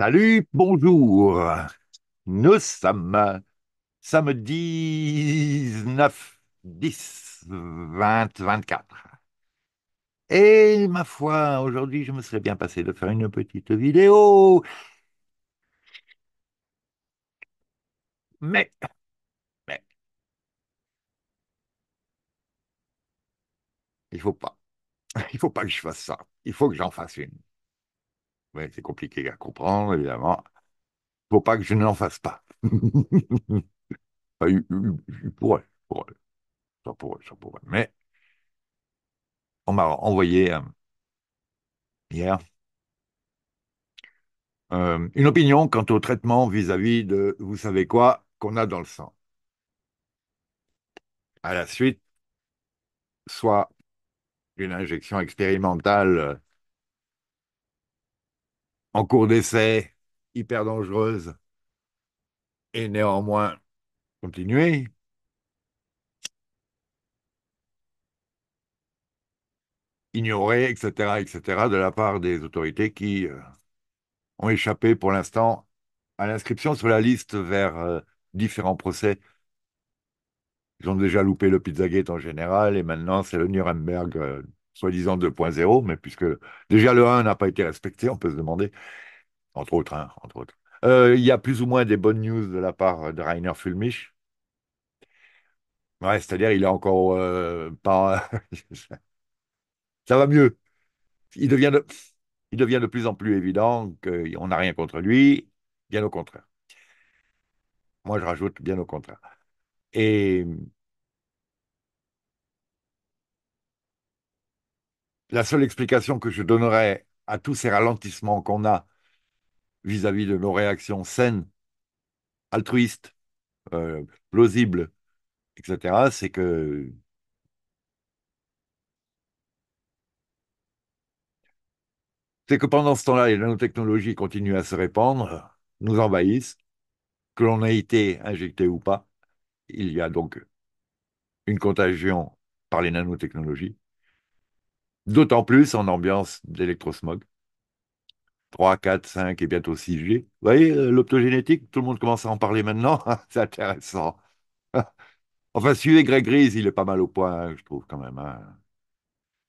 Salut, bonjour. Nous sommes samedi 19, 10, 20, 24. Et ma foi, aujourd'hui, je me serais bien passé de faire une petite vidéo. Mais, mais, il faut pas. Il faut pas que je fasse ça. Il faut que j'en fasse une mais c'est compliqué à comprendre, évidemment. Il ne faut pas que je ne l'en fasse pas. enfin, Ça pourrait, ça pourrait. Mais on m'a envoyé euh, hier euh, une opinion quant au traitement vis à -vis de vous savez quoi qu'on a dans le sang. À la suite, soit une injection expérimentale en cours d'essai, hyper dangereuse, et néanmoins continuer. ignorée, etc., etc., de la part des autorités qui euh, ont échappé pour l'instant à l'inscription sur la liste vers euh, différents procès. Ils ont déjà loupé le Pizzagate en général, et maintenant c'est le Nuremberg euh, soi-disant 2.0, mais puisque déjà le 1 n'a pas été respecté, on peut se demander, entre autres, hein, entre autres. Euh, il y a plus ou moins des bonnes news de la part de Rainer Fulmich. Ouais, c'est-à-dire, il est encore euh, pas. Ça va mieux. Il devient il devient de plus en plus évident qu'on n'a rien contre lui, bien au contraire. Moi, je rajoute bien au contraire. Et la seule explication que je donnerais à tous ces ralentissements qu'on a vis-à-vis de nos réactions saines, altruistes, euh, plausibles, etc., c'est que c'est que pendant ce temps-là, les nanotechnologies continuent à se répandre, nous envahissent, que l'on ait été injecté ou pas. Il y a donc une contagion par les nanotechnologies. D'autant plus en ambiance d'électrosmog. 3, 4, 5 et bientôt 6G. Vous voyez, euh, l'optogénétique, tout le monde commence à en parler maintenant. C'est intéressant. Enfin, suivez Greg Rees, il est pas mal au point, hein, je trouve, quand même. Hein.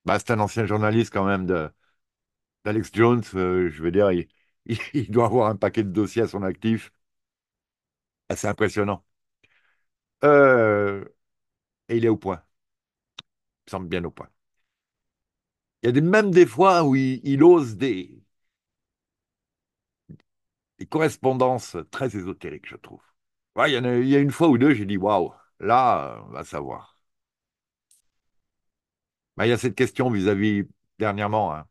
Bah, c'est un ancien journaliste, quand même, d'Alex Jones. Euh, je veux dire, il, doit avoir un paquet de dossiers à son actif. C'est impressionnant. Euh, et il est au point. Il semble bien au point. Il y a même des fois où il, ose des, correspondances très ésotériques, je trouve. il, y en a, il, y a, une fois ou deux, j'ai dit waouh, là, on va savoir. Bah, il y a cette question vis-à-vis, dernièrement, hein,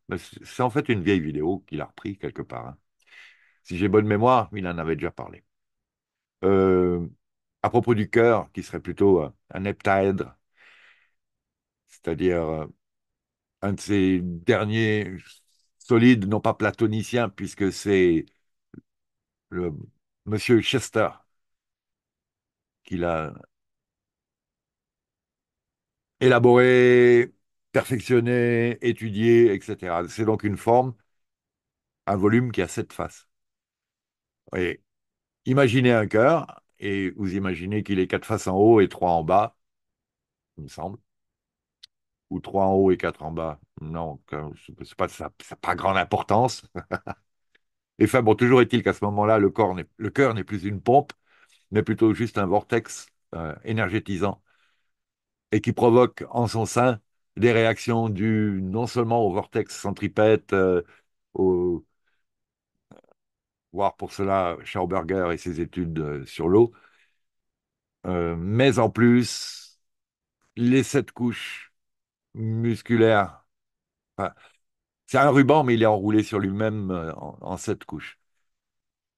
c'est en fait une vieille vidéo qu'il a repris quelque part. Hein. Si j'ai bonne mémoire, il en avait déjà parlé. Euh, à propos du cœur, qui serait plutôt euh, un heptaèdre, c'est-à-dire euh, un de ces derniers solides, non pas platoniciens, puisque c'est le monsieur Chester qui l'a élaboré, perfectionné, étudié, etc. C'est donc une forme, un volume qui a sept faces. voyez? imaginez un cœur, et vous imaginez qu'il est quatre faces en haut et trois en bas, il me semble ou trois en haut et quatre en bas. Non, pas, ça n'a pas grande importance. et enfin, bon, toujours est-il qu'à ce moment-là, le, corps cœur n'est plus une pompe, mais plutôt juste un vortex euh, énergétisant et qui provoque en son sein des réactions dues non seulement au vortex centripète, euh, au, voire pour cela Schauberger et ses études euh, sur l'eau, mais en plus les sept couches musculaire. c'est un ruban, mais il est enroulé sur lui-même euh, en, sept couches,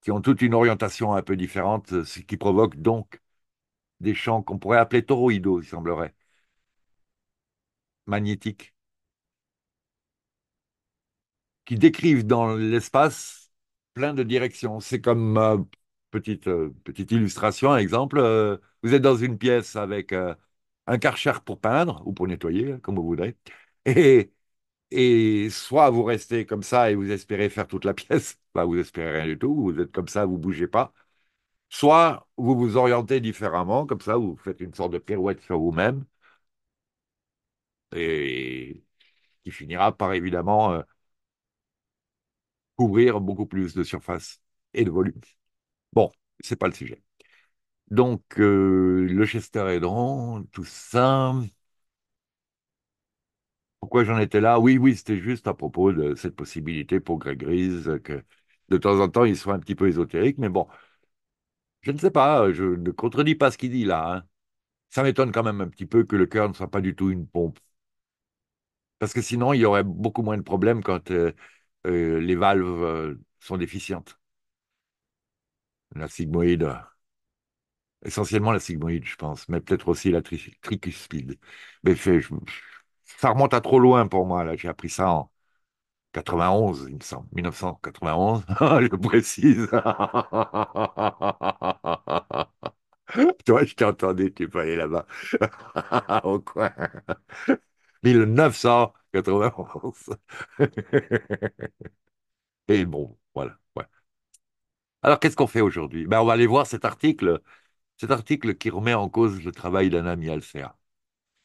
qui ont toute une orientation un peu différente, euh, ce qui provoque donc des champs qu'on pourrait appeler toroïdaux, il semblerait, magnétiques, qui décrivent dans l'espace plein de directions. C'est comme, euh, petite, petite illustration, exemple, vous êtes dans une pièce avec un Karcher pour peindre ou pour nettoyer, comme vous voudrez. Et, et soit vous restez comme ça et vous espérez faire toute la pièce, bah vous espérez rien du tout, vous êtes comme ça, vous bougez pas. Soit vous vous orientez différemment, comme ça vous faites une sorte de pirouette sur vous-même, et qui finira par évidemment euh, couvrir beaucoup plus de surface et de volume. Bon, c'est pas le sujet. Donc, euh, le Chester Hedron, tout ça. Pourquoi j'en étais là Oui, oui, c'était juste à propos de cette possibilité pour Greg Grise que de temps en temps, il soit un petit peu ésotérique, mais bon, je ne sais pas, je ne contredis pas ce qu'il dit là. Hein. Ça m'étonne quand même un petit peu que le cœur ne soit pas du tout une pompe. Parce que sinon, il y aurait beaucoup moins de problèmes quand euh, euh, les valves sont déficientes. La sigmoïde essentiellement la sigmoïde, je pense, mais peut-être aussi la tri tricuspide. Mais ça remonte à trop loin pour moi, là. J'ai appris ça en 91, il me semble. 1991, je précise. Toi, je t'entendais, tu peux aller là-bas, au coin. 1991. Et bon, voilà. Ouais. Alors, qu'est-ce qu'on fait aujourd'hui ben, On va aller voir cet article cet article qui remet en cause le travail d'Anna Mialfea,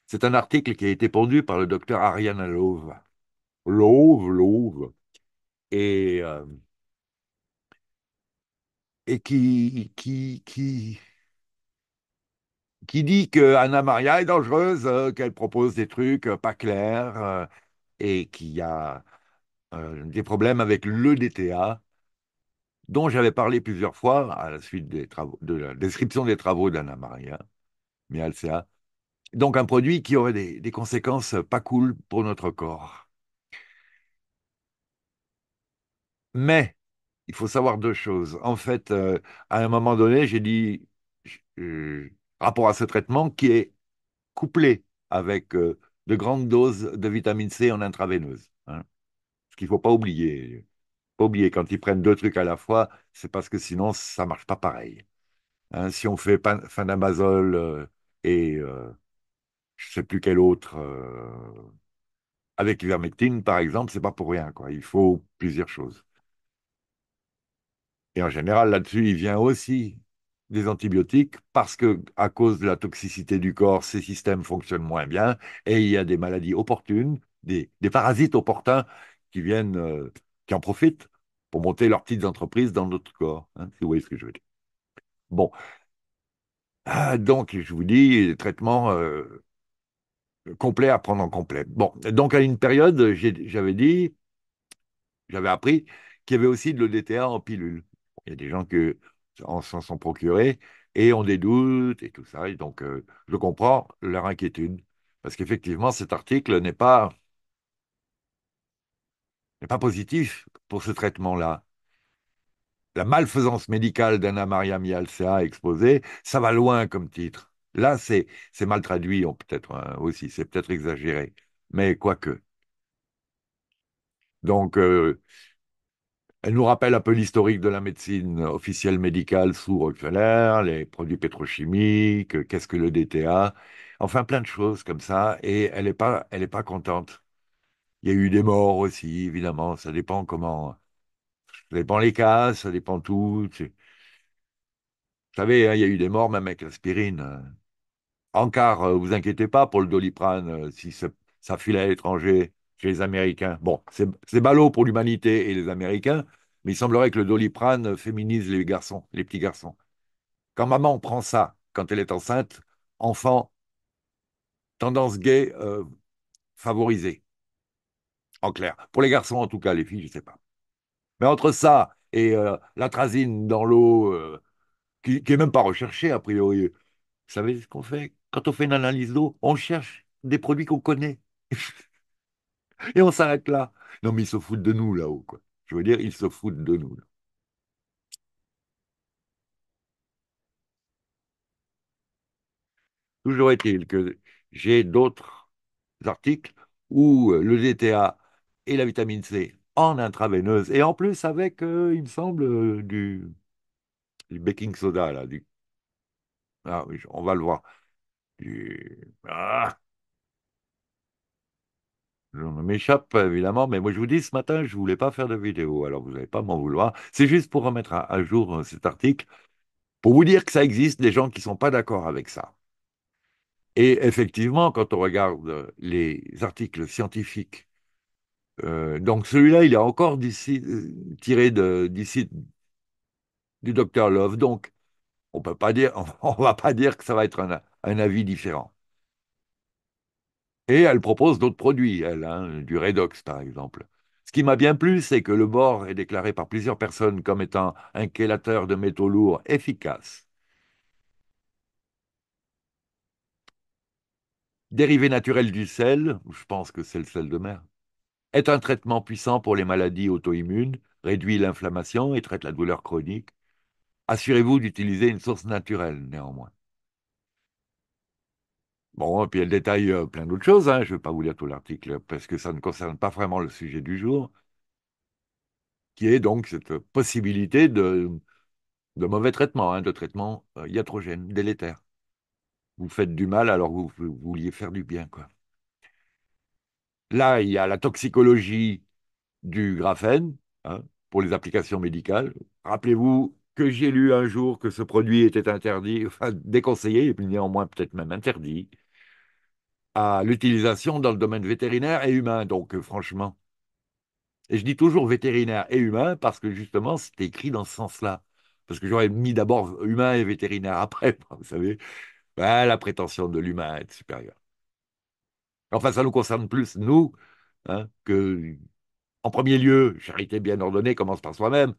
C'est un article qui a été pondu par le docteur Ariana Love. Love, Love. Et, euh, et qui, qui, qui, qui dit que Anna Maria est dangereuse, qu'elle propose des trucs pas clairs euh, et qu'il y a euh, des problèmes avec le DTA dont j'avais parlé plusieurs fois à la suite de la description des travaux d'Anna Maria Mialcea. Donc un produit qui aurait des, conséquences pas cool pour notre corps. Mais il faut savoir deux choses. En fait, euh, à un moment donné, j'ai dit, rapport à ce traitement qui est couplé avec euh, de grandes doses de vitamine C en intraveineuse. Hein. ce qu'il ne faut pas oublier pas oublier, quand ils prennent deux trucs à la fois, c'est parce que sinon, ça ne marche pas pareil. Hein, si on fait Fanamazole euh, et je euh, je sais plus quel autre, euh, avec l'ivermectine, par exemple, c'est pas pour rien. Quoi. Il faut plusieurs choses. Et en général, là-dessus, il vient aussi des antibiotiques parce que à cause de la toxicité du corps, ces systèmes fonctionnent moins bien et il y a des maladies opportunes, des, des parasites opportuns qui viennent qui en profitent pour monter leurs petites entreprises dans notre corps, hein, si vous voyez ce que je veux dire. Bon. Ah, donc, je vous dis, traitement euh, complet à prendre en complet. Bon, donc à une période, j'avais dit, j'avais appris qu'il y avait aussi de l'EDTA en pilule. Il y a des gens qui s'en sont procurés et ont des doutes et tout ça. donc, euh, je comprends leur inquiétude. Parce qu'effectivement, cet article n'est pas n'est pas positif pour ce traitement-là. La malfaisance médicale d'Anna Maria Mialcea exposée, ça va loin comme titre. Là, c'est mal traduit, peut-être hein, aussi, c'est peut-être exagéré, mais quoique. Donc, euh, elle nous rappelle un peu l'historique de la médecine officielle médicale sous Rockefeller, les produits pétrochimiques, qu'est-ce que le DTA, enfin plein de choses comme ça, et elle n'est pas, elle est pas contente. Il y a eu des morts aussi, évidemment. Ça dépend comment. Ça dépend les cas, ça dépend tout. Vous savez, hein, il y a eu des morts même avec l'aspirine. En euh, vous inquiétez pas pour le doliprane euh, si ça, ça file à l'étranger chez les Américains. Bon, c'est ballot pour l'humanité et les Américains, mais il semblerait que le doliprane féminise les garçons, les petits garçons. Quand maman prend ça, quand elle est enceinte, enfant, tendance gay euh, favorisée en clair. Pour les garçons, en tout cas, les filles, je ne sais pas. Mais entre ça et euh, la trazine dans l'eau, euh, qui n'est même pas recherchée, a priori, vous savez ce qu'on fait Quand on fait une analyse d'eau, on cherche des produits qu'on connaît. et on s'arrête là. Non, mais ils se foutent de nous là-haut, quoi. Je veux dire, ils se foutent de nous. Toujours est-il que j'ai d'autres articles où euh, le DTA et la vitamine C en intraveineuse. Et en plus, avec, euh, il me semble, euh, du, baking soda, là. Du... Ah oui, on va le voir. Du... Ah je m'échappe évidemment, mais moi je vous dis ce matin, je ne voulais pas faire de vidéo, alors vous n'allez pas m'en vouloir. C'est juste pour remettre à, jour euh, cet article, pour vous dire que ça existe des gens qui ne sont pas d'accord avec ça. Et effectivement, quand on regarde les articles scientifiques euh, donc celui-là, il est encore tiré d'ici du docteur Love. Donc, on peut pas dire, va pas dire que ça va être un, avis différent. Et elle propose d'autres produits, elle, hein, du Redox par exemple. Ce qui m'a bien plu, c'est que le bord est déclaré par plusieurs personnes comme étant un chélateur de métaux lourds efficace. Dérivé naturel du sel, je pense que c'est le sel de mer est un traitement puissant pour les maladies auto-immunes, réduit l'inflammation et traite la douleur chronique. Assurez-vous d'utiliser une source naturelle néanmoins. Bon, et puis elle détaille euh, plein d'autres choses, hein. je ne vais pas vous lire tout l'article parce que ça ne concerne pas vraiment le sujet du jour, qui est donc cette possibilité de, mauvais traitement, hein, de traitement euh, iatrogène, délétère. Vous faites du mal alors que vous, vous vouliez faire du bien, quoi. Là, il y a la toxicologie du graphène hein, pour les applications médicales. Rappelez-vous que j'ai lu un jour que ce produit était interdit, enfin déconseillé, et néanmoins peut-être même interdit, à l'utilisation dans le domaine vétérinaire et humain. Donc, euh, franchement. Et je dis toujours vétérinaire et humain parce que justement, c'est écrit dans ce sens-là. Parce que j'aurais mis d'abord humain et vétérinaire après, vous savez. Ben, la prétention de l'humain est supérieure. Enfin, ça nous concerne plus, nous, hein, que, en premier lieu, charité bien ordonnée commence par soi-même.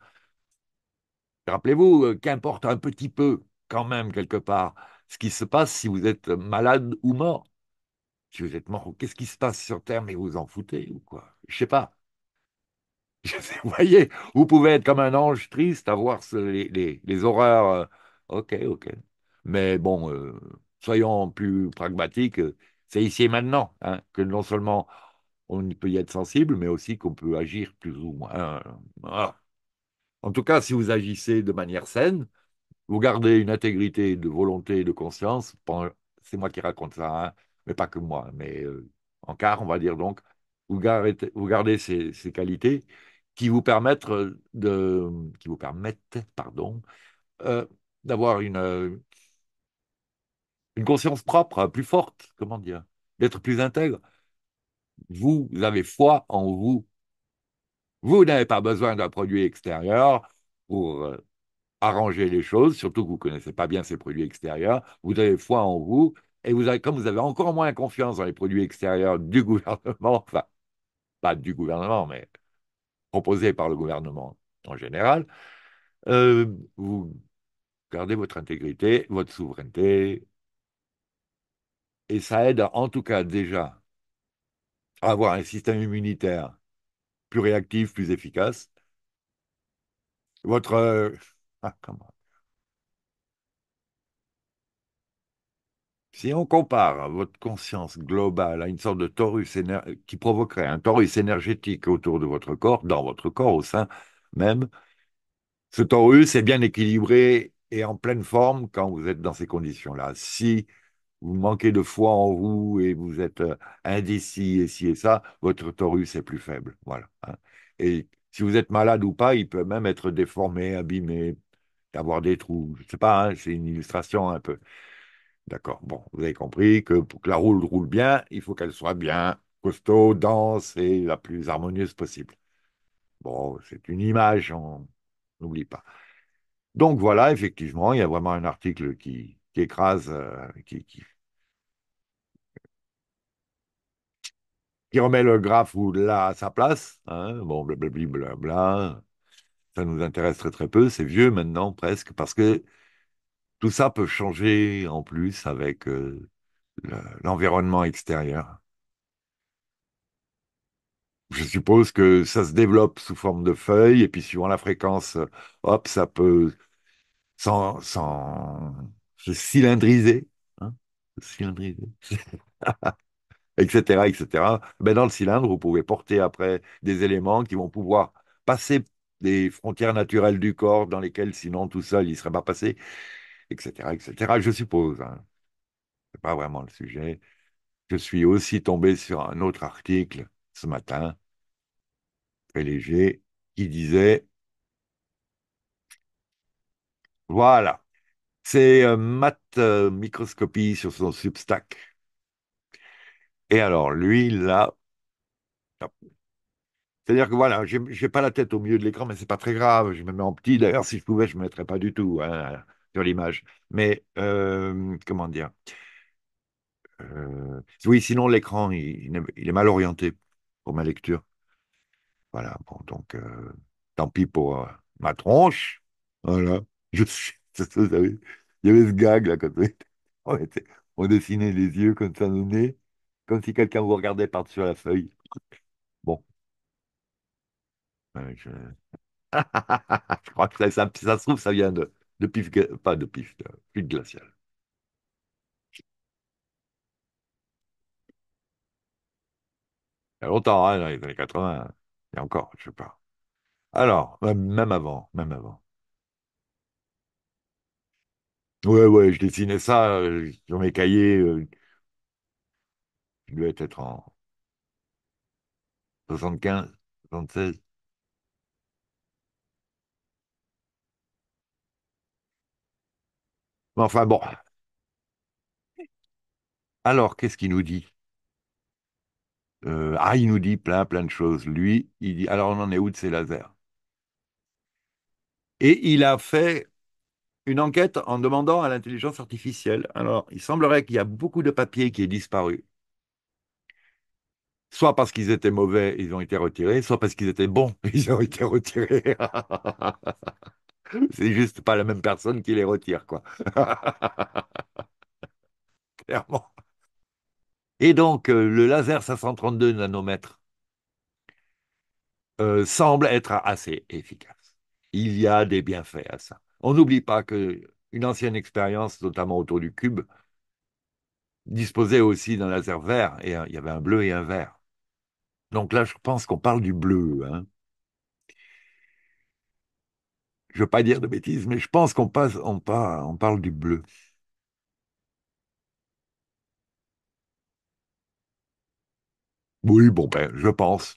Rappelez-vous, euh, qu'importe un petit peu, quand même, quelque part, ce qui se passe si vous êtes malade ou mort. Si vous êtes mort, qu'est-ce qui se passe sur Terre, mais vous en foutez ou quoi Je sais pas. Vous voyez, vous pouvez être comme un ange triste à voir les, horreurs. Euh, ok, ok. Mais bon, euh, soyons plus pragmatiques c'est ici et maintenant hein, que non seulement on peut y être sensible, mais aussi qu'on peut agir plus ou moins. Euh, en tout cas, si vous agissez de manière saine, vous gardez une intégrité de volonté et de conscience. C'est moi qui raconte ça, hein, mais pas que moi, mais euh, en quart, on va dire donc, vous gardez, ces, qualités qui vous permettent euh, de, qui vous permettent, pardon, d'avoir une, une conscience propre, hein, plus forte, comment dire, d'être plus intègre. Vous avez foi en vous. Vous n'avez pas besoin d'un produit extérieur pour euh, arranger les choses, surtout que vous ne connaissez pas bien ces produits extérieurs. Vous avez foi en vous et vous avez, comme vous avez encore moins confiance dans les produits extérieurs du gouvernement, enfin, pas du gouvernement, mais proposés par le gouvernement en général, euh, vous gardez votre intégrité, votre souveraineté, et ça aide en tout cas déjà à avoir un système immunitaire plus réactif, plus efficace. Votre... Euh, ah, comment Si on compare votre conscience globale à une sorte de torus qui provoquerait un torus énergétique autour de votre corps, dans votre corps, au sein même, ce torus est bien équilibré et en pleine forme quand vous êtes dans ces conditions-là. Si vous manquez de foi en vous et vous êtes euh, indécis et si et ça, votre torus est plus faible. Voilà. Hein. Et si vous êtes malade ou pas, il peut même être déformé, abîmé, avoir des trous. Je ne sais pas, hein, c'est une illustration un peu. D'accord. Bon, vous avez compris que pour que la roue roule bien, il faut qu'elle soit bien costaud, dense et la plus harmonieuse possible. Bon, c'est une image, on n'oublie pas. Donc voilà, effectivement, il y a vraiment un article qui, qui écrase, euh, qui, qui, remet le graphe ou là à sa place. Hein, bon, blablabla, Ça nous intéresse très très peu. C'est vieux maintenant presque parce que tout ça peut changer en plus avec euh, l'environnement extérieur. Je suppose que ça se développe sous forme de feuilles et puis suivant la fréquence, hop, ça peut sans, sans se cylindriser, etc., etc. mais dans le cylindre, vous pouvez porter après des éléments qui vont pouvoir passer des frontières naturelles du corps dans lesquelles sinon tout seul il ne serait pas passé, etc., etc. Je suppose. Hein. Ce n'est pas vraiment le sujet. Je suis aussi tombé sur un autre article ce matin, très léger, qui disait voilà, c'est euh, Matt euh, Microscopie sur son Substack. Et alors, lui, là. C'est-à-dire que voilà, j'ai pas la tête au milieu de l'écran, mais c'est pas très grave. Je me mets en petit. D'ailleurs, si je pouvais, je ne me mettrais pas du tout hein, sur l'image. Mais euh, comment dire euh, Oui, sinon, l'écran, il, il, est mal orienté pour ma lecture. Voilà, bon, donc, tant pis pour ma tronche. Voilà. Je suis Il y avait ce gag là quand on, dessinait les yeux comme ça le nez, comme si quelqu'un vous regardait par-dessus la feuille. Bon. je... crois que ça, se trouve, ça vient de, de pif, pas de pif, de glacial. Il y a longtemps, hein, dans les années 80, il y a encore, je ne sais pas. Alors, même avant, même avant. Ouais, ouais, je dessinais ça euh, sur mes cahiers. Euh, je devais être en 75, 76. Mais Enfin bon. Alors, qu'est-ce qu'il nous dit? Euh, ah, il nous dit plein, plein de choses. Lui, il dit, alors on en est où de ces lasers? Et il a fait une enquête en demandant à l'intelligence artificielle. Alors, il semblerait qu'il y a beaucoup de papiers qui aient disparu, soit parce qu'ils étaient mauvais, ils ont été retirés, soit parce qu'ils étaient bons, ils ont été retirés. C'est juste pas la même personne qui les retire, quoi. Clairement. Et donc, euh, le laser 532 nanomètres euh, semble être assez efficace. Il y a des bienfaits à ça. On n'oublie pas qu'une ancienne expérience, notamment autour du cube, disposait aussi d'un laser vert, et il y avait un bleu et un vert. Donc là, je pense qu'on parle du bleu. Hein. Je ne veux pas dire de bêtises, mais je pense qu'on passe, parle, on parle du bleu. Oui, bon, ben, je pense.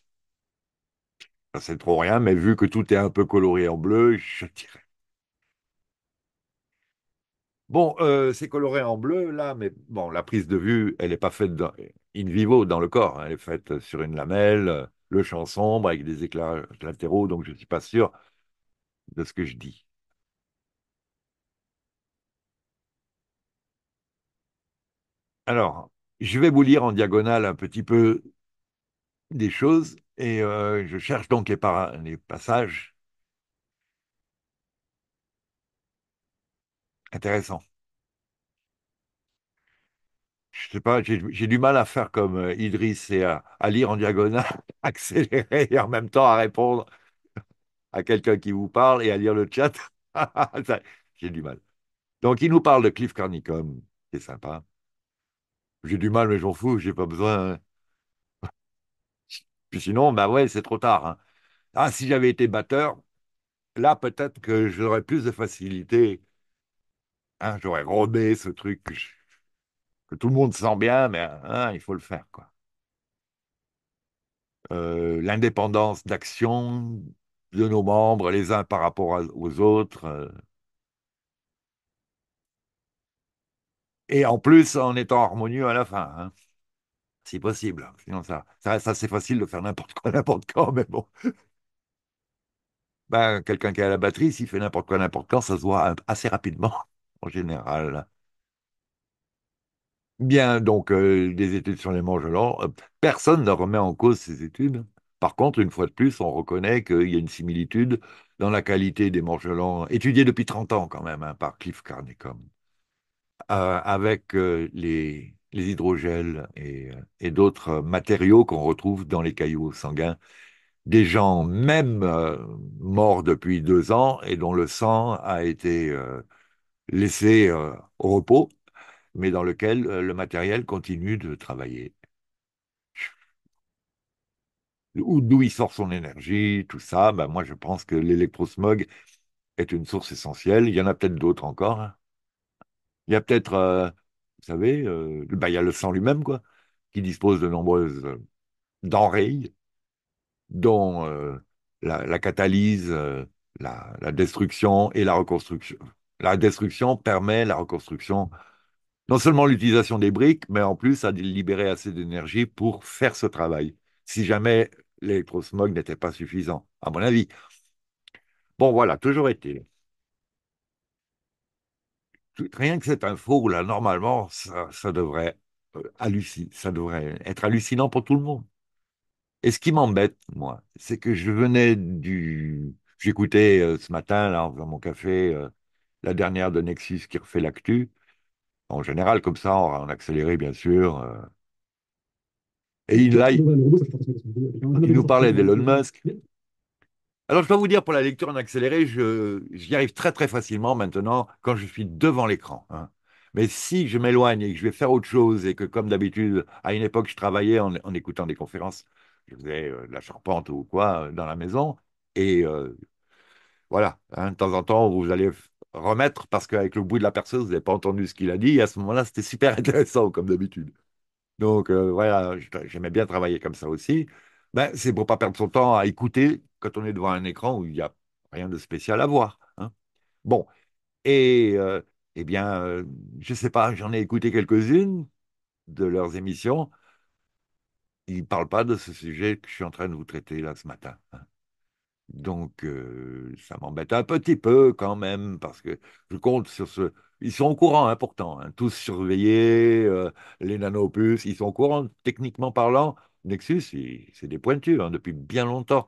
C'est trop rien, mais vu que tout est un peu coloré en bleu, je dirais. Bon, euh, c'est coloré en bleu là, mais bon, la prise de vue, elle n'est pas faite in vivo dans le corps, hein. elle est faite sur une lamelle, euh, le champ sombre avec des éclats latéraux, donc je ne suis pas sûr de ce que je dis. Alors, je vais vous lire en diagonale un petit peu des choses et euh, je cherche donc les, les passages Intéressant. Je sais pas, j'ai du mal à faire comme euh, Idriss et à, lire en diagonale, accélérer et en même temps à répondre à quelqu'un qui vous parle et à lire le chat. J'ai du mal. Donc, il nous parle de Cliff Carnicom, c'est sympa. J'ai du mal, mais j'en fous, j'ai pas besoin. Hein. Puis sinon, bah ouais, c'est trop tard. Hein. Ah, si j'avais été batteur, là, peut-être que j'aurais plus de facilité Hein, j'aurais rodé ce truc que, tout le monde sent bien, mais hein, il faut le faire. Euh, l'indépendance d'action de nos membres, les uns par rapport aux autres. Euh. Et en plus, en étant harmonieux à la fin. Hein. si possible. Sinon, ça, ça, ça c'est facile de faire n'importe quoi, n'importe quand, mais bon. Ben, quelqu'un qui a la batterie, s'il fait n'importe quoi, n'importe quand, ça se voit assez rapidement en général. Bien, donc des euh, études sur les mangelons, euh, personne ne remet en cause ces études. Par contre, une fois de plus, on reconnaît qu'il y a une similitude dans la qualité des mangelons étudiés depuis 30 ans quand même hein, par Cliff Carnicom, euh, avec les, les, hydrogels et, d'autres matériaux qu'on retrouve dans les cailloux sanguins des gens même morts depuis deux ans et dont le sang a été laissé euh, au repos, mais dans lequel euh, le matériel continue de travailler. D'où il sort son énergie, tout ça, ben moi je pense que l'électrosmog est une source essentielle. Il y en a peut-être d'autres encore. Hein. Il y a peut-être, euh, vous savez, ben, il y a le sang lui-même, quoi, qui dispose de nombreuses denrées, dont la, catalyse, la destruction et la reconstruction, la destruction permet la reconstruction, non seulement l'utilisation des briques, mais en plus à libérer assez d'énergie pour faire ce travail, si jamais l'électrosmog n'était pas suffisant, à mon avis. Bon, voilà, toujours été. Rien que cette info, là, normalement, ça, ça devrait euh, ça devrait être hallucinant pour tout le monde. Et ce qui m'embête, moi, c'est que je venais du. J'écoutais euh, ce matin, là, dans mon café, euh, la dernière de Nexus qui refait l'actu. En général, comme ça, en, en accéléré, bien sûr. Euh. Et il, là, nous parlait d'Elon Musk. Alors, je dois vous dire, pour la lecture en accéléré, j'y arrive très, très facilement maintenant quand je suis devant l'écran. Hein. Mais si je m'éloigne et que je vais faire autre chose et que, comme d'habitude, à une époque, je travaillais en, en, écoutant des conférences, je faisais euh, de la charpente ou quoi euh, dans la maison, et voilà, hein, de temps en temps, vous allez remettre parce qu'avec le bruit de la perceuse, vous n'avez pas entendu ce qu'il a dit. Et à ce moment-là, c'était super intéressant, comme d'habitude. Donc euh, voilà, j'aimais bien travailler comme ça aussi. Ben, c'est pour pas perdre son temps à écouter quand on est devant un écran où il n'y a rien de spécial à voir. Hein. Bon, et euh, eh bien, euh, je ne sais pas, j'en ai écouté quelques-unes de leurs émissions. Ils ne parlent pas de ce sujet que je suis en train de vous traiter là ce matin. Hein. Donc, euh, ça m'embête un petit peu quand même, parce que je compte sur ce. Ils sont au courant, hein, pourtant, hein, tous surveillés, euh, les nanopuces, ils sont au courant, techniquement parlant. Nexus, c'est des pointures hein, depuis bien longtemps.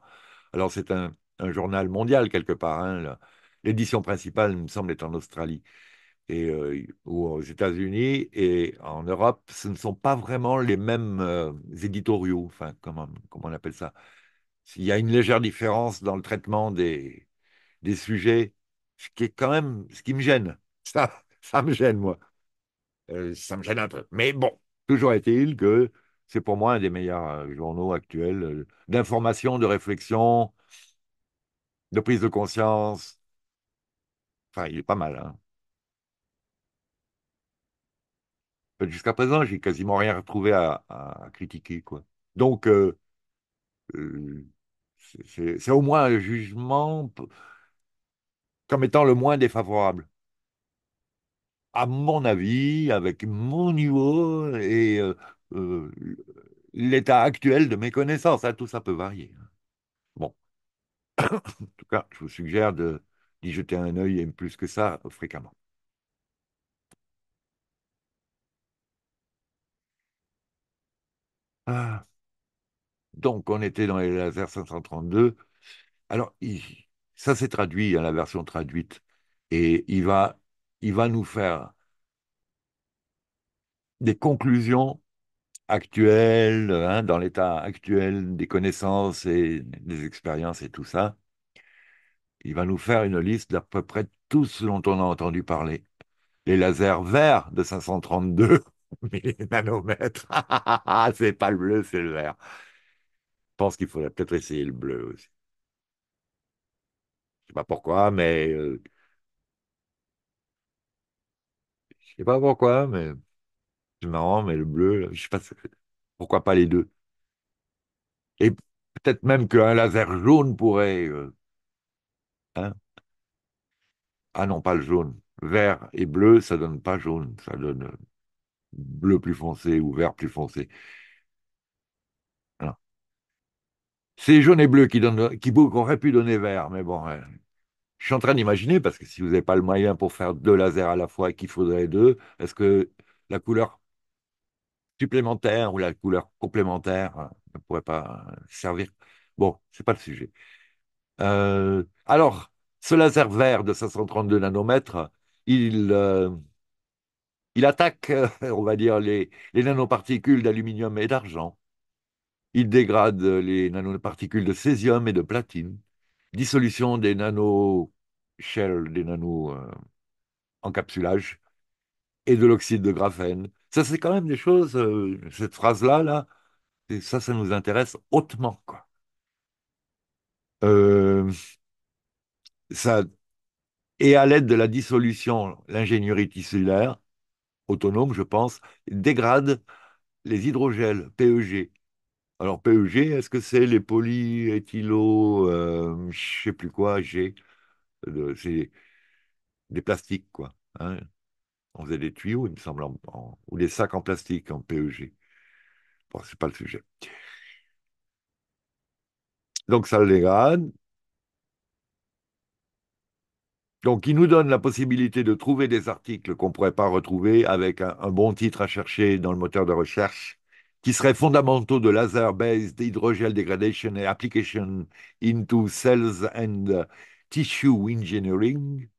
Alors, c'est un, journal mondial, quelque part. Hein, L'édition principale, il me semble, est en Australie et, euh, ou aux États-Unis. Et en Europe, ce ne sont pas vraiment les mêmes éditoriaux, enfin, comment, comment on appelle ça il y a une légère différence dans le traitement des, sujets, ce qui est quand même ce qui me gêne. Ça, ça me gêne, moi. Euh, ça me gêne un peu. Mais bon, toujours est-il que c'est pour moi un des meilleurs euh, journaux actuels euh, d'information, de réflexion, de prise de conscience. Enfin, il est pas mal. Hein. Jusqu'à présent, j'ai quasiment rien retrouvé à, critiquer. Quoi. Donc, euh, c'est au moins un jugement comme étant le moins défavorable. À mon avis, avec mon niveau et euh, euh, l'état actuel de mes connaissances, hein, tout ça peut varier. Hein. Bon. en tout cas, je vous suggère d'y jeter un œil et plus que ça fréquemment. Ah. Donc, on était dans les lasers 532. Alors, ça s'est traduit à hein, la version traduite. Et il va, il va nous faire des conclusions actuelles, hein, dans l'état actuel des connaissances et des expériences et tout ça. Il va nous faire une liste d'à peu près tout ce dont on a entendu parler. Les lasers verts de 532, mais nanomètres, c'est pas le bleu, c'est le vert. Je pense qu'il faudrait peut-être essayer le bleu aussi. Je ne sais pas pourquoi, mais. Euh, je ne sais pas pourquoi, mais. C'est marrant, mais le bleu, je sais pas. Pourquoi pas les deux? Et peut-être même qu'un laser jaune pourrait. Euh, hein. Ah non, pas le jaune. Vert et bleu, ça donne pas jaune. Ça donne euh, bleu plus foncé ou vert plus foncé. C'est jaune et bleu qui, donne, qui aurait pu donner vert, mais bon. Je suis en train d'imaginer, parce que si vous n'avez pas le moyen pour faire deux lasers à la fois et qu'il faudrait deux, est-ce que la couleur supplémentaire ou la couleur complémentaire euh, ne pourrait pas euh, servir Bon, ce n'est pas le sujet. Euh, alors, ce laser vert de 532 nanomètres, il, il attaque, on va dire, les, les nanoparticules d'aluminium et d'argent. Il dégrade les nanoparticules de césium et de platine. Dissolution des nano-shells, des nano-encapsulages euh, et de l'oxyde de graphène. Ça, c'est quand même des choses, euh, cette phrase-là, là, ça, ça nous intéresse hautement. Quoi. Euh, ça, et à l'aide de la dissolution, l'ingénierie tissulaire, autonome, je pense, dégrade les hydrogels PEG alors PEG, est-ce que c'est les polyéthylo, euh, je ne sais plus quoi, G, c'est des plastiques quoi. Hein. On faisait des tuyaux, il me semble, ou des sacs en plastique en PEG. Bon, c'est pas le sujet. Donc ça le dégrade. Donc il nous donne la possibilité de trouver des articles qu'on ne pourrait pas retrouver avec un bon titre à chercher dans le moteur de recherche qui seraient fondamentaux de laser-based hydrogel degradation and application into cells and tissue engineering.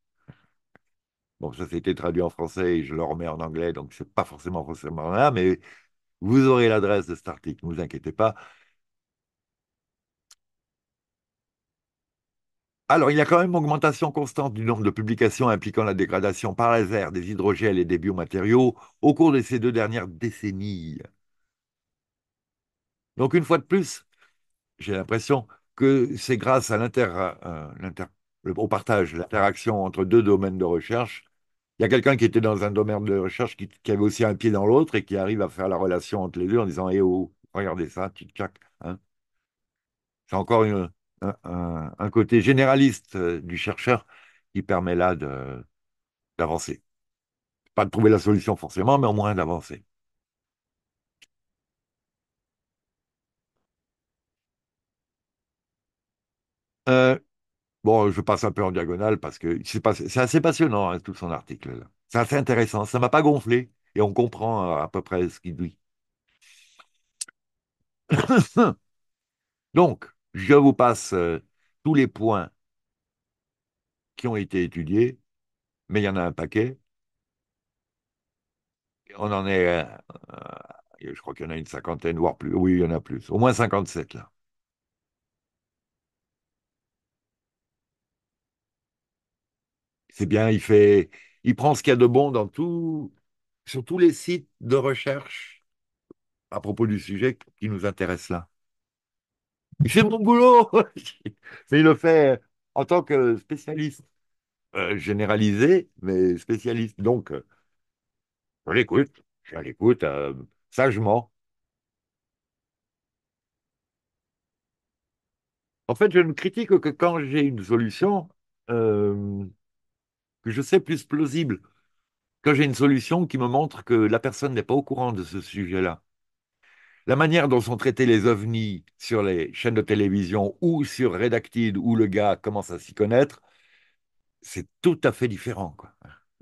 Bon, ça c'était traduit en français et je le remets en anglais, donc c'est pas forcément forcément là, mais vous aurez l'adresse de cet article, ne vous inquiétez pas. Alors, il y a quand même une augmentation constante du nombre de publications impliquant la dégradation par laser des hydrogels et des biomatériaux au cours de ces deux dernières décennies. Donc une fois de plus, j'ai l'impression que c'est grâce à au partage, l'interaction entre deux domaines de recherche. Il y a quelqu'un qui était dans un domaine de recherche qui, avait aussi un pied dans l'autre et qui arrive à faire la relation entre les deux en disant Eh oh, regardez ça, tic-tac. Hein. C'est encore un, côté généraliste euh, du chercheur qui permet là d'avancer. Pas de trouver la solution forcément, mais au moins d'avancer. Euh, bon, je passe un peu en diagonale parce que c'est assez passionnant, hein, tout son article. C'est assez intéressant. Ça m'a pas gonflé et on comprend euh, à peu près ce qu'il dit. Donc, je vous passe euh, tous les points qui ont été étudiés, mais il y en a un paquet. On en est, je crois qu'il y en a une cinquantaine, voire plus. Oui, il y en a plus. Au moins 57 là. C'est bien, il fait, il prend ce qu'il y a de bon dans tout, sur tous les sites de recherche à propos du sujet qui nous intéresse là. Il fait mon boulot, mais il le fait en tant que spécialiste euh, généralisé, mais spécialiste. Donc, euh, je l'écoute, je l'écoute euh, sagement. En fait, je ne critique que quand j'ai une solution que je sais plus plausible quand j'ai une solution qui me montre que la personne n'est pas au courant de ce sujet-là. La manière dont sont traités les ovnis sur les chaînes de télévision ou sur Redacted, où le gars commence à s'y connaître, c'est tout à fait différent.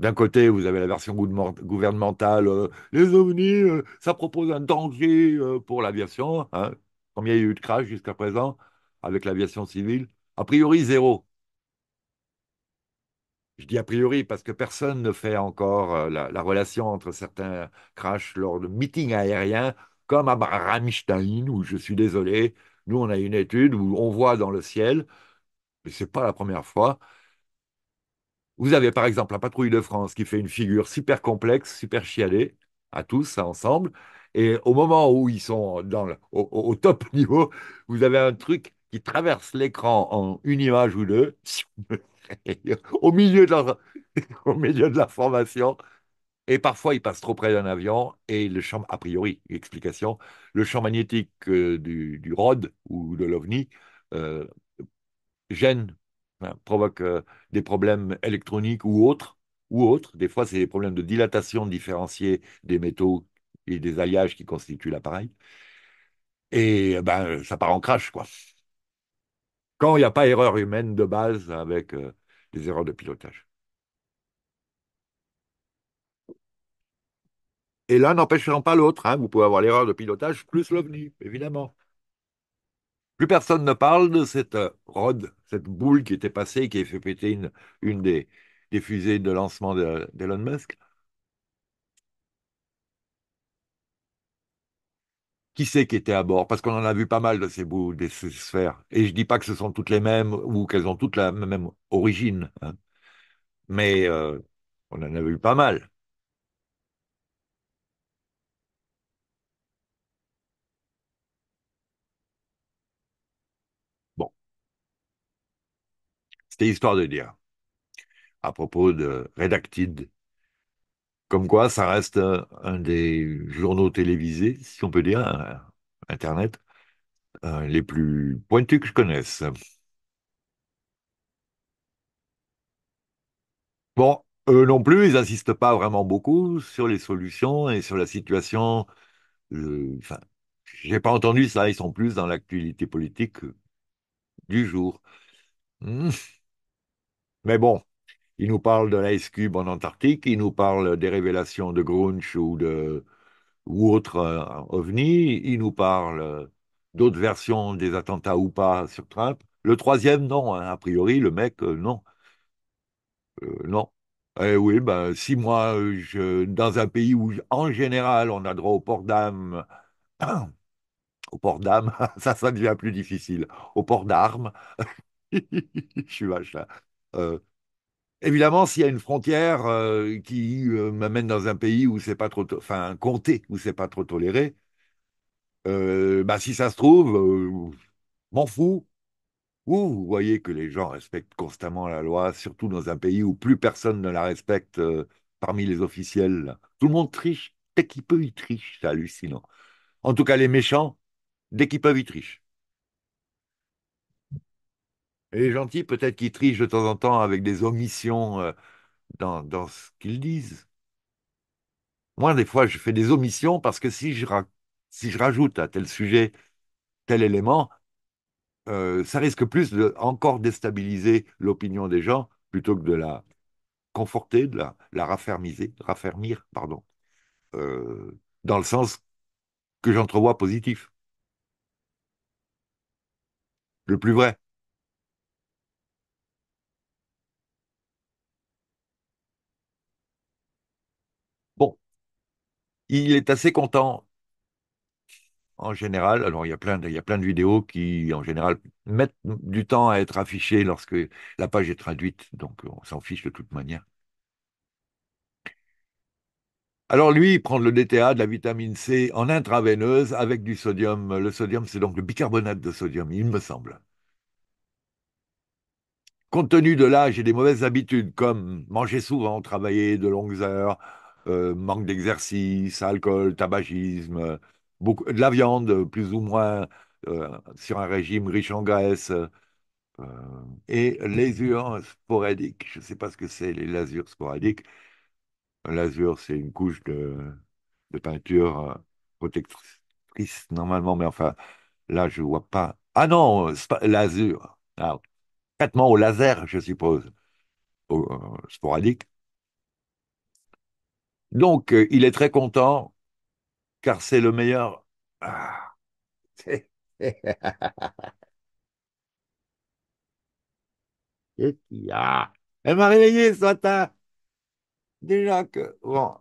D'un côté, vous avez la version gouvernementale, euh, les ovnis, euh, ça propose un danger euh, pour l'aviation. Hein. Combien il y a eu de crash jusqu'à présent avec l'aviation civile A priori, zéro. Je dis a priori parce que personne ne fait encore euh, la, relation entre certains crashs lors de meetings aériens, comme à Rammstein, où je suis désolé, nous on a une étude où on voit dans le ciel, mais ce n'est pas la première fois, vous avez par exemple la patrouille de France qui fait une figure super complexe, super chialée, à tous, ensemble. Et au moment où ils sont dans au, au, top niveau, vous avez un truc qui traverse l'écran en une image ou deux. au milieu de au milieu de la formation. Et parfois, ils passent trop près d'un avion et le champ, a priori, explication, le champ magnétique euh, du, du, ROD ou de l'OVNI euh, gêne, provoque euh, des problèmes électroniques ou autres. Ou autres. Des fois, c'est des problèmes de dilatation différenciée des métaux et des alliages qui constituent l'appareil. Et ben, ça part en crash, quoi quand il n'y a pas erreur humaine de base avec des euh, les erreurs de pilotage. Et l'un n'empêchera pas l'autre. Hein. vous pouvez avoir l'erreur de pilotage plus l'OVNI, évidemment. Plus personne ne parle de cette euh, rode, cette boule qui était passée, qui a fait péter une, des, fusées de lancement d'Elon Musk. qui c'est qui était à bord Parce qu'on en a vu pas mal de ces bouts, de sphères. Et je ne dis pas que ce sont toutes les mêmes ou qu'elles ont toutes la même origine. Hein. Mais euh, on en a vu pas mal. Bon, c'était histoire de dire à propos de Redacted... Comme quoi, ça reste euh, un, des journaux télévisés, si on peut dire, euh, Internet, euh, les plus pointus que je connaisse. Bon, eux non plus, ils n'insistent pas vraiment beaucoup sur les solutions et sur la situation. Enfin, Enfin, j'ai pas entendu ça, ils sont plus dans l'actualité politique du jour. Hmm. Mais bon. Il nous parle de l'Ice Cube en Antarctique, il nous parle des révélations de Grunch ou de ou autres euh, ovnis, il nous parle euh, d'autres versions des attentats ou pas sur Trump. Le troisième, non, hein, a priori, le mec, euh, non. non. Eh oui, ben, si moi, dans un pays où, en général, on a droit au port d'âme, au port d'âme, ça, ça devient plus difficile, au port d'armes, je suis vache Évidemment, s'il y a une frontière euh, qui euh, m'amène dans un pays où c'est pas trop, enfin un comté où c'est pas trop toléré, euh, bah, si ça se trouve, m'en fous. vous voyez que les gens respectent constamment la loi, surtout dans un pays où plus personne ne la respecte parmi les officiels. Tout le monde triche, dès qu'il peut, y triche, c'est hallucinant. En tout cas, les méchants, dès qu'ils peuvent, ils trichent. Et les gentils, peut-être qu'ils trichent de temps en temps avec des omissions euh, dans, ce qu'ils disent. Moi, des fois, je fais des omissions parce que si je, si je rajoute à tel sujet tel élément, euh, ça risque plus de encore déstabiliser l'opinion des gens plutôt que de la conforter, de la, la raffermir, pardon, euh, dans le sens que j'entrevois positif. Le plus vrai. il est assez content. En général, alors il y a plein de, plein de vidéos qui, en général, mettent du temps à être affichées lorsque la page est traduite, donc on s'en fiche de toute manière. Alors lui, il prend le DTA, de la vitamine C en intraveineuse avec du sodium. Le sodium, c'est donc le bicarbonate de sodium, il me semble. Compte tenu de l'âge et des mauvaises habitudes comme manger souvent, travailler de longues heures, euh, manque d'exercice, alcool, tabagisme, beaucoup, de la viande plus ou moins euh, sur un régime riche en graisse, euh, et l'ésure sporadique. Je ne sais pas ce que c'est les l'azur sporadiques. L'azur, c'est une couche de, peinture protectrice normalement, mais enfin, là, je ne vois pas. Ah non, l'azur. traitement au laser, je suppose, sporadique. Donc, euh, il est très content, car c'est le meilleur. Ah. a Elle m'a réveillé ce matin. Déjà que. Bon,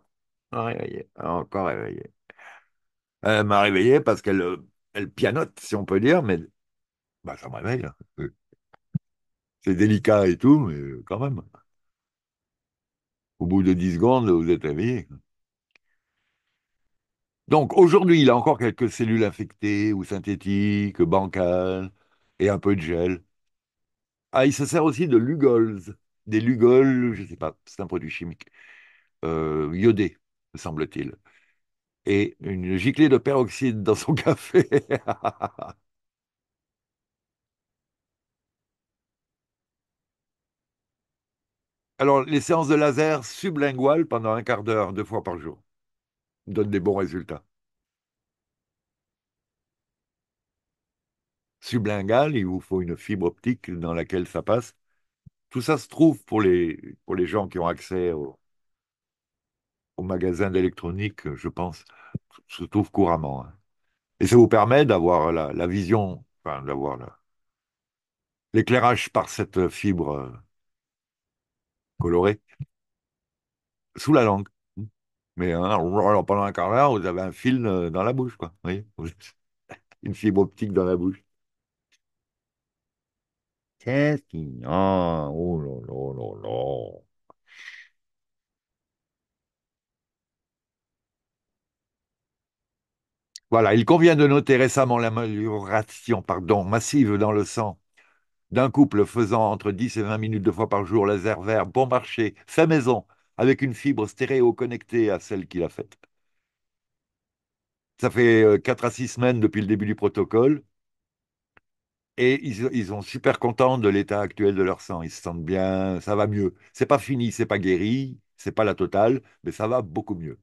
elle m'a réveillé. Encore réveillé. Elle m'a réveillé parce qu'elle euh, elle pianote, si on peut dire, mais bah, ça me réveille. Hein. C'est délicat et tout, mais euh, quand même. Au bout de 10 secondes, vous êtes réveillé. Donc aujourd'hui, il a encore quelques cellules infectées ou synthétiques, bancales et un peu de gel. Ah, il se sert aussi de Lugols, des Lugols, je ne sais pas, c'est un produit chimique, euh, iodé, semble-t-il. Et une giclée de peroxyde dans son café. Alors, les séances de laser sublinguales pendant un quart d'heure, deux fois par jour, donnent des bons résultats. Sublingual, il vous faut une fibre optique dans laquelle ça passe. Tout ça se trouve pour les, pour les gens qui ont accès au, au magasin d'électronique, je pense, se trouve couramment. Hein. Et ça vous permet d'avoir la, la, vision, enfin, d'avoir l'éclairage par cette fibre coloré, sous la langue. Mais hein, pendant un quart d'heure, vous avez un fil euh, dans la bouche, quoi. Une fibre optique dans la bouche. Oh là là là Voilà, il convient de noter récemment l'amélioration pardon, massive dans le sang d'un couple faisant entre 10 et 20 minutes de fois par jour laser vert, bon marché, fait maison, avec une fibre stéréo connectée à celle qu'il a faite. Ça fait 4 euh, à 6 semaines depuis le début du protocole. Et ils, sont super contents de l'état actuel de leur sang. Ils se sentent bien, ça va mieux. C'est pas fini, c'est pas guéri, c'est pas la totale, mais ça va beaucoup mieux.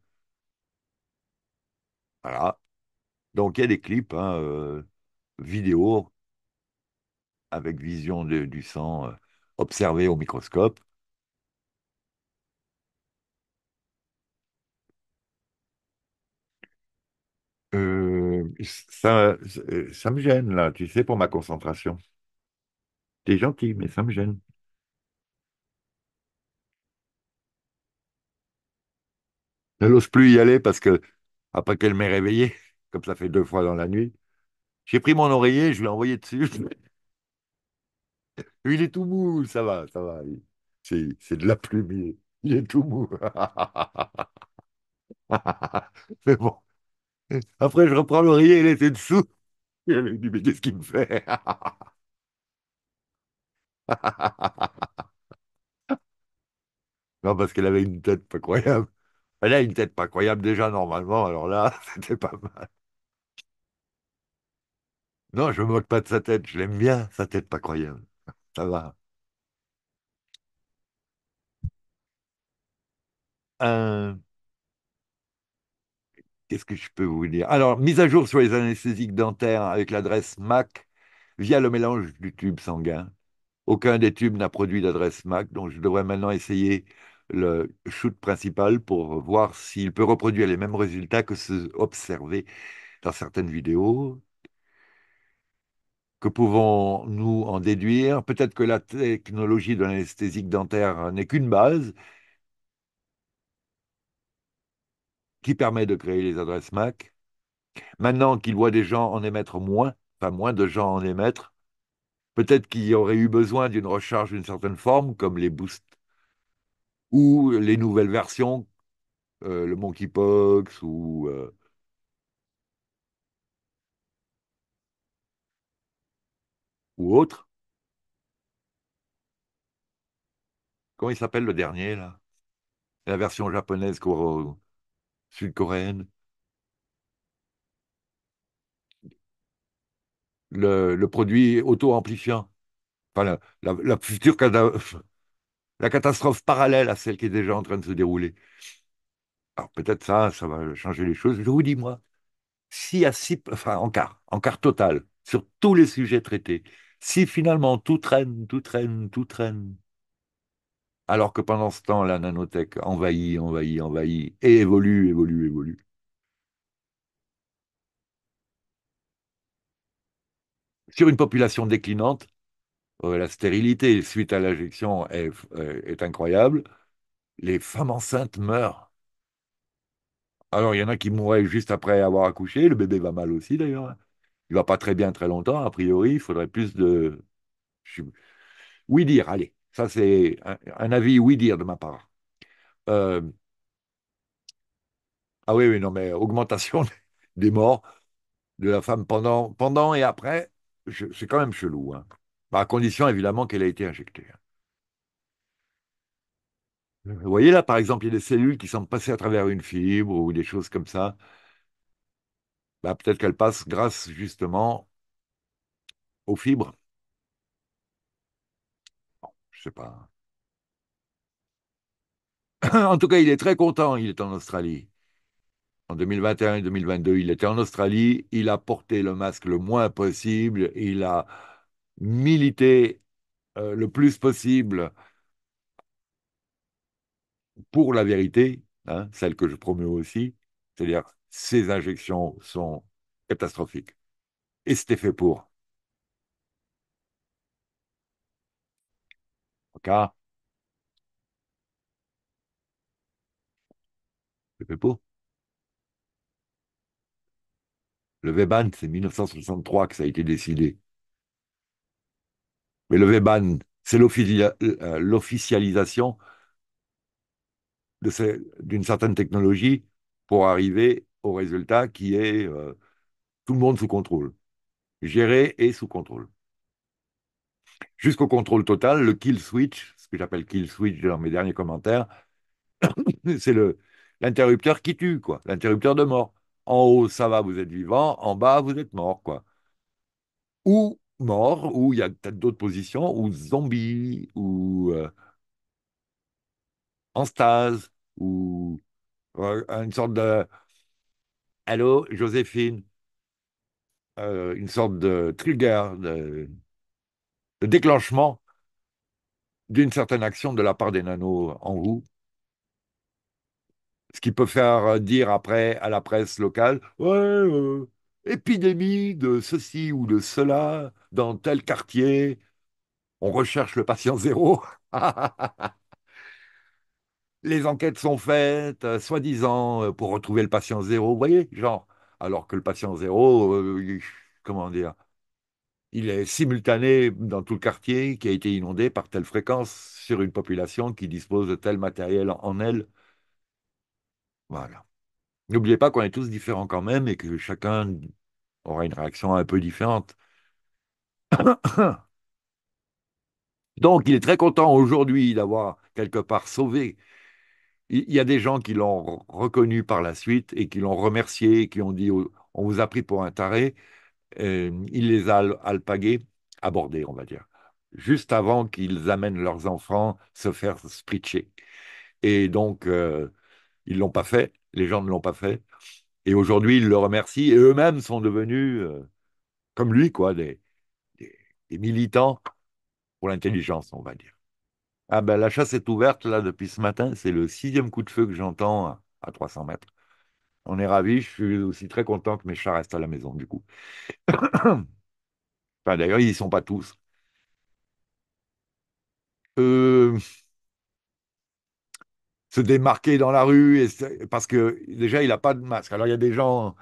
Voilà. Donc il y a des clips hein, euh, vidéo avec vision du sang euh, observé au microscope. Euh, ça, ça me gêne là, tu sais, pour ma concentration. T'es gentil, mais ça me gêne. Je n'ose plus y aller parce que, après qu'elle m'ait réveillé, comme ça fait deux fois dans la nuit, j'ai pris mon oreiller, je l'ai envoyé dessus. Il est tout mou, ça va, ça va. C'est de la plume, il est tout mou. Mais bon. Après, je reprends l'oreiller, il était dessous. Il elle dit, mais qu'est-ce qu'il me fait Non, parce qu'elle avait une tête pas croyable. Elle a une tête pas croyable déjà normalement, alors là, c'était pas mal. Non, je me moque pas de sa tête, je l'aime bien, sa tête pas croyable. Ça va. Euh, qu'est-ce que je peux vous dire? Alors, mise à jour sur les anesthésiques dentaires avec l'adresse MAC via le mélange du tube sanguin. Aucun des tubes n'a produit d'adresse MAC, donc je devrais maintenant essayer le shoot principal pour voir s'il peut reproduire les mêmes résultats que ceux observés dans certaines vidéos. Que pouvons-nous en déduire Peut-être que la technologie de l'anesthésique dentaire n'est qu'une base qui permet de créer les adresses MAC. Maintenant qu'il voit des gens en émettre moins, enfin moins de gens en émettre, peut-être qu'il y aurait eu besoin d'une recharge d'une certaine forme, comme les boosts ou les nouvelles versions, euh, le monkeypox ou euh, ou autre. Comment il s'appelle le dernier, là La version japonaise sud-coréenne le, produit auto-amplifiant. Enfin, la, la, future la catastrophe parallèle à celle qui est déjà en train de se dérouler. Alors peut-être ça, ça va changer les choses. Je vous dis, moi, si à six, enfin en quart, en quart total, sur tous les sujets traités, si finalement tout traîne, tout traîne, tout traîne, alors que pendant ce temps, la nanotech envahit, envahit, envahit, et évolue, évolue, évolue. Sur une population déclinante, oh, la stérilité suite à l'injection est, euh, est incroyable. Les femmes enceintes meurent. Alors, il y en a qui mouraient juste après avoir accouché, le bébé va mal aussi d'ailleurs. Hein. Il va pas très bien très longtemps, a priori, il faudrait plus de... Oui dire, allez, ça c'est un, avis oui dire de ma part. Euh, ah oui, oui, non, mais augmentation des morts de la femme pendant, pendant et après, c'est quand même chelou, hein. bah, à condition évidemment qu'elle ait été injectée. Hein. Vous voyez là, par exemple, il y a des cellules qui semblent passer à travers une fibre ou des choses comme ça. Bah, peut-être qu'elle passe grâce justement aux fibres. Je je sais pas. en tout cas, il est très content, il est en Australie. En 2021 et 2022, il était en Australie, il a porté le masque le moins possible, il a milité euh, le plus possible pour la vérité, hein, celle que je promets aussi, c'est-à-dire ces injections sont catastrophiques. Et c'était fait pour. OK C'était fait pour. Le Weban, c'est 1963 que ça a été décidé. Mais le Weban, c'est euh, l'officialisation d'une certaine technologie pour arriver au résultat qui est euh, tout le monde sous contrôle, géré et sous contrôle. Jusqu'au contrôle total, le kill switch, ce que j'appelle kill switch dans mes derniers commentaires, c'est l'interrupteur qui tue, quoi, l'interrupteur de mort. En haut, ça va, vous êtes vivant, en bas, vous êtes mort, quoi. Ou mort, ou il y a peut-être d'autres positions, ou zombie, ou euh, en stase, ou euh, une sorte de Allô, Joséphine euh, Une sorte de trigger, de, déclenchement d'une certaine action de la part des nanos en vous, Ce qui peut faire dire après à la presse locale Ouais, euh, épidémie de ceci ou de cela dans tel quartier, on recherche le patient zéro. les enquêtes sont faites, euh, soi-disant, euh, pour retrouver le patient zéro, vous voyez, genre, alors que le patient zéro, euh, comment dire, il est simultané dans tout le quartier qui a été inondé par telle fréquence sur une population qui dispose de tel matériel en elle. Voilà. N'oubliez pas qu'on est tous différents quand même et que chacun aura une réaction un peu différente. Donc, il est très content aujourd'hui d'avoir quelque part sauvé il y a des gens qui l'ont reconnu par la suite et qui l'ont remercié, qui ont dit oh, on vous a pris pour un taré. Euh, il les a alpagués, abordés, on va dire, juste avant qu'ils amènent leurs enfants se faire spritcher. Et donc, euh, ils ne l'ont pas fait, les gens ne l'ont pas fait. Et aujourd'hui, ils le remercient et eux-mêmes sont devenus, euh, comme lui, quoi, des militants pour mmh. l'intelligence, on va dire. Ah ben la chasse est ouverte là depuis ce matin. C'est le sixième coup de feu que j'entends à 300 mètres. On est ravis. Je suis aussi très content que mes chats restent à la maison du coup. enfin, D'ailleurs, ils n'y sont pas tous. Euh, se démarquer dans la rue parce que déjà il n'a pas de masque. Alors il y a des gens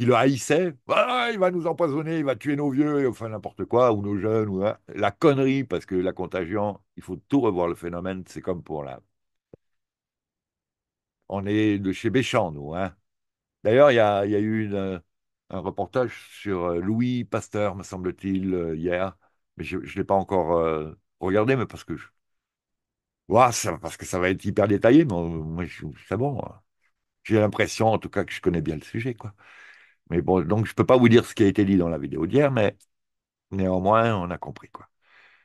il le haïssait, ah, il va nous empoisonner, il va tuer nos vieux, enfin n'importe quoi, ou nos jeunes, ou la connerie, parce que la contagion, il faut tout revoir le phénomène. C'est comme pour la. On est de chez Béchamp, nous. Hein. D'ailleurs, il y, a, eu euh, un reportage sur euh, Louis Pasteur, me semble-t-il, euh, hier. Mais je ne l'ai pas encore regardé, mais parce que je... ça, parce que ça va être hyper détaillé, mais c'est bon. Hein. J'ai l'impression, en tout cas, que je connais bien le sujet, quoi. Mais bon, donc je ne peux pas vous dire ce qui a été dit dans la vidéo d'hier, mais néanmoins, on a compris quoi.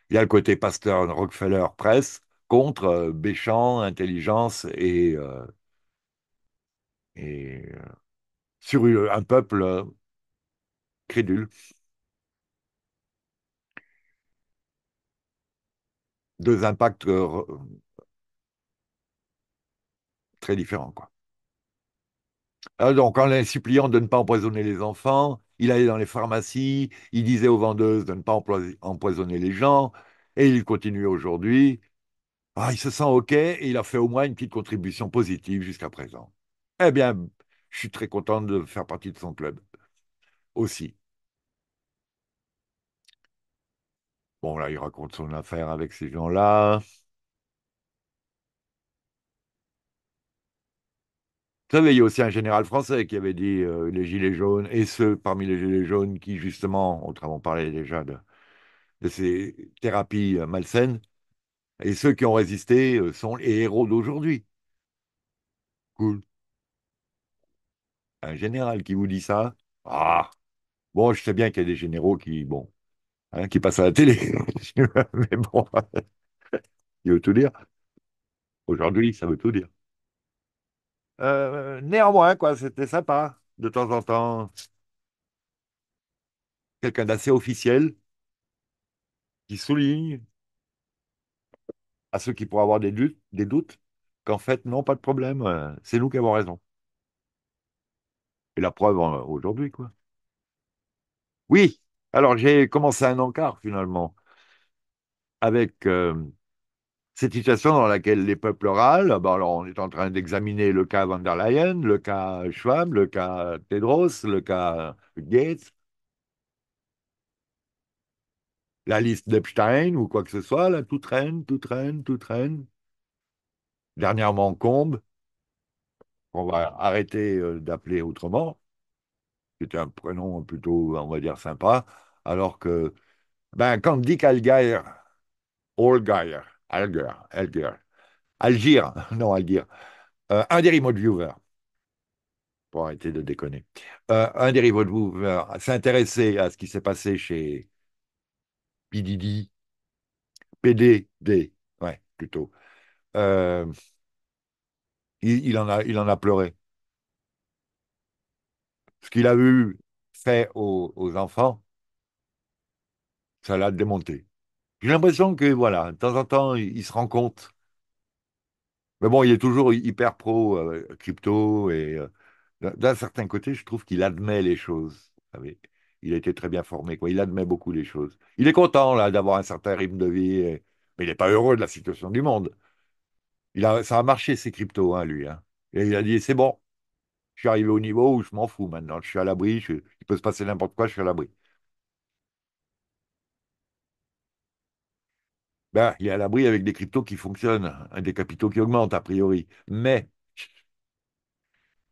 Il y a le côté Pasteur Rockefeller presse contre euh, Béchamp, intelligence et, euh, euh, sur un peuple crédule. Deux impacts très différents, quoi. Euh, donc, en les suppliant de ne pas empoisonner les enfants, il allait dans les pharmacies, il disait aux vendeuses de ne pas empoisonner les gens, et il continue aujourd'hui. Ah, il se sent OK et il a fait au moins une petite contribution positive jusqu'à présent. Eh bien, je suis très content de faire partie de son club aussi. Bon, là, il raconte son affaire avec ces gens-là. Vous savez, il y a aussi un général français qui avait dit euh, les Gilets jaunes, et ceux parmi les Gilets jaunes qui, justement, on parlait déjà de, ces thérapies euh, malsaines, et ceux qui ont résisté euh, sont les héros d'aujourd'hui. Cool. Un général qui vous dit ça, ah, bon, je sais bien qu'il y a des généraux qui, bon, hein, qui passent à la télé, mais bon, il veut tout dire. Aujourd'hui, ça veut tout dire. Euh, néanmoins, quoi, c'était sympa, de temps en temps. Quelqu'un d'assez officiel qui souligne à ceux qui pourraient avoir des, doutes, des doutes qu'en fait, non, pas de problème, euh, c'est nous qui avons raison. Et la preuve euh, aujourd'hui, quoi. Oui, alors j'ai commencé un encart finalement avec cette situation dans laquelle les peuples râlent, bah, on est en train d'examiner le cas van der Leyen, le cas Schwab, le cas Tedros, le cas Gates, la liste d'Epstein ou quoi que ce soit, là, tout traîne, tout traîne, tout traîne. Dernièrement, Combe, qu'on va arrêter euh, d'appeler autrement, c'était un prénom plutôt, on va dire, sympa, alors que, ben, quand dit Allgaier, Allgaier, Alger, Alger. alger, non Alger, euh, un des remote viewers, pour arrêter de déconner, euh, un des remote viewers s'intéressait à ce qui s'est passé chez PDD, PDD, ouais, plutôt. Euh, il, en a, il en a pleuré. Ce qu'il a vu fait aux enfants, ça l'a démonté. J'ai l'impression que, voilà, de temps en temps, il, se rend compte. Mais bon, il est toujours hyper pro euh, crypto et euh, d'un certain côté, je trouve qu'il admet les choses. Il a été très bien formé, quoi. Il admet beaucoup les choses. Il est content là d'avoir un certain rythme de vie, mais il n'est pas heureux de la situation du monde. Il a, ça a marché ces cryptos, hein, lui. Hein. Et il a dit c'est bon, je suis arrivé au niveau où je m'en fous maintenant. Je suis à l'abri. Il peut se passer n'importe quoi, je suis à l'abri. Ben, il est à l'abri avec des cryptos qui fonctionnent, hein, des capitaux qui augmentent a priori. Mais,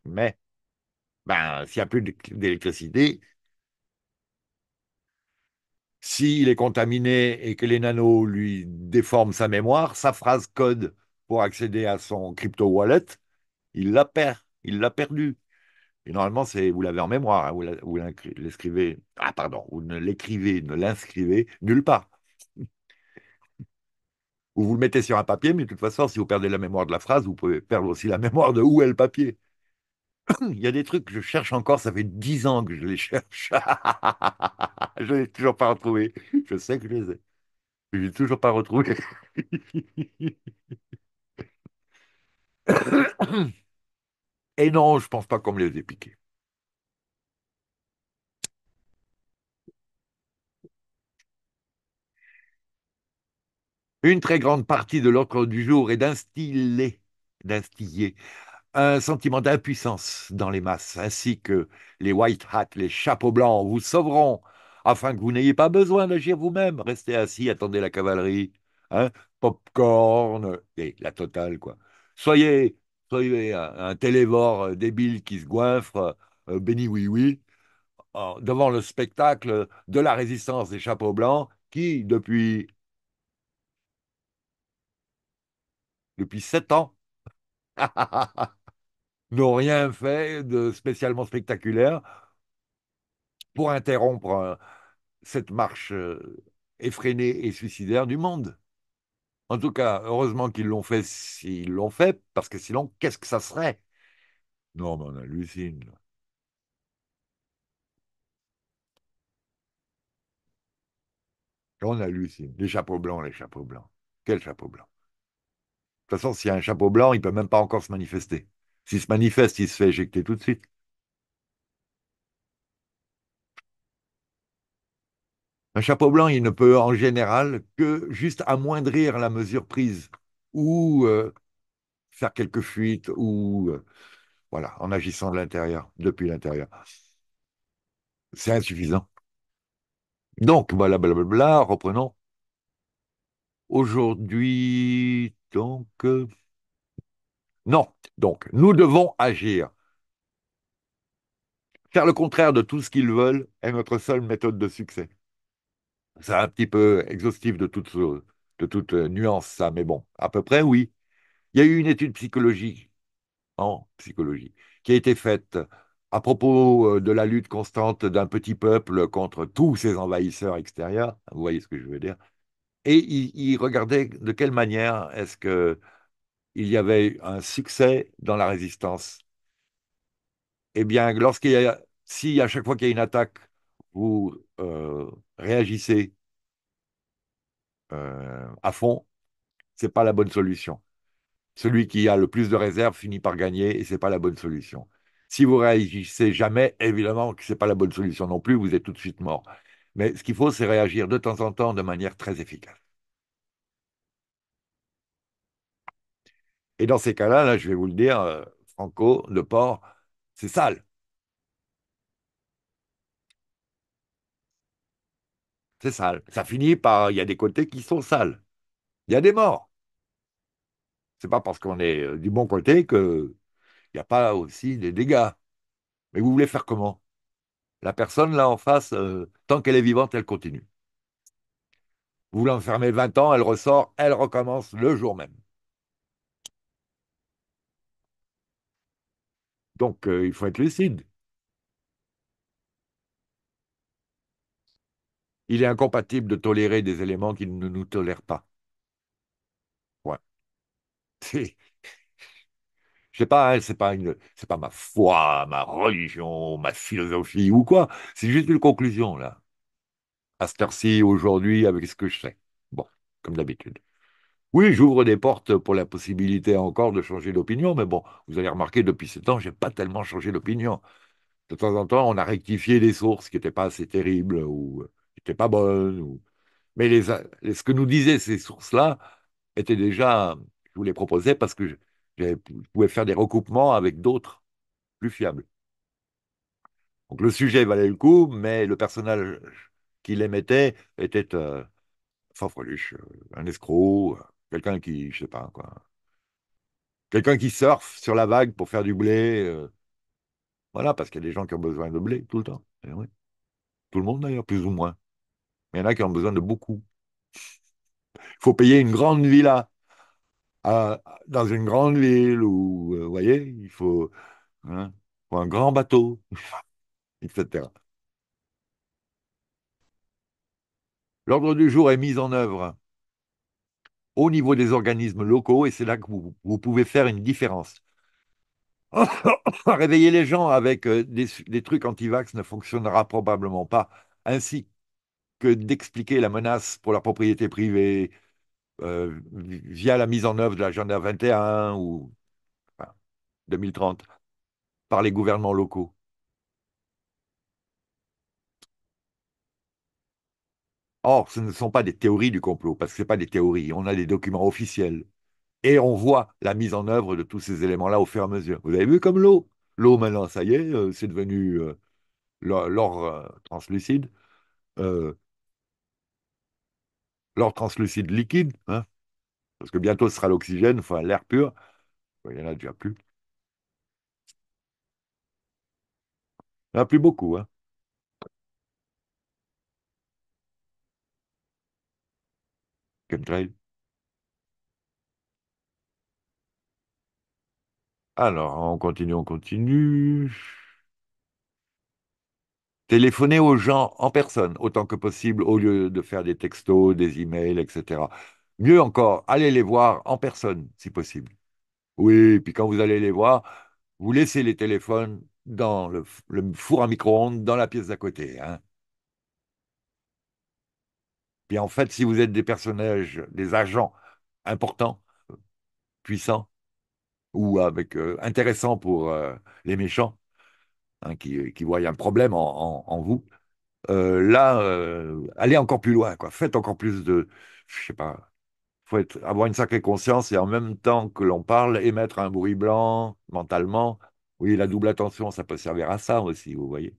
mais, ben, s'il n'y a plus d'électricité, s'il est contaminé et que les nanos lui déforment sa mémoire, sa phrase code pour accéder à son crypto wallet, il la perd, il l'a perdu. Et normalement, c'est vous l'avez en mémoire, hein, vous, ah pardon, vous ne l'écrivez, ne l'inscrivez nulle part vous le mettez sur un papier, mais de toute façon, si vous perdez la mémoire de la phrase, vous pouvez perdre aussi la mémoire de où est le papier. Il y a des trucs que je cherche encore, ça fait dix ans que je les cherche. je ne les ai toujours pas retrouvés. Je sais que je les ai. Je ne les ai toujours pas retrouvés. Et non, je ne pense pas qu'on me les ait piqués. Une très grande partie de l'ordre du jour est d'instiller, d'instiller un sentiment d'impuissance dans les masses, ainsi que les white hats, les chapeaux blancs vous sauveront, afin que vous n'ayez pas besoin d'agir vous-même. Restez assis, attendez la cavalerie, hein, popcorn, et la totale, quoi. Soyez, soyez un, télévore euh, débile qui se goinfre, euh, béni oui oui, devant le spectacle de la résistance des chapeaux blancs qui, depuis depuis sept ans, n'ont rien fait de spécialement spectaculaire pour interrompre euh, cette marche euh, effrénée et suicidaire du monde. En tout cas, heureusement qu'ils l'ont fait s'ils l'ont fait, parce que sinon, qu'est-ce que ça serait Non, mais on hallucine. On hallucine. Les chapeaux blancs, les chapeaux blancs. Quel chapeau blanc de toute façon, s'il y a un chapeau blanc, il ne peut même pas encore se manifester. S'il se manifeste, il se fait éjecter tout de suite. Un chapeau blanc, il ne peut en général que juste amoindrir la mesure prise ou euh, faire quelques fuites ou euh, voilà, en agissant de l'intérieur, depuis l'intérieur. C'est insuffisant. Donc, voilà, blablabla, reprenons. Aujourd'hui, donc, euh, non, donc, nous devons agir. Faire le contraire de tout ce qu'ils veulent est notre seule méthode de succès. C'est un petit peu exhaustif de toute, de toute euh, nuance, ça, mais bon, à peu près, oui. Il y a eu une étude psychologique, en psychologie, qui a été faite à propos euh, de la lutte constante d'un petit peuple contre tous ces envahisseurs extérieurs. Vous voyez ce que je veux dire et il, regardait de quelle manière est-ce que il y avait un succès dans la résistance. Eh bien, lorsqu'il y a, si à chaque fois qu'il y a une attaque, vous euh, réagissez euh, à fond, ce n'est pas la bonne solution. Celui qui a le plus de réserves finit par gagner et n'est pas la bonne solution. Si vous réagissez jamais, évidemment que n'est pas la bonne solution non plus, vous êtes tout de suite mort. Mais ce qu'il faut, c'est réagir de temps en temps de manière très efficace. Et dans ces cas-là, là, je vais vous le dire, euh, Franco, le port, c'est sale. C'est sale. Ça finit par. Il y a des côtés qui sont sales. Il y a des morts. C'est pas parce qu'on est euh, du bon côté que il n'y a pas aussi des dégâts. Mais vous voulez faire comment La personne là en face, euh, qu'elle est vivante, elle continue. Vous l'enfermez 20 ans, elle ressort, elle recommence le jour même. Donc, euh, il faut être lucide. Il est incompatible de tolérer des éléments qui ne nous tolèrent pas. Ouais. Je sais pas, hein, c'est pas une, c'est pas ma foi, ma religion, ma philosophie ou quoi. C'est juste une conclusion là à aujourd'hui, avec ce que je sais. Bon, comme d'habitude. Oui, j'ouvre des portes pour la possibilité encore de changer d'opinion, mais bon, vous allez remarquer, depuis ce temps, je n'ai pas tellement changé d'opinion. De temps en temps, on a rectifié des sources qui n'étaient pas assez terribles ou euh, qui n'étaient pas bonnes. Mais ce que nous disaient ces sources-là était déjà, je vous les proposais parce que je, je pouvais faire des recoupements avec d'autres plus fiables. Donc le sujet valait le coup, mais le personnage qui mettait était euh, euh, un escroc, euh, quelqu'un qui, je sais pas, quoi. Quelqu'un qui surfe sur la vague pour faire du blé. voilà, parce qu'il y a des gens qui ont besoin de blé tout le temps. Eh tout le monde d'ailleurs, plus ou moins. Mais il y en a qui ont besoin de beaucoup. Il faut payer une grande villa dans une grande ville où, vous voyez, hein, il faut un grand bateau, etc. L'ordre du jour est mis en œuvre au niveau des organismes locaux et c'est là que vous, pouvez faire une différence. Réveiller les gens avec euh, des, trucs anti-vax ne fonctionnera probablement pas, ainsi que d'expliquer la menace pour la propriété privée euh, via la mise en œuvre de l'agenda 21 ou 2030 par les gouvernements locaux. Or, ce ne sont pas des théories du complot, parce que ce sont pas des théories, on a des documents officiels. Et on voit la mise en œuvre de tous ces éléments-là au fur et à mesure. Vous avez vu comme l'eau L'eau, maintenant, ça y est, euh, c'est devenu euh, l'or euh, translucide. l'or translucide liquide, hein, parce que bientôt ce sera l'oxygène, enfin l'air pur. Il n'y en a déjà plus. Il n'y en a plus beaucoup. Hein. Alors, on continue, on continue. Téléphoner aux gens en personne autant que possible au lieu de faire des textos, des emails, etc. Mieux encore, allez les voir en personne si possible. Oui, puis quand vous allez les voir, vous laissez les téléphones dans le, le four à micro-ondes dans la pièce d'à côté. Hein. Puis en fait, si vous êtes des personnages, des agents importants, puissants, ou avec euh, intéressants pour euh, les méchants, hein, qui, euh, qui, voient un problème en, vous, là, allez encore plus loin, quoi. Faites encore plus de, je sais pas, faut avoir une sacrée conscience et en même temps que l'on parle, émettre un bruit blanc mentalement. Oui, la double attention, ça peut servir à ça aussi, vous voyez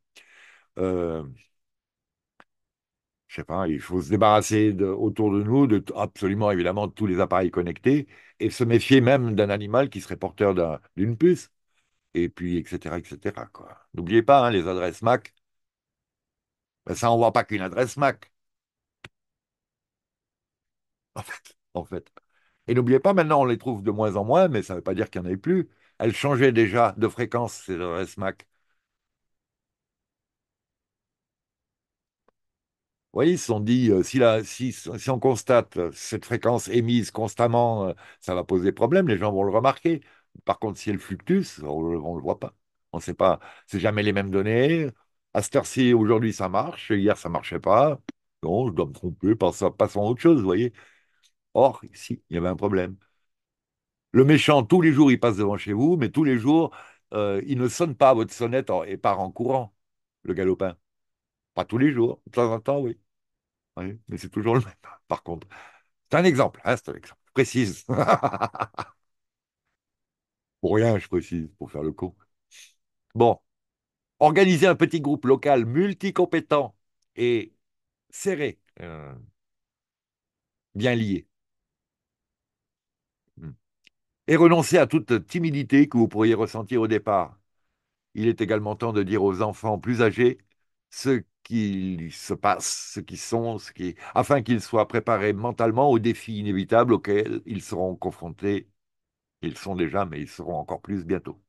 je sais pas, il faut se débarrasser autour de nous de absolument évidemment tous les appareils connectés et se méfier même d'un animal qui serait porteur d'une puce. Et puis, etc., etc. N'oubliez pas, hein, les adresses MAC, ben, ça ça voit pas qu'une adresse MAC. En fait, en fait. Et n'oubliez pas, maintenant, on les trouve de moins en moins, mais ça ne veut pas dire qu'il n'y en ait plus. Elles changeaient déjà de fréquence, ces adresses MAC. voyez, ils se sont dit, euh, si, on constate cette fréquence émise constamment, euh, ça va poser problème, les gens vont le remarquer. Par contre, si elle fluctue, on ne le voit pas. On ne sait pas, c'est jamais les mêmes données. À cette heure aujourd'hui, ça marche, hier, ça ne marchait pas. Non, je dois me tromper, passons, à autre chose, vous voyez. Or, ici, il y avait un problème. Le méchant, tous les jours, il passe devant chez vous, mais tous les jours, euh, il ne sonne pas à votre sonnette et part en courant, le galopin. Pas tous les jours, de temps en temps, oui mais c'est toujours le même, par contre. C'est un exemple, hein, c'est un exemple. Je précise. pour rien, je précise, pour faire le coup. Bon. Organiser un petit groupe local multicompétent et serré, euh, bien lié. Hmm. Et renoncer à toute timidité que vous pourriez ressentir au départ. Il est également temps de dire aux enfants plus âgés ce qu'il se passe, ce qu'ils sont, ce qui... afin qu'ils soient préparés mentalement aux défis inévitables auxquels ils seront confrontés. Ils sont déjà, mais ils seront encore plus bientôt.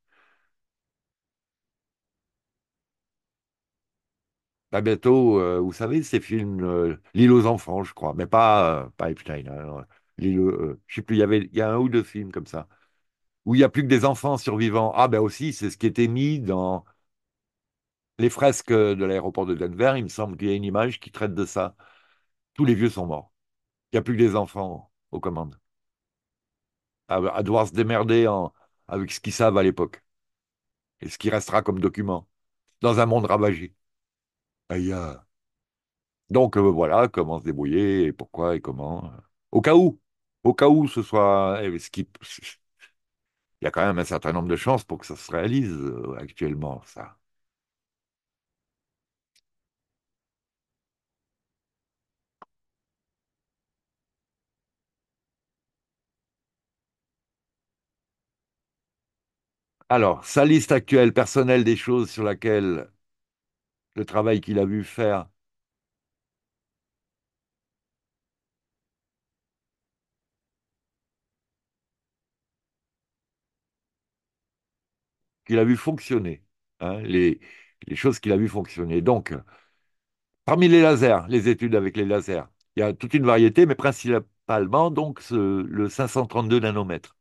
À bientôt, euh, vous savez, ces films, euh, L'île aux enfants, je crois, mais pas, euh, Epstein. Hein, je sais plus, il y avait il y a un ou deux films comme ça, où il n'y a plus que des enfants survivants. Ah ben aussi, c'est ce qui était mis dans les fresques de l'aéroport de Denver, il me semble qu'il y a une image qui traite de ça. Tous les vieux sont morts. Il n'y a plus que des enfants aux commandes. À, devoir se démerder en, avec ce qu'ils savent à l'époque. Et ce qui restera comme document. Dans un monde ravagé. Aïe. donc euh, voilà, comment se débrouiller, et pourquoi et comment. Au cas où, au cas où ce soit. Eh, ce qui... Il y a quand même un certain nombre de chances pour que ça se réalise euh, actuellement, ça. Alors, sa liste actuelle personnelle des choses sur laquelle le travail qu'il a vu faire qu'il a vu fonctionner, hein, les, les, choses qu'il a vu fonctionner. Donc, parmi les lasers, les études avec les lasers, il y a toute une variété, mais principalement donc le 532 nanomètres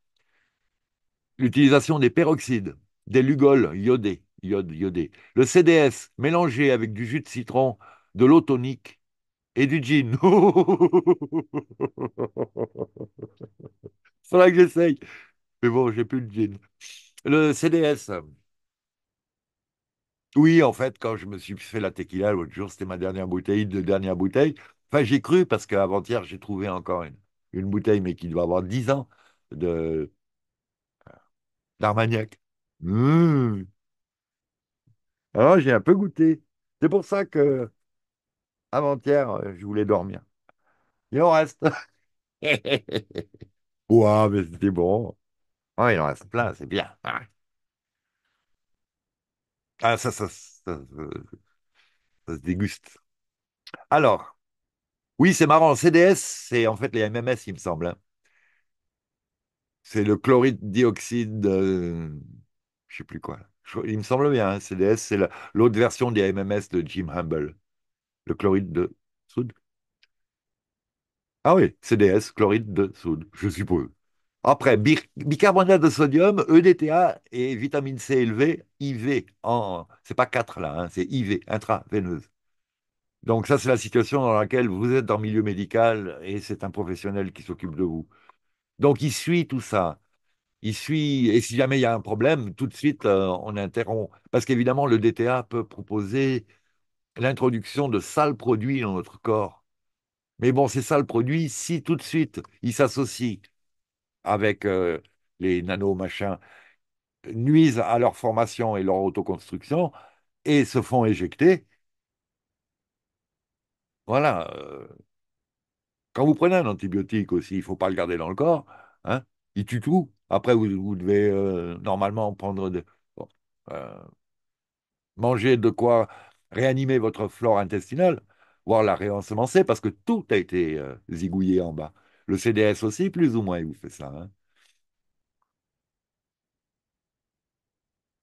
l'utilisation des peroxydes, des lugols iodés, iode, iodé, le CDS mélangé avec du jus de citron, de l'eau tonique et du gin. C'est là que j'essaye. Mais bon, j'ai plus de gin. Le CDS. Oui, en fait, quand je me suis fait la tequila l'autre jour, c'était ma dernière bouteille, de dernière bouteille. Enfin, j'ai cru parce qu'avant-hier, j'ai trouvé encore une, une bouteille, mais qui doit avoir 10 ans de, L'armagnac. Mmh. Alors, j'ai un peu goûté. C'est pour ça que, avant-hier, euh, je voulais dormir. Il en reste. Ouah, mais c'était bon. Oh, il en reste plein, c'est bien. Ah, ça, ça, ça, ça, se déguste. Alors, oui, c'est marrant. CDS, c'est en fait les MMS, il me semble. Hein. C'est le chloride dioxyde, Je je sais plus quoi. il me semble bien, CDS, hein, c'est l'autre version des MMS de Jim Humble. Le chloride de soude. Ah oui, CDS, chloride de soude, je suppose. Après, bicarbonate de sodium, EDTA et vitamine C élevée, IV. En... C'est pas 4 là, hein, c'est IV, intraveineuse. Donc ça, c'est la situation dans laquelle vous êtes dans le milieu médical et c'est un professionnel qui s'occupe de vous. Donc il suit tout ça. Il suit, et si jamais il y a un problème, tout de suite, euh, on interrompt. Parce qu'évidemment, le DTA peut proposer l'introduction de sales produits dans notre corps. Mais bon, ces sales produits, si tout de suite, ils s'associent avec euh, les nanomachins, nuisent à leur formation et leur autoconstruction et se font éjecter, voilà, euh, quand vous prenez un antibiotique aussi, il ne faut pas le garder dans le corps. Hein. il tue tout. Après, vous, devez euh, normalement prendre de, euh, manger de quoi réanimer votre flore intestinale, voire la réensemencer, parce que tout a été euh, zigouillé en bas. Le CDS aussi, plus ou moins, il vous fait ça. Hein.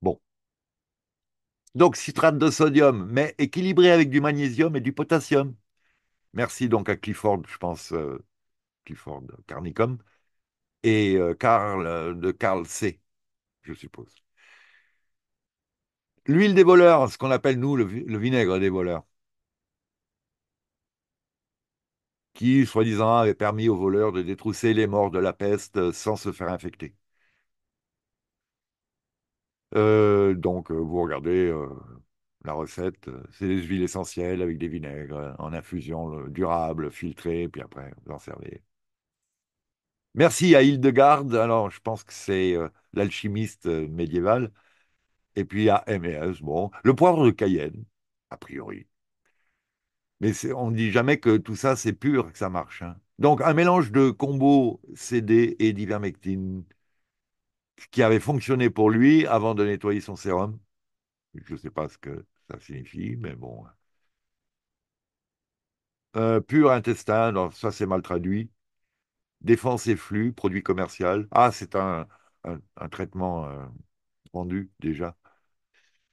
Bon. Donc, citrate de sodium, mais équilibré avec du magnésium et du potassium. Merci donc à Clifford, je pense, euh, Clifford Carnicom, et Carl euh, Karl euh, de Carl C, je suppose. L'huile des voleurs, ce qu'on appelle nous le, le, vinaigre des voleurs, qui, soi-disant, avait permis aux voleurs de détrousser les morts de la peste sans se faire infecter. donc, vous regardez, la recette, euh, c'est des huiles essentielles avec des vinaigres euh, en infusion durable, filtrée, puis après, vous en servez. Merci à Hildegarde, alors je pense que c'est euh, l'alchimiste médiéval, et puis à M&S, bon, le poivre de Cayenne, a priori. Mais on ne dit jamais que tout ça, c'est pur, que ça marche. Hein. Donc un mélange de combo CD et d'ivermectine qui avait fonctionné pour lui avant de nettoyer son sérum. Je ne sais pas ce que ça signifie, mais bon. Euh, pur intestin, ça c'est mal traduit. Défense et flux, produit commercial. Ah, c'est un, traitement euh, vendu déjà.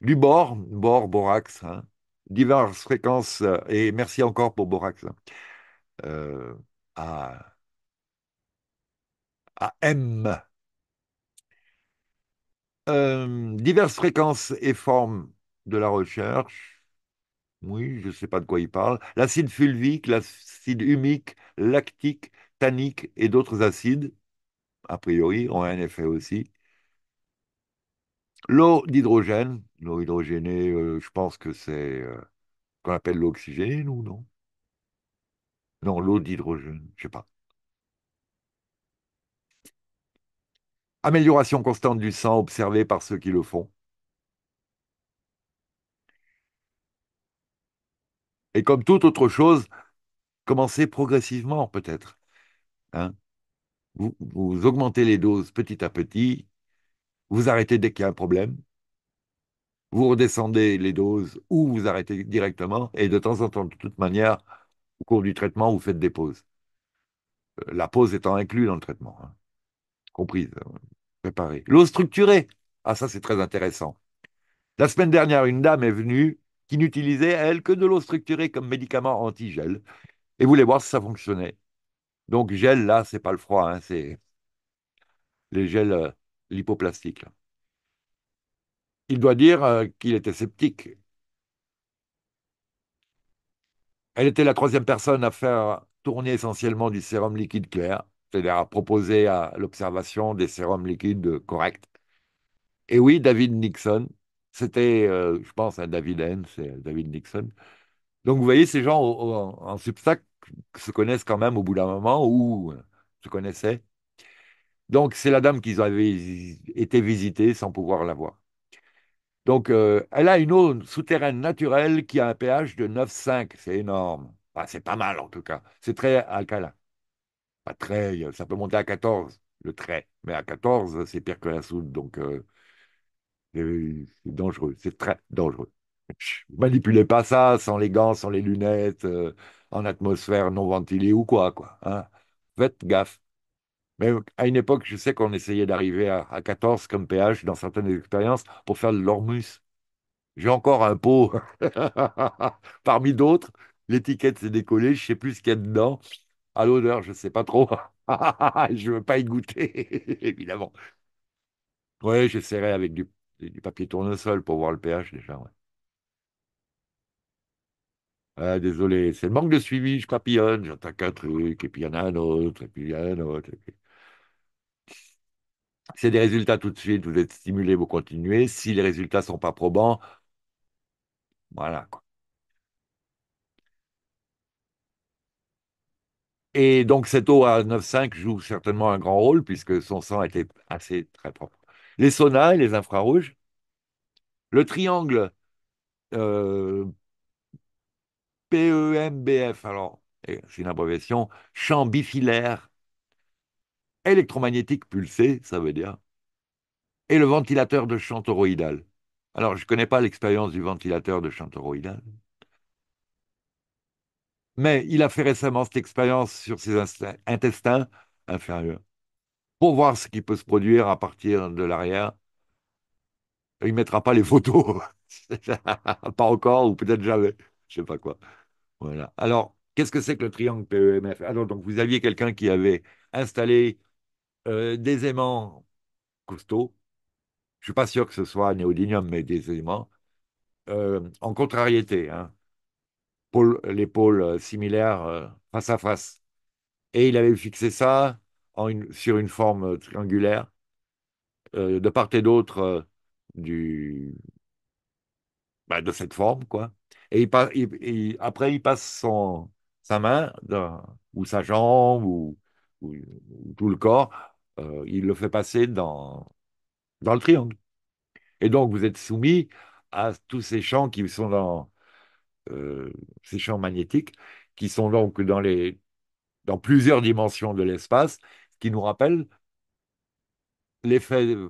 Du bord, bord, borax. Hein. Diverses fréquences, euh, et merci encore pour borax. Hein. à, à M. Euh, diverses fréquences et formes de la recherche. Oui, je ne sais pas de quoi il parle. L'acide fulvique, l'acide humique, lactique, tannique et d'autres acides, a priori, ont un effet aussi. L'eau d'hydrogène, l'eau hydrogénée, euh, je pense que c'est euh, qu'on appelle l'oxygène, ou non Non, l'eau d'hydrogène, je ne sais pas. Amélioration constante du sang observée par ceux qui le font. Et comme toute autre chose, commencez progressivement peut-être. Hein. vous, augmentez les doses petit à petit, vous arrêtez dès qu'il y a un problème, vous redescendez les doses ou vous arrêtez directement, et de temps en temps, de toute manière, au cours du traitement, vous faites des pauses. Euh, la pause étant inclue dans le traitement. Hein comprise, euh, préparée. L'eau structurée. Ah, ça, c'est très intéressant. La semaine dernière, une dame est venue qui n'utilisait, elle, que de l'eau structurée comme médicament anti-gel et voulait voir si ça fonctionnait. Donc, gel, là, c'est pas le froid, hein, c'est les gels euh, lipoplastiques. Il doit dire euh, qu'il était sceptique. Elle était la troisième personne à faire tourner essentiellement du sérum liquide clair c'est-à-dire proposer à l'observation des sérums liquides corrects. Et oui, David Nixon, c'était, euh, je pense, à David N, c'est David Nixon. Donc vous voyez, ces gens en substac se connaissent quand même au bout d'un moment ou euh, se connaissaient. Donc c'est la dame qu'ils avaient été visiter sans pouvoir la voir. Donc euh, elle a une eau souterraine naturelle qui a un pH de 9,5, c'est énorme. c'est pas mal en tout cas, c'est très alcalin ça peut monter à 14, le trait. Mais à 14, c'est pire que la soude, donc euh, c'est dangereux, c'est très dangereux. Manipulez pas ça sans les gants, sans les lunettes, euh, en atmosphère non ventilée ou quoi, quoi. Hein. Faites gaffe. Mais à une époque, je sais qu'on essayait d'arriver à, à, 14 comme pH dans certaines expériences pour faire de l'ormus. J'ai encore un pot parmi d'autres. L'étiquette s'est décollée, je ne sais plus ce qu'il y a dedans à l'odeur, je ne sais pas trop. je ne veux pas y goûter, évidemment. Oui, j'essaierai avec du, papier tournesol pour voir le pH déjà. Ah, désolé, c'est le manque de suivi, je papillonne, j'attaque un truc, et puis il y en a un autre, et puis il y en a un autre. C'est des résultats tout de suite, vous êtes stimulé, vous continuez. Si les résultats ne sont pas probants, voilà. Quoi. Et donc cette eau à 9,5 joue certainement un grand rôle puisque son sang était assez très propre. Les saunas et les infrarouges. Le triangle euh, PEMBF, alors c'est une abréviation, champ bifilaire électromagnétique pulsé, ça veut dire, et le ventilateur de champ toroïdal. Alors je ne connais pas l'expérience du ventilateur de champ toroïdal, mais il a fait récemment cette expérience sur ses intestins inférieurs pour voir ce qui peut se produire à partir de l'arrière. Il ne mettra pas les photos, pas encore, ou peut-être jamais, je ne sais pas quoi. Voilà. Alors, qu'est-ce que c'est que le triangle PEMF Alors, donc, vous aviez quelqu'un qui avait installé euh, des aimants costauds. Je ne suis pas sûr que ce soit néodymium, mais des aimants euh, en contrariété. Hein l'épaule euh, similaire euh, face à face. Et il avait fixé ça sur une forme euh, triangulaire, de part et d'autre bah, de cette forme, quoi. Et, après, il passe son, sa main ou sa jambe ou, tout le corps, il le fait passer dans, dans le triangle. Et donc, vous êtes soumis à tous ces champs qui sont dans, euh, ces champs magnétiques qui sont donc dans, les, dans plusieurs dimensions de l'espace, qui nous rappellent l'effet euh,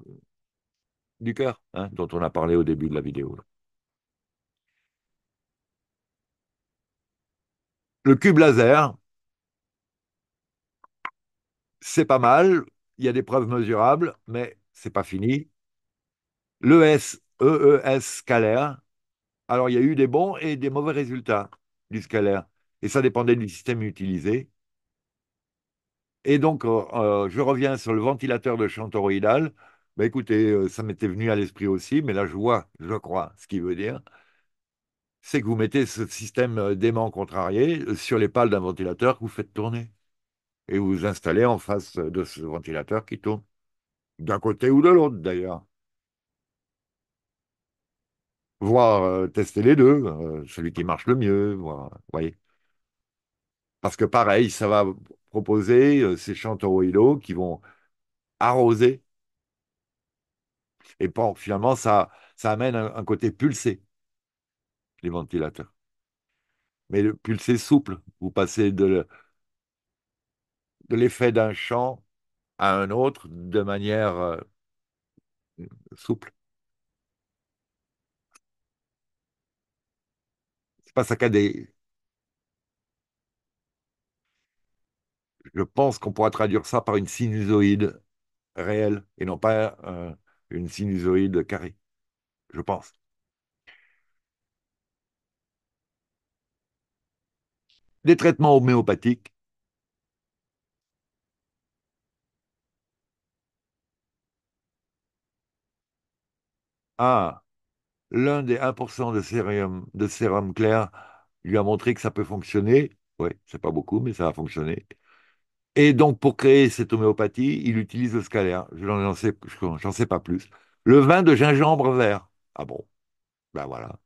du cœur hein, dont on a parlé au début de la vidéo. Le cube laser, c'est pas mal, il y a des preuves mesurables, mais c'est pas fini. L'ES, EES scalaire, alors, il y a eu des bons et des mauvais résultats du scalaire. Et ça dépendait du système utilisé. Et donc, euh, euh, je reviens sur le ventilateur de champ bah, écoutez, euh, ça m'était venu à l'esprit aussi, mais là, je vois, je crois ce qu'il veut dire. C'est que vous mettez ce système d'aimant contrarié sur les pales d'un ventilateur que vous faites tourner. Et vous vous installez en face de ce ventilateur qui tourne. D'un côté ou de l'autre, d'ailleurs. Voir euh, tester les deux, euh, celui qui marche le mieux, voir, euh, voyez. Parce que pareil, ça va proposer ces chants au qui vont arroser. Et finalement, ça, ça amène un, côté pulsé, les ventilateurs. Mais le pulsé souple, vous passez de, de l'effet d'un chant à un autre de manière souple. pas saccadé. Je pense qu'on pourra traduire ça par une sinusoïde réelle et non pas euh, une sinusoïde carrée, je pense. Des traitements homéopathiques. Ah, l'un des 1% de sérum, de sérum clair lui a montré que ça peut fonctionner. Oui, c'est pas beaucoup, mais ça a fonctionné. Et donc, pour créer cette homéopathie, il utilise le scalaire. Je n'en sais pas plus. Le vin de gingembre vert. Ah bon Ben voilà.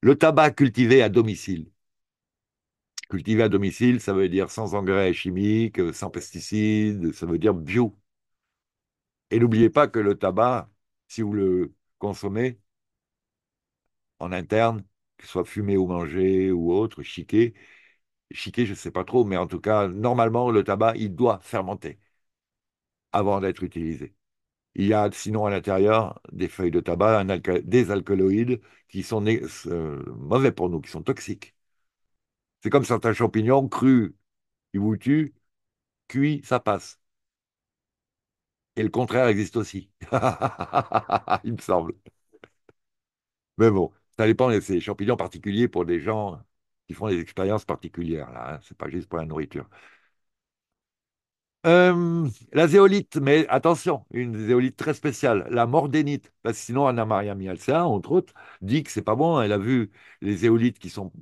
Le tabac cultivé à domicile. Cultivé à domicile, ça veut dire sans engrais chimiques, euh, sans pesticides, ça veut dire bio. Et n'oubliez pas que le tabac, si vous le consommez, en interne, ce soit fumé ou mangé ou autre chiqué chiqué je ne sais pas trop, mais en tout cas, normalement, le tabac, il doit fermenter avant d'être utilisé. Il y a sinon à l'intérieur des feuilles de tabac, des alcaloïdes qui sont euh, mauvais pour nous, qui sont toxiques. C'est comme certains champignons crus, ils vous tuent, cuit, ça passe. Et le contraire existe aussi, il me semble. Mais bon, ça dépend, c'est des champignons particuliers pour des gens qui font des expériences particulières, là. n'est hein. C'est pas juste pour la nourriture. Euh, la zéolite, mais attention, une zéolite très spéciale, la mordénite, parce que sinon Anna Maria Mialsa, entre autres, dit que c'est pas bon. Elle a vu les zéolites qui sont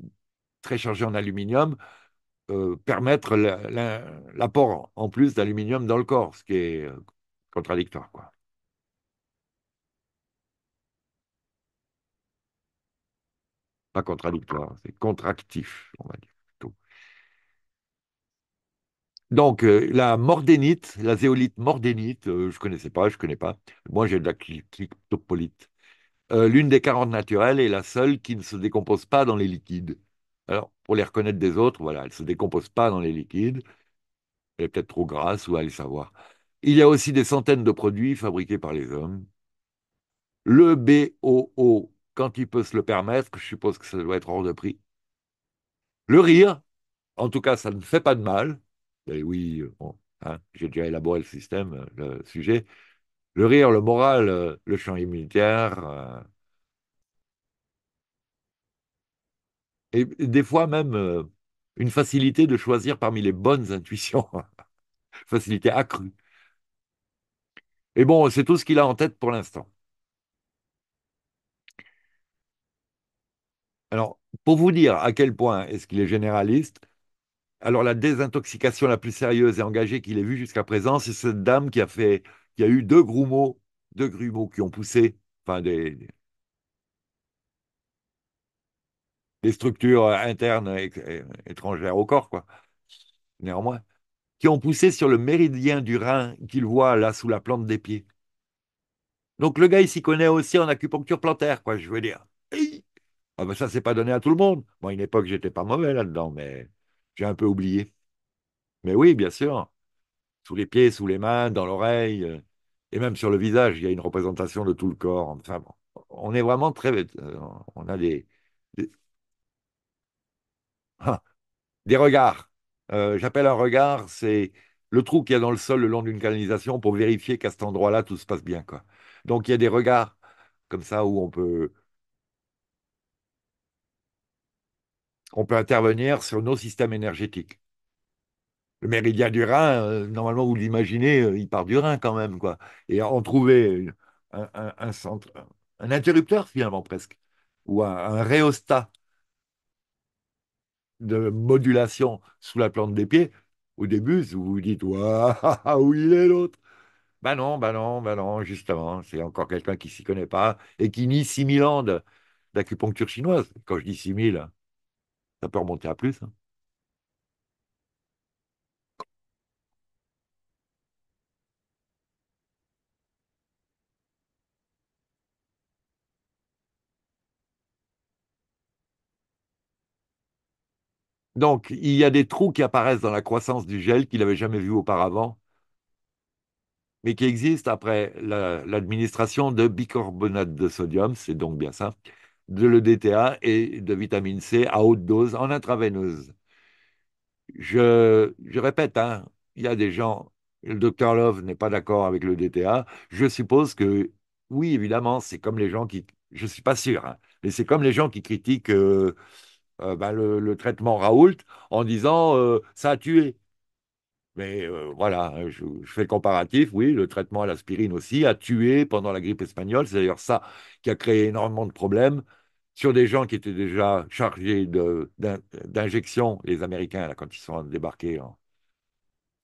très chargés en aluminium euh, permettre l'apport en plus d'aluminium dans le corps, ce qui est euh, contradictoire, quoi. pas contradictoire, hein, c'est contractif, on va dire plutôt. Donc, euh, la mordénite, la zéolite mordénite, euh, je ne connaissais pas, je ne connais pas. Moi, j'ai de la cryptopolite. Euh, l'une des 40 naturelles est la seule qui ne se décompose pas dans les liquides. Alors, pour les reconnaître des autres, voilà, elle ne se décompose pas dans les liquides. Elle est peut-être trop grasse ou à savoir. Il y a aussi des centaines de produits fabriqués par les hommes. Le BOO quand il peut se le permettre, je suppose que ça doit être hors de prix. Le rire, en tout cas, ça ne fait pas de mal. Eh oui, hein, j'ai déjà élaboré le système, euh, le sujet. Le rire, le moral, euh, le champ immunitaire. Euh, et des fois même une facilité de choisir parmi les bonnes intuitions. facilité accrue. Et bon, c'est tout ce qu'il a en tête pour l'instant. Alors, pour vous dire à quel point est-ce qu'il est généraliste, alors la désintoxication la plus sérieuse et engagée qu'il ait vue jusqu'à présent, c'est cette dame qui a fait, qui a eu deux grumeaux, deux grumeaux qui ont poussé, enfin des, des structures internes étrangères au corps, quoi. Néanmoins, qui ont poussé sur le méridien du rein qu'il voit là sous la plante des pieds. Donc le gars, il s'y connaît aussi en acupuncture plantaire, quoi, je veux dire. Ah ben, ça, c'est pas donné à tout le monde. Moi, à une époque, j'étais pas mauvais là-dedans, mais j'ai un peu oublié. Mais oui, bien sûr. Sous les pieds, sous les mains, dans l'oreille, euh, et même sur le visage, il y a une représentation de tout le corps. Enfin, on est vraiment très... Euh, on a des... des, ah, regards. Euh, j'appelle un regard, c'est le trou qu'il y a dans le sol le long d'une canalisation pour vérifier qu'à cet endroit-là, tout se passe bien. Quoi. Donc il y a des regards comme ça où on peut on peut intervenir sur nos systèmes énergétiques. Le méridien du Rhin, euh, normalement, vous l'imaginez, euh, il part du Rhin quand même. quoi. Et on trouver un, centre, un interrupteur finalement presque, ou un, un de modulation sous la plante des pieds, au début, vous vous dites Waouh, où il est l'autre Ben non, ben non, ben non, justement, c'est encore quelqu'un qui s'y connaît pas et qui nie 6000 ans d'acupuncture chinoise. Quand je dis 6000, ça peut remonter à plus. Hein. Donc, il y a des trous qui apparaissent dans la croissance du gel qu'il n'avait jamais vu auparavant, mais qui existent après l'administration de bicarbonate de sodium, c'est donc bien ça, de l'EDTA et de vitamine C à haute dose en intraveineuse. Je, répète, hein, il y a des gens, le docteur Love n'est pas d'accord avec l'EDTA. Je suppose que, oui, évidemment, c'est comme les gens qui, je ne suis pas sûr, hein, mais c'est comme les gens qui critiquent euh, euh, ben, le, traitement Raoult en disant euh, ça a tué. Mais voilà, hein, je, je, fais le comparatif. Oui, le traitement à l'aspirine aussi a tué pendant la grippe espagnole. C'est d'ailleurs ça qui a créé énormément de problèmes sur des gens qui étaient déjà chargés d'injections, les Américains, quand ils sont débarqués en,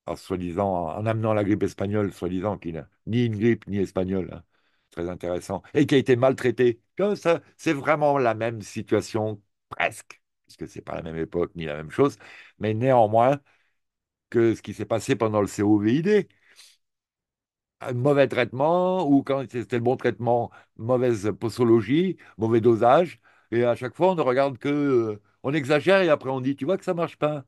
en disant en, amenant la grippe espagnole, soi-disant qu'il n'a ni une grippe ni espagnole, hein. très intéressant, et qui a été maltraité. ça, c'est vraiment la même situation, presque, puisque ce n'est pas la même époque ni la même chose, mais néanmoins que ce qui s'est passé pendant le COVID, mauvais traitement, ou quand c'était le bon traitement, mauvaise posologie, mauvais dosage. Et à chaque fois, on ne regarde que. Euh, on exagère et après on dit, tu vois que ça marche pas.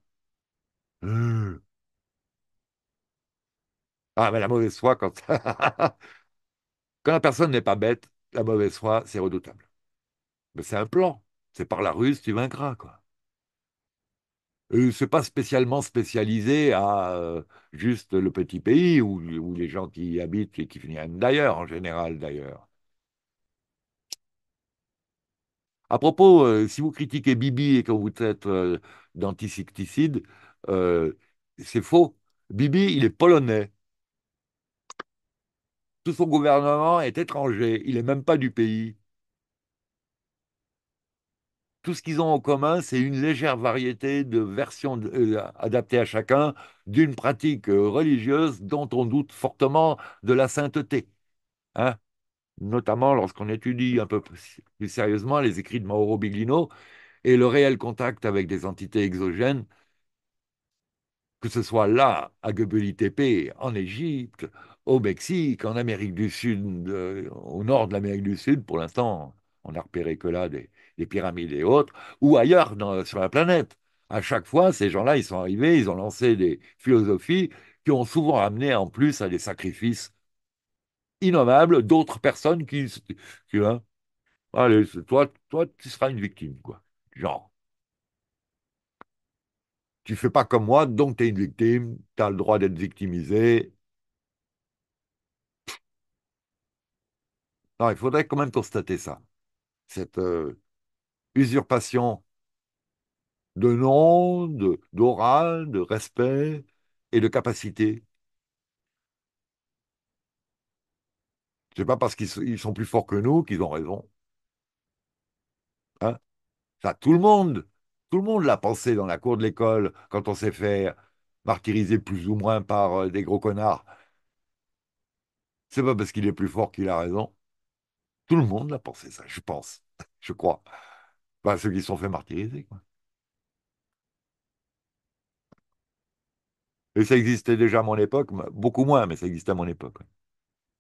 Ah, mais la mauvaise foi, quand, quand la personne n'est pas bête, la mauvaise foi, c'est redoutable. Mais c'est un plan. C'est par la ruse, tu vaincras, quoi n'est euh, pas spécialement spécialisé à euh, juste le petit pays ou, les gens qui y habitent et qui viennent d'ailleurs, en général d'ailleurs. À propos, euh, si vous critiquez Bibi et que vous êtes euh, c'est faux. Bibi, il est polonais. Tout son gouvernement est étranger. Il n'est même pas du pays tout ce qu'ils ont en commun, c'est une légère variété de versions euh, adaptées à chacun d'une pratique euh, religieuse dont on doute fortement de la sainteté. Hein Notamment lorsqu'on étudie un peu plus sérieusement les écrits de Mauro Biglino et le réel contact avec des entités exogènes, que ce soit là, à Göbeli Tepe, en Égypte, au Mexique, en Amérique du Sud, euh, au nord de l'Amérique du Sud, pour l'instant, on n'a repéré que là des, les pyramides et autres, ou ailleurs sur la planète. À chaque fois, ces gens-là, ils sont arrivés, ils ont lancé des philosophies qui ont souvent amené en plus à des sacrifices innommables d'autres personnes qui, tu vois, hein, allez, toi, toi, tu seras une victime, quoi. Genre. Tu fais pas comme moi, donc tu es une victime, tu as le droit d'être victimisé, Non, il faudrait quand même constater ça. Cette, euh, usurpation de nom, d'oral, de, respect et de capacité. n'est pas parce qu'ils sont plus forts que nous qu'ils ont raison. Hein ça, tout le monde, tout le monde l'a pensé dans la cour de l'école quand on s'est fait martyriser plus ou moins par euh, des gros connards. C'est pas parce qu'il est plus fort qu'il a raison. Tout le monde l'a pensé ça, je pense, je crois. Bah, ceux qui se sont fait martyriser, quoi. Et ça existait déjà à mon époque, beaucoup moins, mais ça existait à mon époque.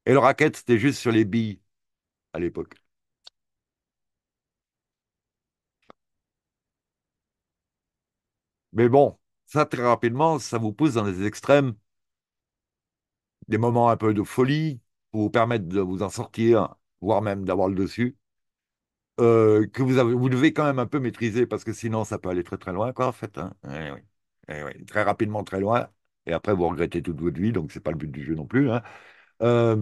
Et le racket, c'était juste sur les billes à l'époque. Mais bon, ça très rapidement, ça vous pousse dans des extrêmes, des moments un peu de folie, pour vous permettre de vous en sortir, voire même d'avoir le dessus. Euh, que vous, vous devez quand même un peu maîtriser parce que sinon ça peut aller très très loin, quoi, en fait. Et hein. eh eh oui. Très rapidement, très loin. Et après, vous regrettez toute votre vie, donc c'est pas le but du jeu non plus. Hein. il euh,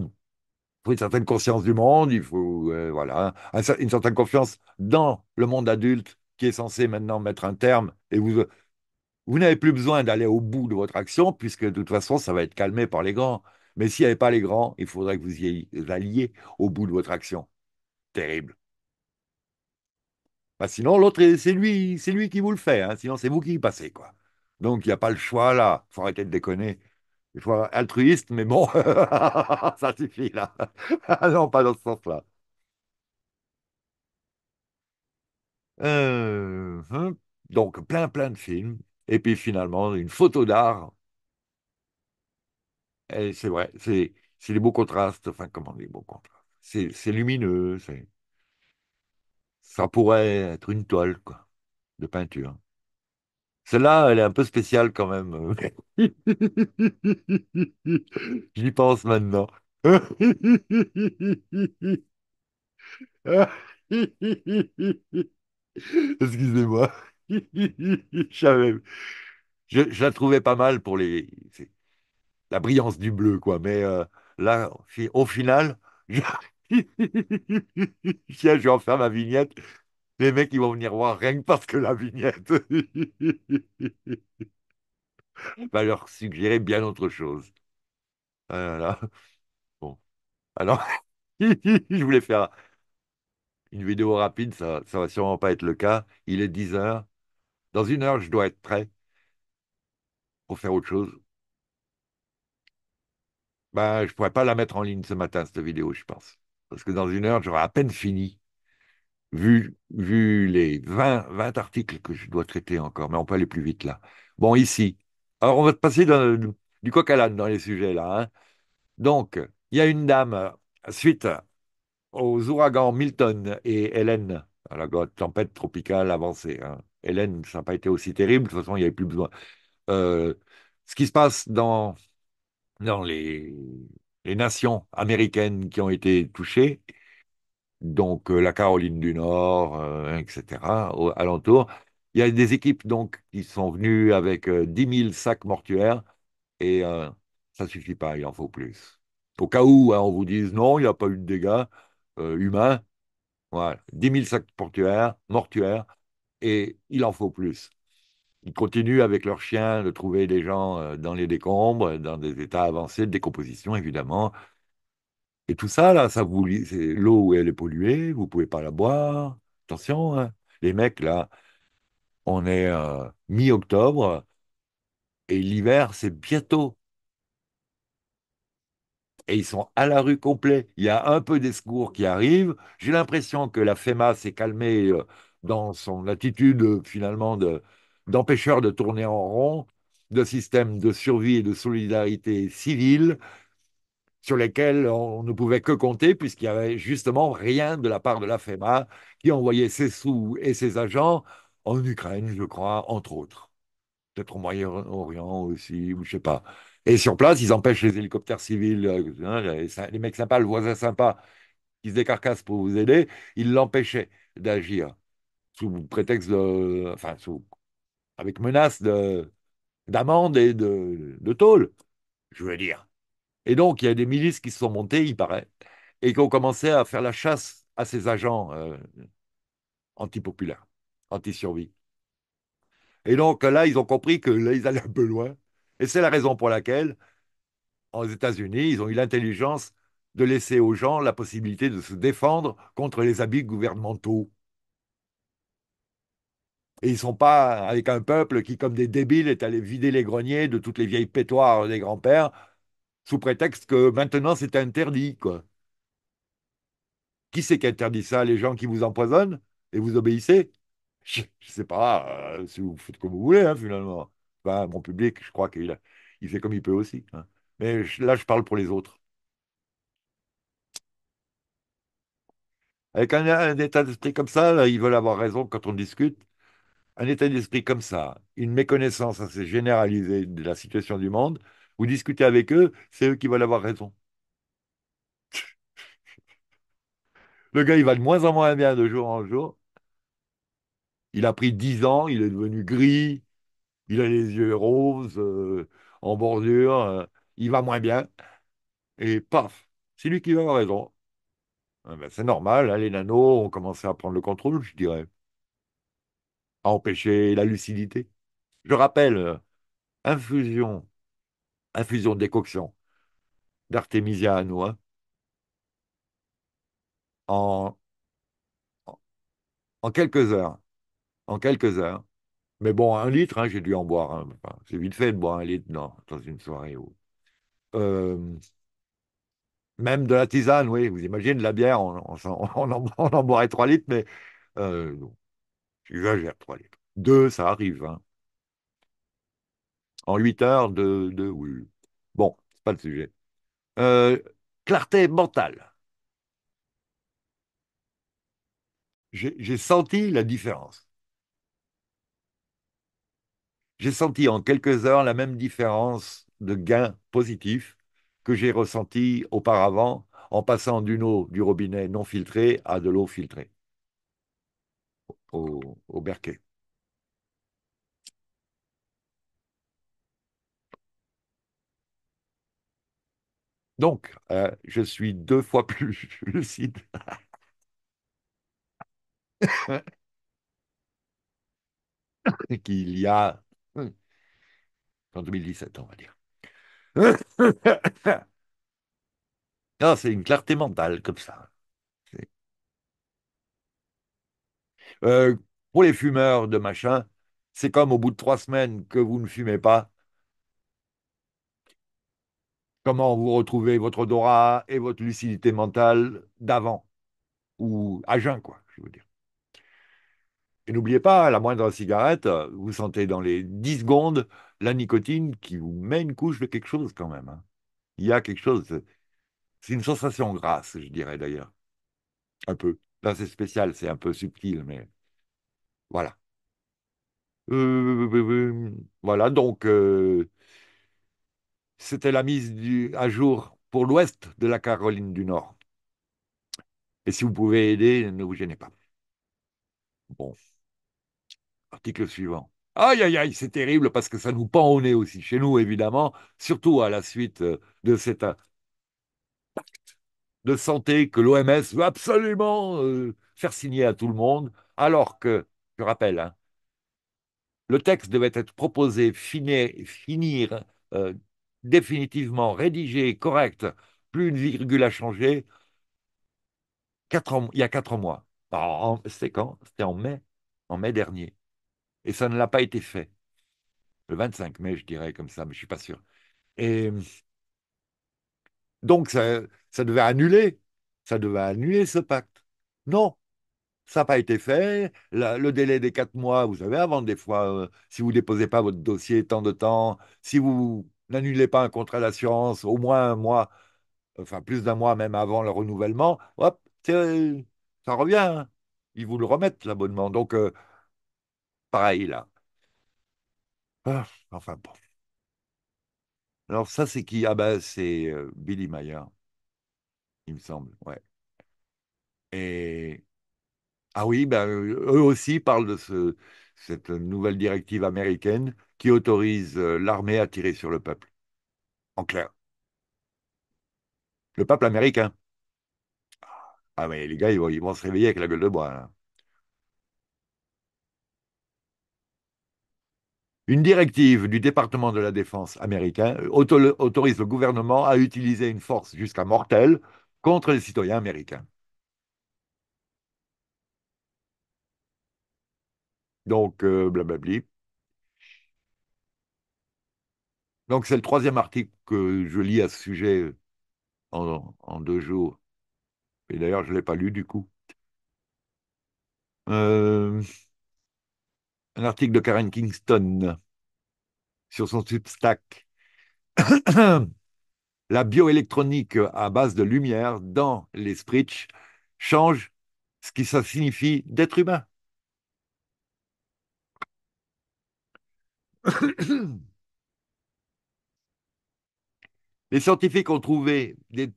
faut une certaine conscience du monde, il faut euh, voilà, hein. une certaine confiance dans le monde adulte qui est censé maintenant mettre un terme. Et vous, vous n'avez plus besoin d'aller au bout de votre action puisque de toute façon, ça va être calmé par les grands. Mais s'il n'y avait pas les grands, il faudrait que vous y alliez au bout de votre action. Terrible. Bah, sinon, l'autre, c'est lui, c'est lui qui vous le fait. Hein. Sinon, c'est vous qui y passez. Quoi. Donc, il n'y a pas le choix là. Il faut arrêter de déconner. Il faut altruiste, mais bon, ça suffit là. non, pas dans ce sens-là. Euh, hein. donc, plein, plein de films. Et puis finalement, une photo d'art. Et c'est vrai, c'est, c'est les beaux contrastes. Enfin, comment les beaux contrastes C'est, c'est lumineux, c'est ça pourrait être une toile quoi, de peinture. Celle-là, elle est un peu spéciale quand même. J'y pense maintenant. Excusez-moi. je, la trouvais pas mal pour les la brillance du bleu, quoi. Mais euh, là, au final, Tiens, je vais en faire ma vignette. Les mecs, ils vont venir voir rien que parce que la vignette. va leur suggérer bien autre chose. Voilà. Ah bon. Alors, je voulais faire une vidéo rapide, ça ne va sûrement pas être le cas. Il est 10 heures. Dans une heure, je dois être prêt pour faire autre chose. Ben, je ne pourrais pas la mettre en ligne ce matin, cette vidéo, je pense parce que dans une heure, j'aurai à peine fini, vu, vu les 20, 20 articles que je dois traiter encore, mais on peut aller plus vite là. Bon, ici. Alors, on va passer du coq à l'âne dans les sujets là. Hein. Donc, il y a une dame, euh, suite aux ouragans Milton et Hélène, à la tempête tropicale avancée. Hein. Hélène, ça n'a pas été aussi terrible, de toute façon, il n'y avait plus besoin. Euh, ce qui se passe dans, dans les les nations américaines qui ont été touchées, donc euh, la Caroline du Nord, euh, etc., au, alentour. Il y a des équipes donc qui sont venues avec 10 euh, 000 sacs mortuaires et ça ne suffit pas, il en faut plus. Au cas où hein, on vous dise non, il n'y a pas eu de dégâts humains, voilà, 10 000 sacs mortuaires et il en faut plus. Ils continuent avec leurs chiens de trouver des gens euh, dans les décombres, dans des états avancés de décomposition, évidemment. Et tout ça, là, ça vous, l'eau, elle est polluée, vous pouvez pas la boire. Attention, hein. les mecs, là, on est euh, mi-octobre et l'hiver, c'est bientôt. Et ils sont à la rue complet. Il y a un peu des secours qui arrivent. J'ai l'impression que la FEMA s'est calmée euh, dans son attitude, finalement, de, d'empêcheurs de tourner en rond, de systèmes de survie et de solidarité civile sur lesquels on ne pouvait que compter puisqu'il n'y avait justement rien de la part de la FEMA qui envoyait ses sous et ses agents en Ukraine, je crois, entre autres. Peut-être au Moyen-Orient aussi, ou je sais pas. Et sur place, ils empêchent les hélicoptères civils, euh, hein, les, mecs sympas, le voisin sympa qui se décarcasse pour vous aider, ils l'empêchaient d'agir sous prétexte de, enfin, sous avec menace de, d'amende et de, de tôle, je veux dire. Et donc, il y a des milices qui se sont montées, il paraît, et qui ont commencé à faire la chasse à ces agents euh, antipopulaires, anti-survie. Et donc, là, ils ont compris que là, allaient un peu loin. Et c'est la raison pour laquelle, aux États-Unis, ils ont eu l'intelligence de laisser aux gens la possibilité de se défendre contre les habits gouvernementaux. Et ils ne sont pas avec un peuple qui, comme des débiles, est allé vider les greniers de toutes les vieilles pétoires des grands-pères, sous prétexte que maintenant c'est interdit, quoi. Qui c'est qui interdit ça Les gens qui vous empoisonnent et vous obéissez Je ne sais pas, euh, si vous faites comme vous voulez, hein, finalement. mon public, je crois qu'il il fait comme il peut aussi. Hein. Mais là, je parle pour les autres. Avec un, un état d'esprit comme ça, ils veulent avoir raison quand on discute un état d'esprit comme ça, une méconnaissance assez généralisée de la situation du monde, vous discutez avec eux, c'est eux qui veulent avoir raison. Le gars, il va de moins en moins bien de jour en jour. Il a pris dix ans, il est devenu gris, il a les yeux roses, euh, en bordure, euh, il va moins bien. Et paf, c'est lui qui va avoir raison. Ah ben, c'est normal, hein, les nanos ont commencé à prendre le contrôle, je dirais empêcher la lucidité. Je rappelle, euh, infusion, infusion décoction d'artémisia à noix hein. en, en quelques heures. En quelques heures. Mais bon, un litre, hein, j'ai dû en boire. Hein. c'est vite fait de boire un litre dans une soirée. Euh, même de la tisane, oui. Vous imaginez, de la bière, on, en, boirait trois litres, mais euh, J'exagère trois litres. Deux, ça arrive. Hein. En huit heures, deux, Bon, Bon, c'est pas le sujet. Euh, clarté mentale. J'ai senti la différence. J'ai senti en quelques heures la même différence de gain positif que j'ai ressenti auparavant en passant d'une eau du robinet non filtrée à de l'eau filtrée au, Berquet. Donc, euh, je suis deux fois plus lucide. qu'il y a en 2017, on va dire. c'est une clarté mentale comme ça. Euh, pour les fumeurs de machin, c'est comme au bout de trois semaines que vous ne fumez pas. Comment vous retrouvez votre odorat et votre lucidité mentale d'avant ou à jeun, quoi, je veux dire. Et n'oubliez pas, la moindre cigarette, vous sentez dans les dix secondes la nicotine qui vous met une couche de quelque chose quand même. Hein. Il y a quelque chose, c'est une sensation grasse, je dirais d'ailleurs, un peu c'est spécial, c'est un peu subtil, mais voilà. Euh, voilà, donc euh, c'était la mise à jour pour l'ouest de la Caroline du Nord. Et si vous pouvez aider, ne vous gênez pas. Bon. Article suivant. Aïe, aïe, aïe, c'est terrible parce que ça nous pend au nez aussi chez nous, évidemment, surtout à la suite euh, de cette de santé que l'OMS veut absolument euh, faire signer à tout le monde, alors que, je rappelle, hein, le texte devait être proposé, finir, finir euh, définitivement rédigé, correct, plus une virgule à changer, il y a quatre mois. Ah, c'était quand C'était en mai, en mai dernier. Et ça ne l'a pas été fait. Le 25 mai, je dirais comme ça, mais je ne suis pas sûr. Et donc, ça, ça devait annuler. Ça devait annuler ce pacte. Non, ça n'a pas été fait. le délai des quatre mois, vous savez, avant, des fois, euh, si vous ne déposez pas votre dossier tant de temps, si vous n'annulez pas un contrat d'assurance au moins un mois, enfin plus d'un mois même avant le renouvellement, hop, ça revient. Hein. Ils vous le remettent, l'abonnement. Donc, euh, pareil là. Ah, enfin bon. Alors ça, c'est qui Ah ben, c'est euh, Billy Mayer il me semble. Ouais. Et ah oui, ben, euh, eux aussi parlent de ce, cette nouvelle directive américaine qui autorise euh, l'armée à tirer sur le peuple. En clair. Le peuple américain. Ah mais les gars, ils vont, ils vont se réveiller avec la gueule de bois. Là. Une directive du département de la défense américain euh, autorise le gouvernement à utiliser une force jusqu'à mortelle contre les citoyens américains. Donc, euh, blablabli. Donc, c'est le troisième article que je lis à ce sujet en, deux jours. Et d'ailleurs, je ne l'ai pas lu du coup. Euh, un article de Karen Kingston sur son Substack la bioélectronique à base de lumière dans les Spritch change ce que ça signifie d'être humain. Les scientifiques ont trouvé des,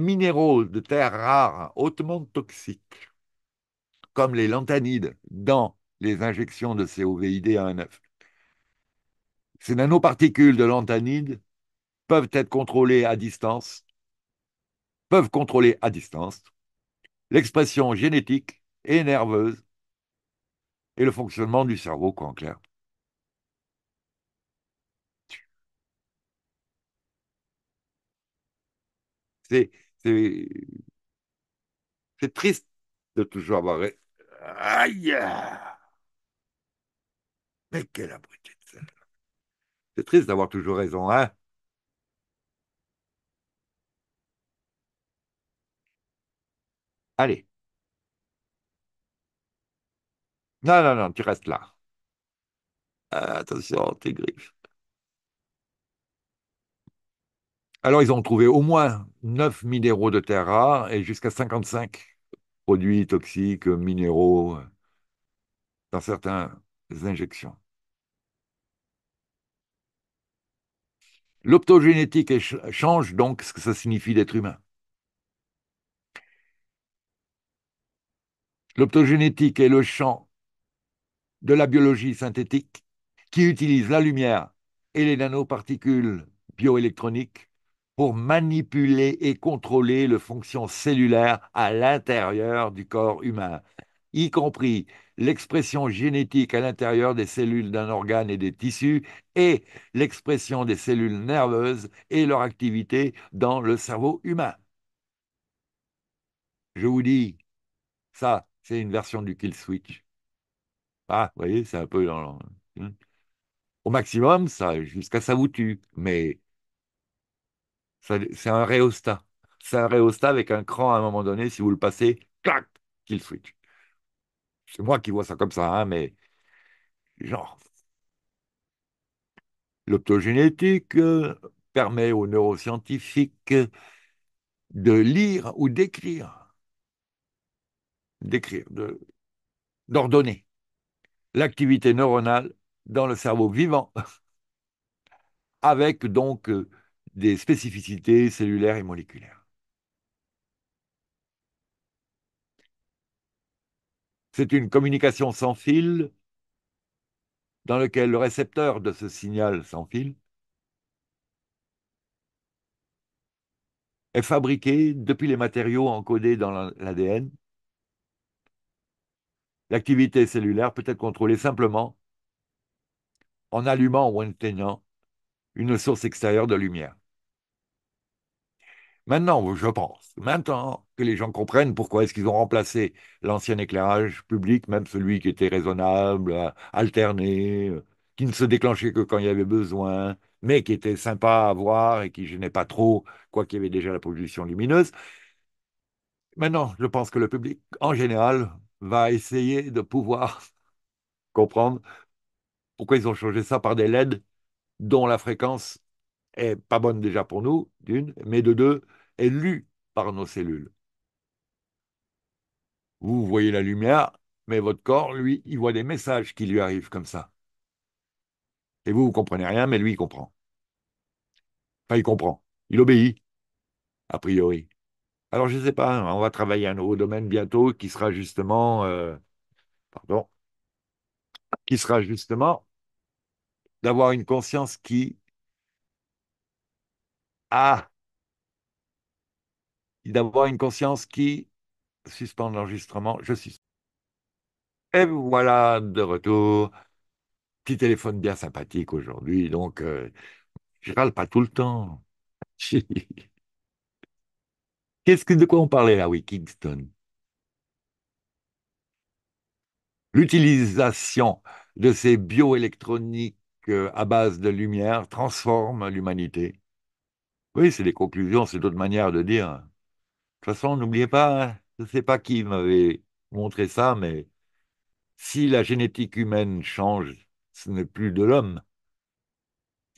minéraux de terre rares hautement toxiques, comme les lanthanides, dans les injections de COVID à 1,9. Ces nanoparticules de l'anthanide peuvent être contrôlées à distance, peuvent contrôler à distance l'expression génétique et nerveuse et le fonctionnement du cerveau, quoi en clair. C'est, c'est triste de toujours avoir. Aïe! Ah, mais quelle abruti c'est triste d'avoir toujours raison, hein Allez. Non, non, non, tu restes là. Ah, attention, tes griffes. Alors, ils ont trouvé au moins 9 minéraux de terre rare et jusqu'à 55 produits toxiques, minéraux, dans certaines injections. L'optogénétique change donc ce que ça signifie d'être humain. L'optogénétique est le champ de la biologie synthétique qui utilise la lumière et les nanoparticules bioélectroniques pour manipuler et contrôler le fonction cellulaire à l'intérieur du corps humain y compris l'expression génétique à l'intérieur des cellules d'un organe et des tissus, et l'expression des cellules nerveuses et leur activité dans le cerveau humain. Je vous dis, ça, c'est une version du kill switch. Ah, vous voyez, c'est un peu dans hein. Au maximum, ça, jusqu'à ça vous tue, mais c'est un réostat. C'est un réostat avec un cran à un moment donné, si vous le passez, clac, kill switch c'est moi qui vois ça comme ça, hein, mais genre, l'optogénétique euh, permet aux neuroscientifiques de lire ou d'écrire, d'écrire, d'ordonner l'activité neuronale dans le cerveau vivant, avec donc euh, des spécificités cellulaires et moléculaires. C'est une communication sans fil dans laquelle le récepteur de ce signal sans fil est fabriqué depuis les matériaux encodés dans l'ADN. L'activité cellulaire peut être contrôlée simplement en allumant ou en éteignant une source extérieure de lumière. Maintenant, je pense, maintenant, que les gens comprennent pourquoi est-ce qu'ils ont remplacé l'ancien éclairage public, même celui qui était raisonnable, euh, alterné, euh, qui ne se déclenchait que quand il y avait besoin, mais qui était sympa à voir et qui gênait pas trop, quoi qu'il y avait déjà la pollution lumineuse. Maintenant, je pense que le public, en général, va essayer de pouvoir comprendre pourquoi ils ont changé ça par des LED dont la fréquence est pas bonne déjà pour nous, d'une, mais de deux, est lue par nos cellules. Vous voyez la lumière, mais votre corps, lui, il voit des messages qui lui arrivent comme ça. Et vous, vous comprenez rien, mais lui, il comprend. Enfin, il comprend. Il obéit, a priori. Alors, je ne sais pas, hein, on va travailler un nouveau domaine bientôt qui sera justement, euh, pardon, qui sera justement d'avoir une conscience qui a, d'avoir une conscience qui Suspendre l'enregistrement, je suis. Et voilà, de retour. Petit téléphone bien sympathique aujourd'hui, donc euh, je râle pas tout le temps. Qu'est-ce que de quoi on parlait là, oui, Kingston L'utilisation de ces bioélectroniques euh, à base de lumière transforme l'humanité. Oui, c'est des conclusions, c'est d'autres manières de dire. De toute façon, n'oubliez pas, hein, je ne sais pas qui m'avait montré ça, mais si la génétique humaine change, ce n'est plus de l'homme.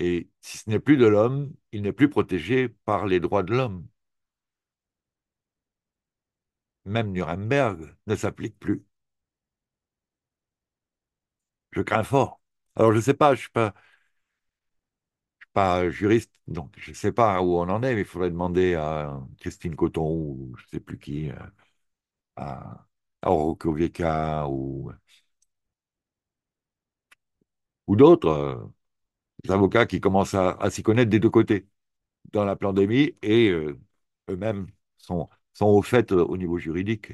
Et si ce n'est plus de l'homme, il n'est plus protégé par les droits de l'homme. Même Nuremberg ne s'applique plus. Je crains fort. Alors je ne sais pas, je ne suis, pas juriste, donc je ne sais pas où on en est, mais il faudrait demander à Christine Coton ou je ne sais plus qui. Euh, à, ou, ou d'autres euh, avocats qui commencent à, s'y connaître des deux côtés dans la pandémie et euh, eux-mêmes sont, sont au fait euh, au niveau juridique.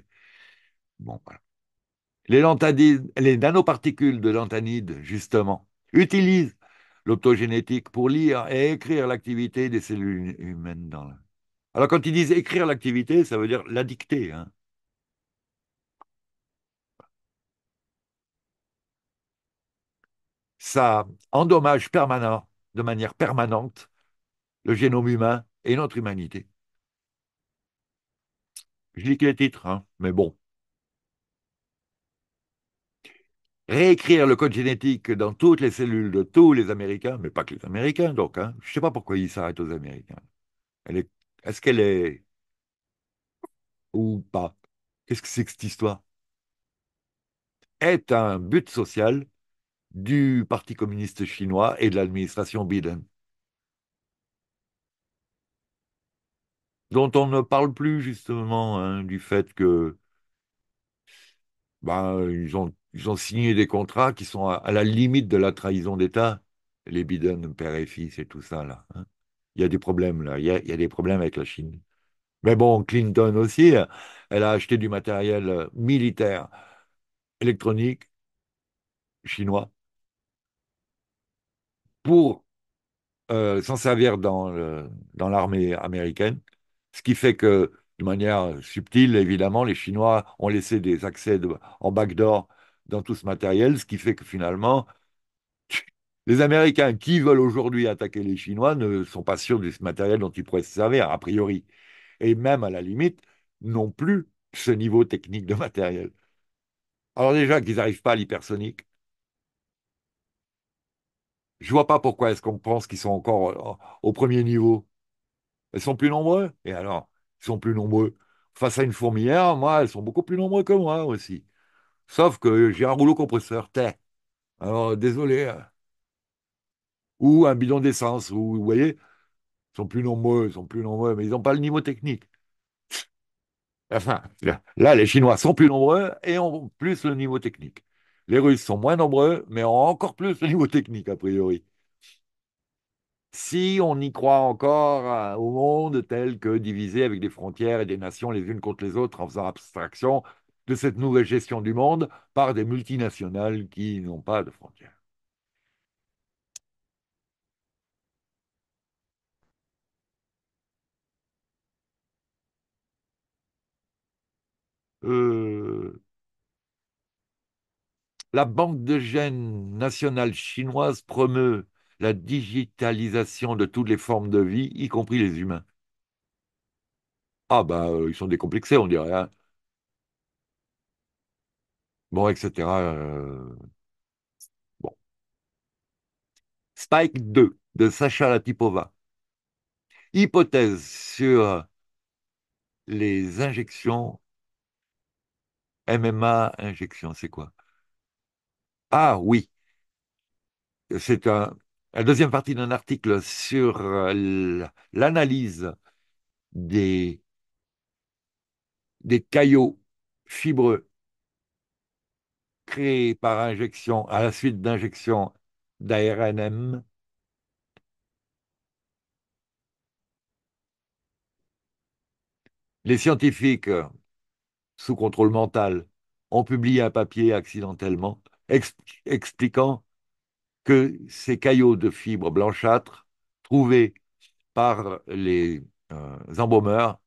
Bon, les, les nanoparticules de l'antanide, justement, utilisent l'optogénétique pour lire et écrire l'activité des cellules humaines dans Alors quand ils disent écrire l'activité, ça veut dire la dicter, Hein. ça endommage permanent, de manière permanente, le génome humain et notre humanité. Je lis que les titres, hein, mais bon. Réécrire le code génétique dans toutes les cellules de tous les Américains, mais pas que les Américains, donc. Hein. je ne sais pas pourquoi il s'arrête aux Américains. est, est-ce qu'elle est ou pas Qu'est-ce que c'est que cette histoire Est un but social du Parti communiste chinois et de l'administration Biden, dont on ne parle plus justement hein, du fait que ben, ils, ont, signé des contrats qui sont à, la limite de la trahison d'État, les Biden, père et fils et tout ça là. Hein. Il y a des problèmes là, il y a, il y a des problèmes avec la Chine. Mais bon, Clinton aussi, elle a acheté du matériel euh, militaire électronique chinois pour euh, s'en servir dans, l'armée américaine, ce qui fait que, de manière subtile, évidemment, les Chinois ont laissé des accès en backdoor dans tout ce matériel, ce qui fait que finalement, les Américains qui veulent aujourd'hui attaquer les Chinois ne sont pas sûrs de ce matériel dont ils pourraient se servir, a priori. Et même à la limite, n'ont plus ce niveau technique de matériel. Alors déjà qu'ils n'arrivent pas à l'hypersonique, je vois pas pourquoi est-ce qu'on pense qu'ils sont encore euh, au premier niveau. Elles sont plus nombreux. Et alors, ils sont plus nombreux. Face à une fourmilière, moi, elles sont beaucoup plus nombreux que moi aussi. Sauf que j'ai un rouleau compresseur, t'es. Alors, désolé. Euh. Ou un bidon d'essence, vous voyez, ils sont plus nombreux, ils sont plus nombreux, mais ils n'ont pas le niveau technique. Enfin, là, les Chinois sont plus nombreux et ont plus le niveau technique. Les Russes sont moins nombreux, mais ont encore plus au niveau technique, a priori. Si on y croit encore euh, au monde tel que divisé avec des frontières et des nations les unes contre les autres en faisant abstraction de cette nouvelle gestion du monde par des multinationales qui n'ont pas de frontières. Euh la Banque de gènes nationale chinoise promeut la digitalisation de toutes les formes de vie, y compris les humains. Ah ben, ils sont décomplexés, on dirait. Hein. bon, etc. Euh, bon. Spike 2 de Sacha Latipova. Hypothèse sur les injections. MMA injection, c'est quoi ah oui, c'est un, la deuxième partie d'un article sur euh, l'analyse des, des caillots fibreux créés par injection à la suite d'injections d'ARNM Les scientifiques, euh, sous contrôle mental, ont publié un papier accidentellement expliquant que ces caillots de fibres blanchâtres trouvés par les euh, embaumeurs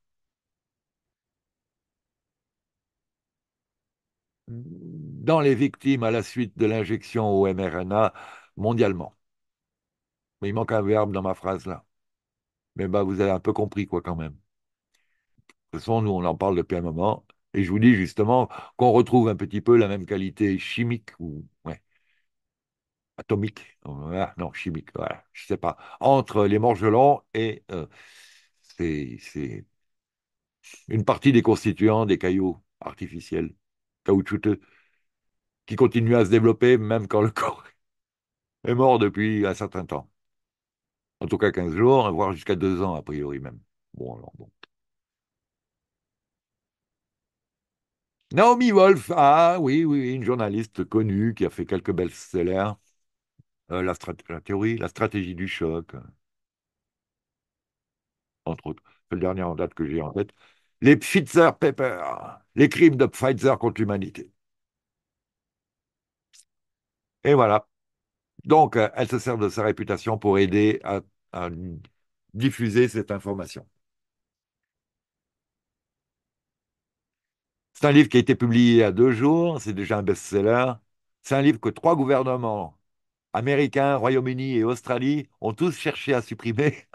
dans les victimes à la suite de l'injection au mRNA mondialement. Mais il manque un verbe dans ma phrase là. Mais bah, vous avez un peu compris quoi quand même. De toute façon, nous, on en parle depuis un moment. Et je vous dis justement qu'on retrouve un petit peu la même qualité chimique ou ouais, atomique, non chimique, voilà, je sais pas, entre les morgelons et euh, c'est une partie des constituants des cailloux artificiels, caoutchouteux, qui continuent à se développer même quand le corps est mort depuis un certain temps. En tout cas 15 jours, voire jusqu'à 2 ans a priori même. Bon, alors bon. Naomi Wolf, ah oui, oui, une journaliste connue qui a fait quelques belles sellers euh, la, théorie, la stratégie du choc, entre autres. C'est le dernier en date que j'ai en tête. Les Pfizer Papers, les crimes de Pfizer contre l'humanité. Et voilà. Donc, euh, elle se sert de sa réputation pour aider à diffuser cette information. C'est un livre qui a été publié il y a deux jours, c'est déjà un best-seller. C'est un livre que trois gouvernements américains, Royaume-Uni et Australie ont tous cherché à supprimer.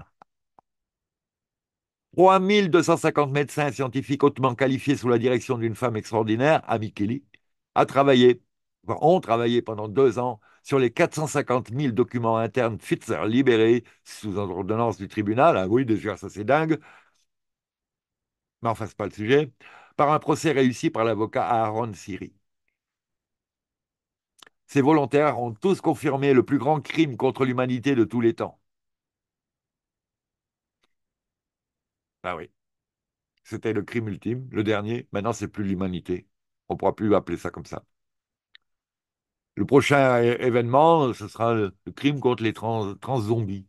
3250 médecins scientifiques hautement qualifiés sous la direction d'une femme extraordinaire, Amy Kelly, a travaillé, ont travaillé pendant deux ans sur les 450 000 documents internes Fitzer libérés sous ordonnance du tribunal. Ah oui, déjà, ça c'est dingue. Mais enfin, ce n'est pas le sujet par un procès réussi par l'avocat Aaron Siri. Ces volontaires ont tous confirmé le plus grand crime contre l'humanité de tous les temps. Ah oui. C'était le crime ultime, le dernier. Maintenant, c'est plus l'humanité. On ne pourra plus appeler ça comme ça. Le prochain événement, ce sera le crime contre les trans zombies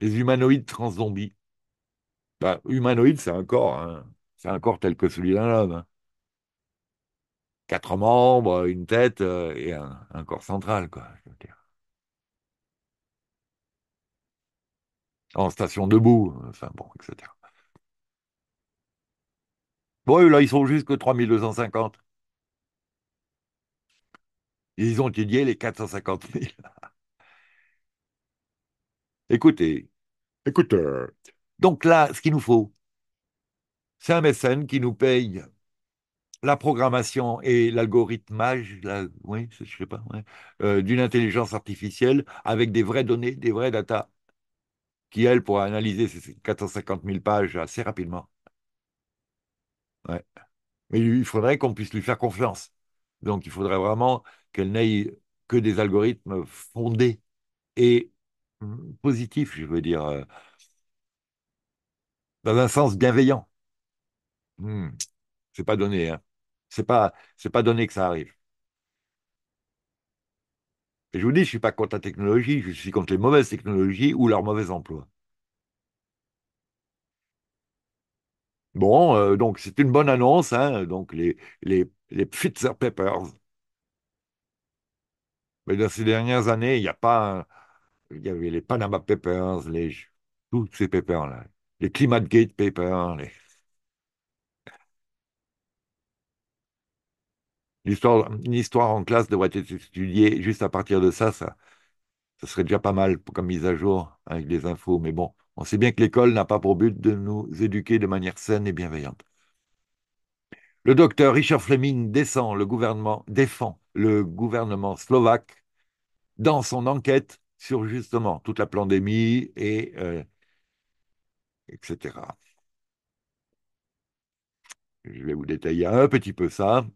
les humanoïdes transzombies. Bah, humanoïde, c'est un corps, hein. c'est un corps tel que celui d'un homme. Hein. Quatre membres, une tête euh, et un, corps central, quoi. Je veux dire. En station debout, enfin bon, etc. Bon, eux, là, ils sont jusque 3250. Ils ont étudié les 450 000. Écoutez. Écoutez. Euh, Donc là, ce qu'il nous faut, c'est un mécène qui nous paye la programmation et l'algorithmage, oui, je sais pas, euh, d'une intelligence artificielle avec des vraies données, des vraies data, qui elle pourra analyser ces 450 000 pages assez rapidement. Mais il faudrait qu'on puisse lui faire confiance. Donc il faudrait vraiment qu'elle n'ait que des algorithmes fondés et Mmh, positif, je veux dire, euh, dans un sens bienveillant. Mmh. C'est pas donné, hein. C'est pas, c'est pas donné que ça arrive. Et je vous dis, je suis pas contre la technologie, je suis contre les mauvaises technologies ou leur mauvais emploi. Bon, euh, donc c'est une bonne annonce, hein, donc les, les, les Pfizer Papers. Mais dans ces dernières années, il n'y a pas il y avait les Panama Papers, les, tous ces papers-là, les Climate Gate Papers, L'histoire, une histoire en classe devrait être étudiée juste à partir de ça, ça, ça serait déjà pas mal comme mise à jour avec des infos. Mais bon, on sait bien que l'école n'a pas pour but de nous éduquer de manière saine et bienveillante. Le docteur Richard Fleming défend le gouvernement slovaque dans son enquête sur justement toute la pandémie et euh, etc. Je vais vous détailler un petit peu ça.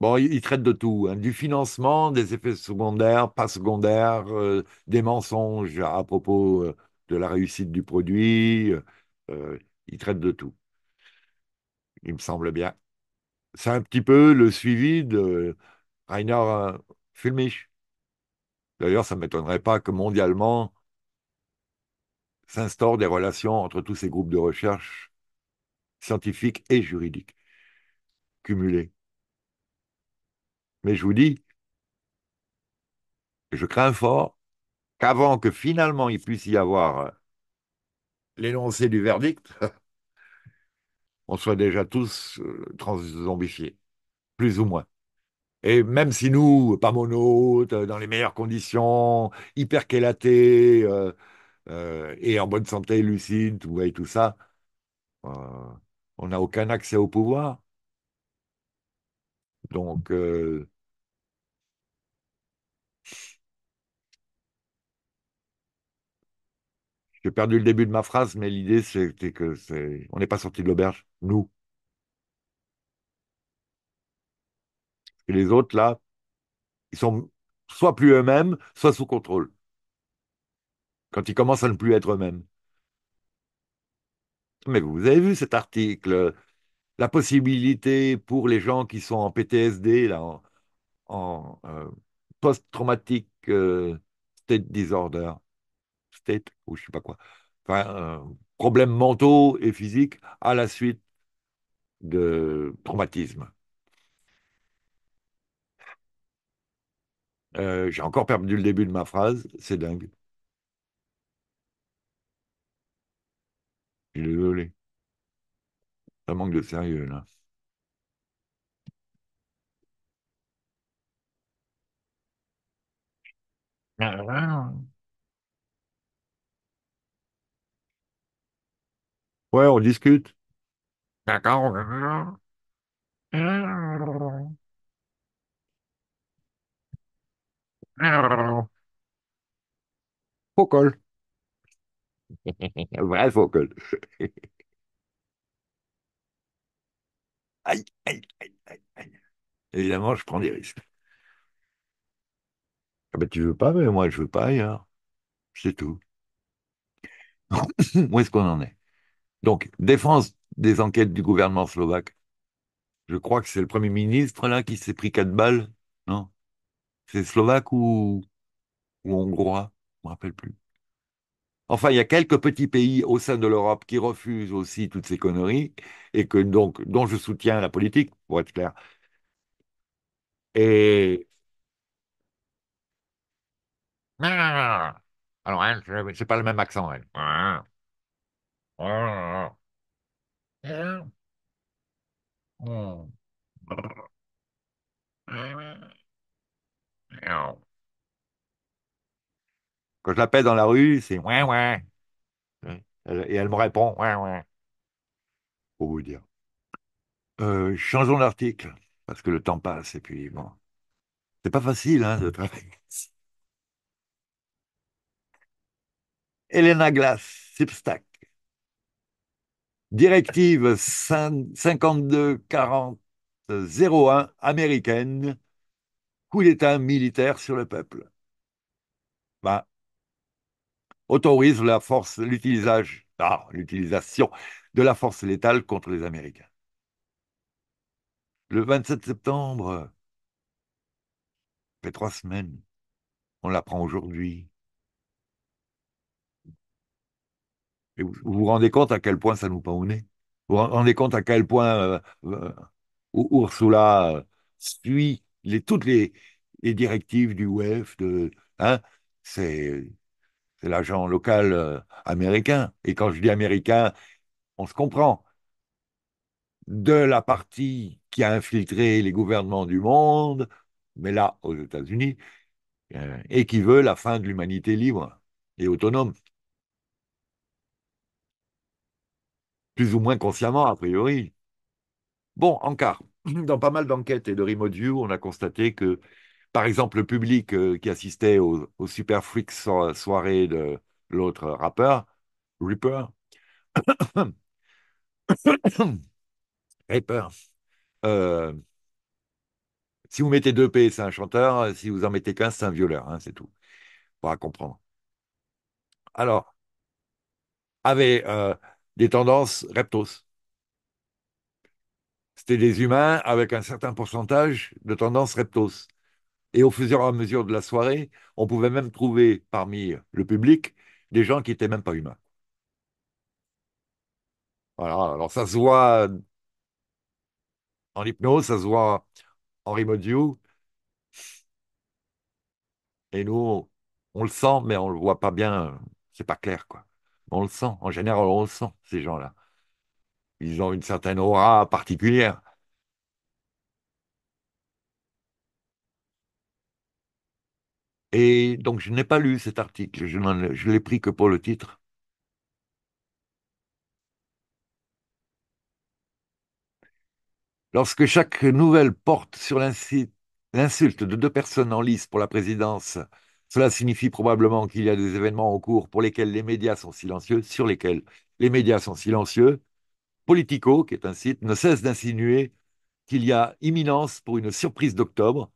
Bon, il traite de tout, hein. du financement, des effets secondaires, pas secondaires, euh, des mensonges à propos euh, de la réussite du produit, il traite de tout. Il me semble bien c'est un petit peu le suivi de Reinhard euh, Fulmich. D'ailleurs, ça ne m'étonnerait pas que mondialement s'instaure des relations entre tous ces groupes de recherche scientifiques et juridiques cumulés. Mais je vous dis, je crains fort qu'avant que finalement il puisse y avoir euh, l'énoncé du verdict, on soit déjà tous euh, transzombifiés, plus ou moins. Et même si nous, pas monotes, euh, dans les meilleures conditions, hyper quelatés euh, et en bonne santé, lucide, tout, et tout ça, on n'a aucun accès au pouvoir. Donc, J'ai perdu le début de ma phrase, mais l'idée, c'était que c'est, on n'est pas sorti de l'auberge, nous. Et les autres, là, ils sont soit plus eux-mêmes, soit sous contrôle. Quand ils commencent à ne plus être eux-mêmes. Mais vous avez vu cet article, la possibilité pour les gens qui sont en PTSD, en, euh, post-traumatique euh, state disorder, state ou je sais pas quoi. Enfin, euh, problèmes mentaux et physiques à la suite de traumatismes. Euh, j'ai encore perdu le début de ma phrase, c'est dingue. Je suis désolé. Ça manque de sérieux là. Alors... Ah, ah. Ouais, on discute. D'accord. Faux Vrai faux Aïe, aïe, aïe, aïe, aïe. Évidemment, je prends des risques. Ah ben, tu veux pas, mais moi, je veux pas ailleurs. C'est tout. Où est-ce qu'on en est? Donc, défense des enquêtes du gouvernement slovaque. Je crois que c'est le Premier ministre là qui s'est pris quatre balles, non C'est slovaque ou, hongrois Je ne me rappelle plus. Enfin, il y a quelques petits pays au sein de l'Europe qui refusent aussi toutes ces conneries et que donc dont je soutiens la politique, pour être clair. Et alors, ce c'est pas le même accent. Elle. Hein quand je l'appelle dans la rue, c'est ouais Ouais. Et elle me répond ouais ouais. pour vous dire. Euh, changeons d'article, parce que le temps passe et puis bon. C'est pas facile, hein, de travailler. Elena Glass, Substack directive 52-40-01 américaine, coup d'État militaire sur le peuple, bah. autorise la force, ah, l'utilisation de la force létale contre les Américains. Le 27 septembre, fait trois semaines, on l'apprend aujourd'hui, vous, vous, rendez compte à quel point ça nous pend Vous vous rendez compte à quel point euh, euh, Ursula euh, suit toutes les, directives du WEF hein, c'est l'agent local américain. Et quand je dis américain, on se comprend. De la partie qui a infiltré les gouvernements du monde, mais là, aux États-Unis, et qui veut la fin de l'humanité libre et autonome. plus ou moins consciemment, a priori. Bon, encore, dans pas mal d'enquêtes et de view, on a constaté que, par exemple, le public euh, qui assistait aux au Super Freaks soirées de l'autre rappeur, Reaper, Reaper, euh, si vous mettez deux P, c'est un chanteur, si vous en mettez qu'un, c'est un violeur, hein, c'est tout. Pour comprendre. Alors, avait, euh, des tendances reptos. C'était des humains avec un certain pourcentage de tendances reptos. Et au fur et à mesure de la soirée, on pouvait même trouver parmi le public des gens qui n'étaient même pas humains. Voilà, alors ça se voit en hypnose, ça se voit en remote Et nous, on, le sent, mais on ne le voit pas bien, c'est pas clair, quoi. On le sent. En général, on le sent, ces gens-là. Ils ont une certaine aura particulière. Et donc, je n'ai pas lu cet article. Je, je l'ai pris que pour le titre. Lorsque chaque nouvelle porte sur l'insulte de deux personnes en lice pour la présidence cela signifie probablement qu'il y a des événements en cours pour lesquels les médias sont silencieux, sur lesquels les médias sont silencieux. Politico, qui est un site, ne cesse d'insinuer qu'il y a imminence pour une surprise d'octobre.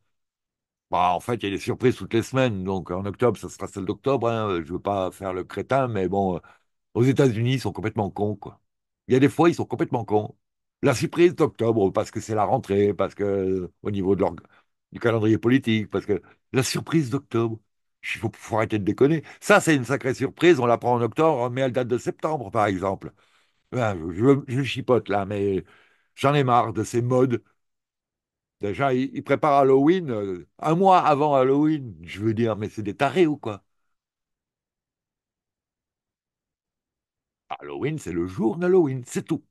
Bah, en fait, il y a des surprises toutes les semaines, donc en octobre, ça sera celle d'octobre. Hein. Je ne veux pas faire le crétin, mais bon, euh, aux États-Unis, ils sont complètement cons. Il y a des fois, ils sont complètement cons. La surprise d'octobre, parce que c'est la rentrée, parce que euh, au niveau de du calendrier politique, parce que la surprise d'octobre, il faut, arrêter de déconner. Ça, c'est une sacrée surprise. On la prend en octobre, mais elle date de septembre, par exemple. Ben, je, chipote là, mais j'en ai marre de ces modes. Déjà, ils, préparent Halloween euh, un mois avant Halloween. Je veux dire, mais c'est des tarés ou quoi Halloween, c'est le jour d'Halloween, c'est tout.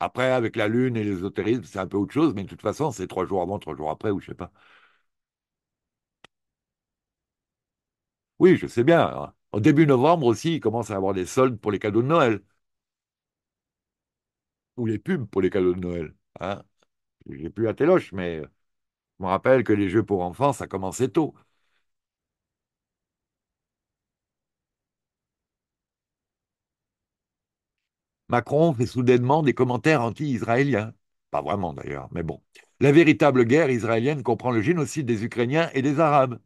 Après, avec la lune et l'ésotérisme, c'est un peu autre chose, mais de toute façon, c'est trois jours avant, trois jours après, ou je sais pas. Oui, je sais bien. En début novembre aussi, il commence à avoir des soldes pour les cadeaux de Noël. Ou les pubs pour les cadeaux de Noël. Hein. J'ai plus la téloche, mais je me rappelle que les jeux pour enfants, ça commençait tôt. Macron fait soudainement des commentaires anti-israéliens. Pas vraiment d'ailleurs, mais bon. La véritable guerre israélienne comprend le génocide des Ukrainiens et des Arabes.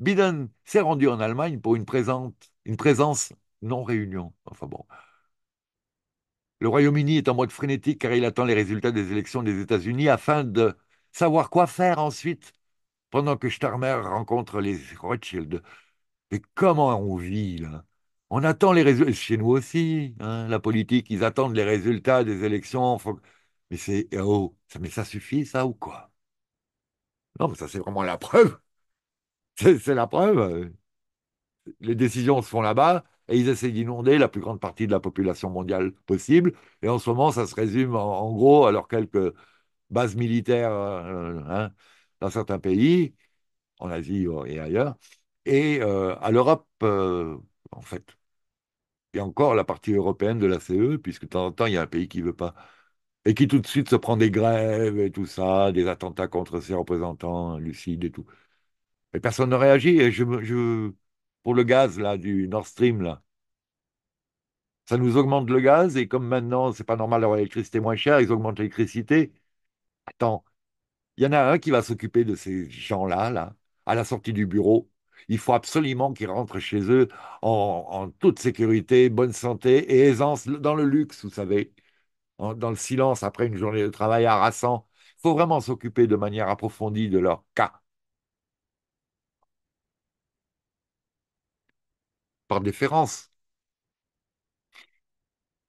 Biden s'est rendu en Allemagne pour une, présente, une présence non réunion. Enfin bon. Le Royaume-Uni est en mode frénétique car il attend les résultats des élections des États-Unis afin de savoir quoi faire ensuite pendant que Starmer rencontre les Rothschild. Mais comment on vit là On attend les résultats, chez nous aussi, hein, la politique, ils attendent les résultats des élections. Mais c'est, oh, mais ça suffit ça ou quoi Non, mais ça c'est vraiment la preuve c'est la preuve. Les décisions se font là-bas et ils essaient d'inonder la plus grande partie de la population mondiale possible. Et en ce moment, ça se résume en, gros à leurs quelques bases militaires euh, hein, dans certains pays, en Asie et ailleurs, et euh, à l'Europe, euh, en fait. Et encore la partie européenne de la CE, puisque de temps en temps, il y a un pays qui ne veut pas. Et qui tout de suite se prend des grèves et tout ça, des attentats contre ses représentants lucides et tout personne ne réagit Et je, pour le gaz là, du Nord Stream, là. ça nous augmente le gaz. Et comme maintenant, c'est pas normal d'avoir l'électricité moins chère, ils augmentent l'électricité. Attends, il y en a un qui va s'occuper de ces gens-là, là, à la sortie du bureau. Il faut absolument qu'ils rentrent chez eux en, toute sécurité, bonne santé et aisance, dans le luxe, vous savez, dans le silence après une journée de travail harassant. Il faut vraiment s'occuper de manière approfondie de leur cas. par déférence.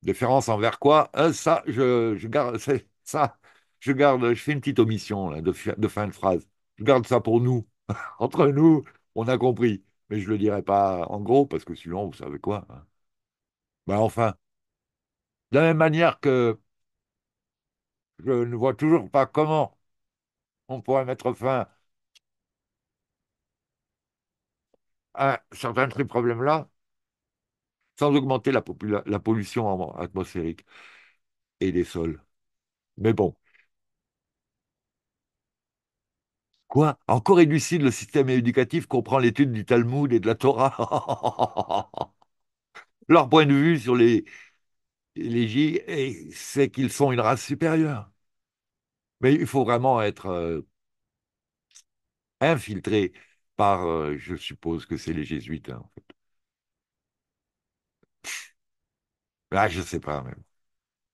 Déférence envers quoi euh, Ça, je, garde, ça, je garde, je fais une petite omission de, fin de phrase. Je garde ça pour nous. Entre nous, on a compris. Mais je ne le dirai pas en gros, parce que sinon, vous savez quoi hein. ben, enfin, de la même manière que je ne vois toujours pas comment on pourrait mettre fin à certains de ces problèmes-là sans augmenter la, pollution atmosphérique et des sols. Mais bon. Quoi Encore Corée le système éducatif comprend l'étude du Talmud et de la Torah. Leur point de vue sur les, les J, c'est qu'ils sont une race supérieure. Mais il faut vraiment être euh, infiltré par, euh, je suppose que c'est les jésuites, hein, en fait. Ah, je sais pas, même.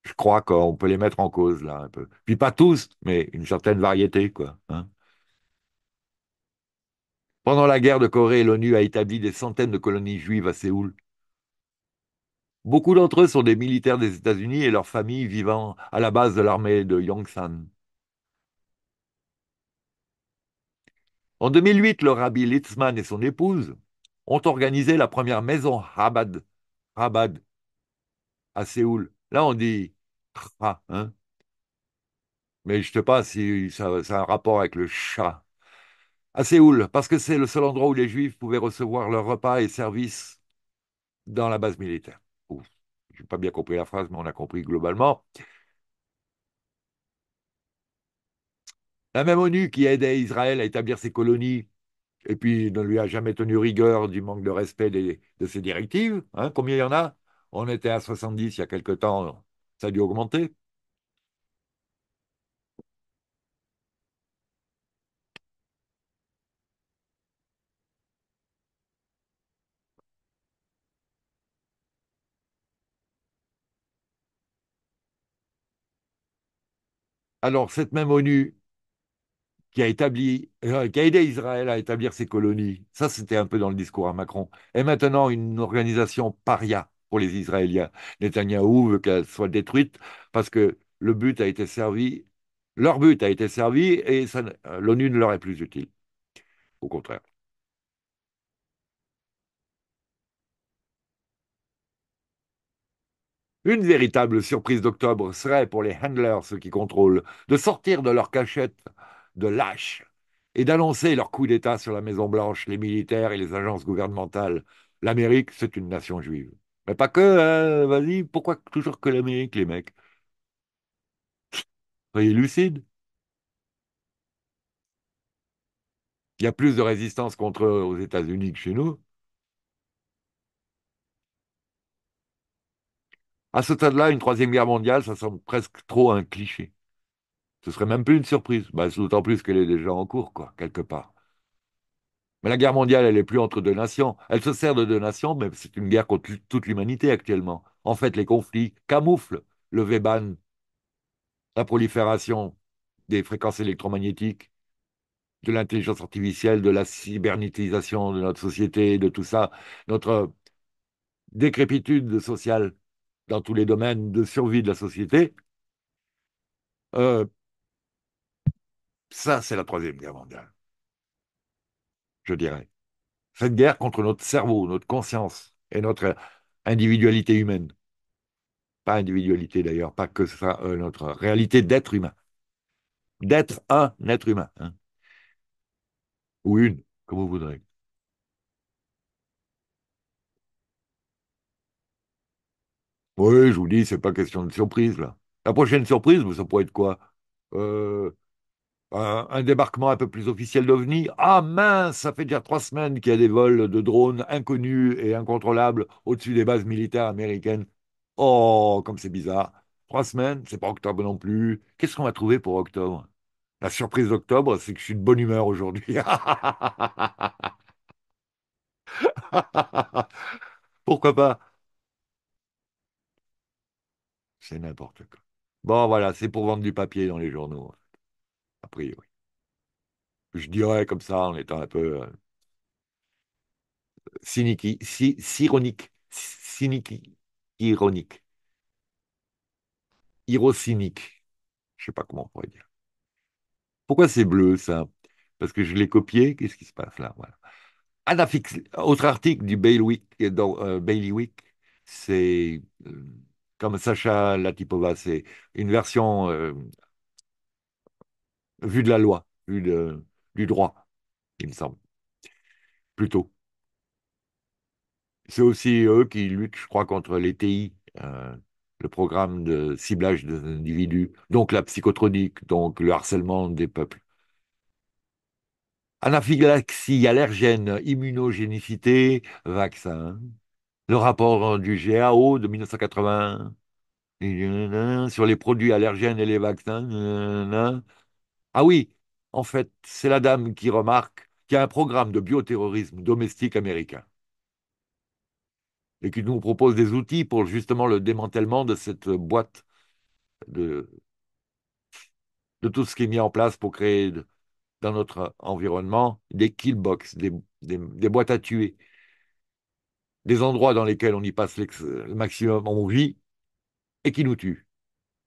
Je crois qu'on peut les mettre en cause, là, un peu. Puis pas tous, mais une certaine variété, quoi. Hein. Pendant la guerre de Corée, l'ONU a établi des centaines de colonies juives à Séoul. Beaucoup d'entre eux sont des militaires des États-Unis et leurs familles vivant à la base de l'armée de Yongsan. En 2008, le rabbi Litzman et son épouse ont organisé la première maison Chabad, à Séoul. Là, on dit tra hein. », mais je ne sais pas si ça, a un rapport avec le chat. À Séoul, parce que c'est le seul endroit où les Juifs pouvaient recevoir leurs repas et services dans la base militaire. Je n'ai pas bien compris la phrase, mais on a compris globalement. La même ONU qui aidait Israël à établir ses colonies et puis ne lui a jamais tenu rigueur du manque de respect de ses directives. Hein, combien il y en a On était à 70 il y a quelque temps, ça a dû augmenter. Alors, cette même ONU qui a, établi, euh, a aidé Israël à établir ses colonies. Ça, c'était un peu dans le discours à Macron. Et maintenant, une organisation paria pour les Israéliens. Netanyahou veut qu'elle soit détruite parce que le but a été servi, leur but a été servi et euh, l'ONU ne leur est plus utile. Au contraire. Une véritable surprise d'octobre serait pour les handlers, ceux qui contrôlent, de sortir de leur cachette de lâches et d'annoncer leur coup d'État sur la Maison-Blanche, les militaires et les agences gouvernementales. L'Amérique, c'est une nation juive. Mais pas que, hein, vas-y, pourquoi toujours que l'Amérique, les mecs Soyez lucides. Il y a plus de résistance contre eux aux États-Unis que chez nous. À ce stade-là, une troisième guerre mondiale, ça semble presque trop un cliché. Ce serait même plus une surprise, bah, d'autant plus qu'elle est déjà en cours, quoi, quelque part. Mais la guerre mondiale, elle n'est plus entre deux nations. Elle se sert de deux nations, mais c'est une guerre contre toute l'humanité actuellement. En fait, les conflits camouflent le Weban, la prolifération des fréquences électromagnétiques, de l'intelligence artificielle, de la cybernétisation de notre société, de tout ça, notre décrépitude sociale dans tous les domaines de survie de la société, euh, ça, c'est la Troisième Guerre mondiale. Je dirais. Cette guerre contre notre cerveau, notre conscience et notre individualité humaine. Pas individualité d'ailleurs, pas que ça, euh, notre réalité d'être humain. D'être un être humain. Hein. Ou une, comme vous voudrez. Oui, je vous dis, c'est pas question de surprise, là. La prochaine surprise, ça pourrait être quoi euh, Hein, un, débarquement un peu plus officiel d'OVNI. Ah mince, ça fait déjà trois semaines qu'il y a des vols de drones inconnus et incontrôlables au-dessus des bases militaires américaines. Oh, comme c'est bizarre. Trois semaines, c'est pas octobre non plus. Qu'est-ce qu'on va trouver pour octobre La surprise d'octobre, c'est que je suis de bonne humeur aujourd'hui. Pourquoi pas C'est n'importe quoi. Bon, voilà, c'est pour vendre du papier dans les journaux a priori. Je dirais comme ça en étant un peu euh, cynique, si, ironique, cynique, ironique, hyrocynique, je sais pas comment on pourrait dire. Pourquoi c'est bleu ça Parce que je l'ai copié, qu'est-ce qui se passe là voilà. autre article du Bailiwick, euh, euh c'est euh, comme Sacha Latipova, c'est une version vu de la loi, vu du droit, il me semble, plutôt. C'est aussi eux qui luttent, je crois, contre les TI, euh, le programme de ciblage des individus, donc la psychotronique, donc le harcèlement des peuples. Anaphylaxie allergène, immunogénicité, vaccin. Le rapport du GAO de 1980 sur les produits allergènes et les vaccins ah oui, en fait, c'est la dame qui remarque qu'il y a un programme de bioterrorisme domestique américain et qui nous propose des outils pour justement le démantèlement de cette boîte de, tout ce qui est mis en place pour créer dans notre environnement des killbox, des, des, boîtes à tuer, des endroits dans lesquels on y passe le maximum, on vit et qui nous tuent.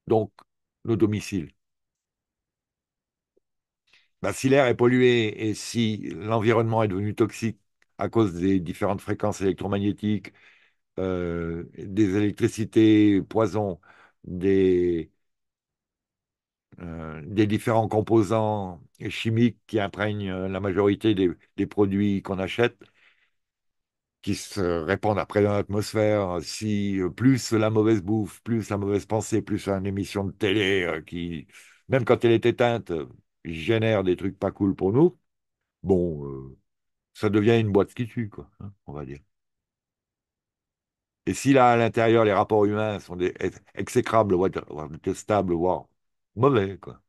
Donc, nos domiciles. Bah, si l'air est pollué et si l'environnement est devenu toxique à cause des différentes fréquences électromagnétiques, euh, des électricités, poisons, des, euh, des différents composants chimiques qui imprègnent euh, la majorité des, produits qu'on achète, qui se répandent après dans l'atmosphère, si plus la mauvaise bouffe, plus la mauvaise pensée, plus une émission de télé qui, même quand elle est éteinte, génère des trucs pas cool pour nous, bon, euh, ça devient une boîte qui tue, quoi, hein, on va dire. Et si là, à l'intérieur, les rapports humains sont des, exécrables, voire détestables, voire mauvais, quoi,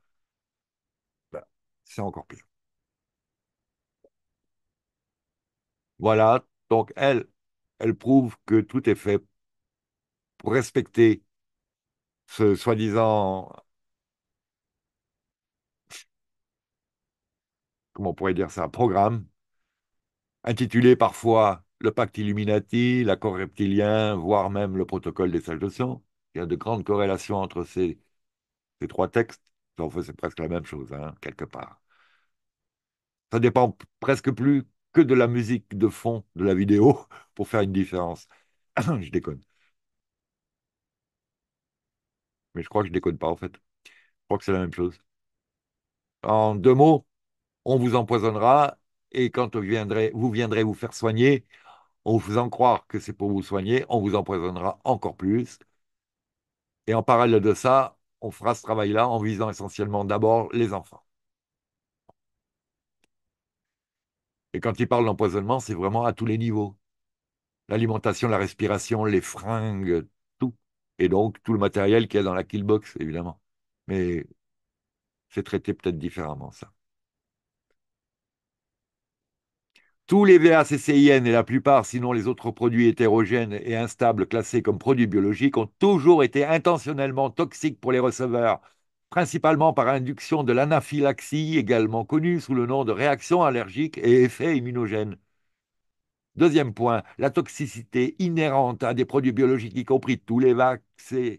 bah, c'est encore pire. Voilà, donc elle, elle prouve que tout est fait pour respecter ce soi-disant on pourrait dire ça, programme, intitulé parfois le pacte Illuminati, l'accord reptilien, voire même le protocole des sages de sang. Il y a de grandes corrélations entre ces, trois textes. En fait, c'est presque la même chose, hein, quelque part. Ça dépend presque plus que de la musique de fond de la vidéo pour faire une différence. je déconne. Mais je crois que je déconne pas, en fait. Je crois que c'est la même chose. En deux mots, on vous empoisonnera et quand vous viendrez, vous viendrez vous faire soigner, en vous faisant croire que c'est pour vous soigner, on vous empoisonnera encore plus. Et en parallèle de ça, on fera ce travail-là en visant essentiellement d'abord les enfants. Et quand il parle d'empoisonnement, c'est vraiment à tous les niveaux. L'alimentation, la respiration, les fringues, tout. Et donc tout le matériel qu'il y a dans la killbox, évidemment. Mais c'est traité peut-être différemment, ça. Tous les VACCIN et la plupart, sinon les autres produits hétérogènes et instables classés comme produits biologiques, ont toujours été intentionnellement toxiques pour les receveurs, principalement par induction de l'anaphylaxie, également connue sous le nom de réaction allergique et effet immunogène. Deuxième point, la toxicité inhérente à des produits biologiques, y compris tous les vaccins,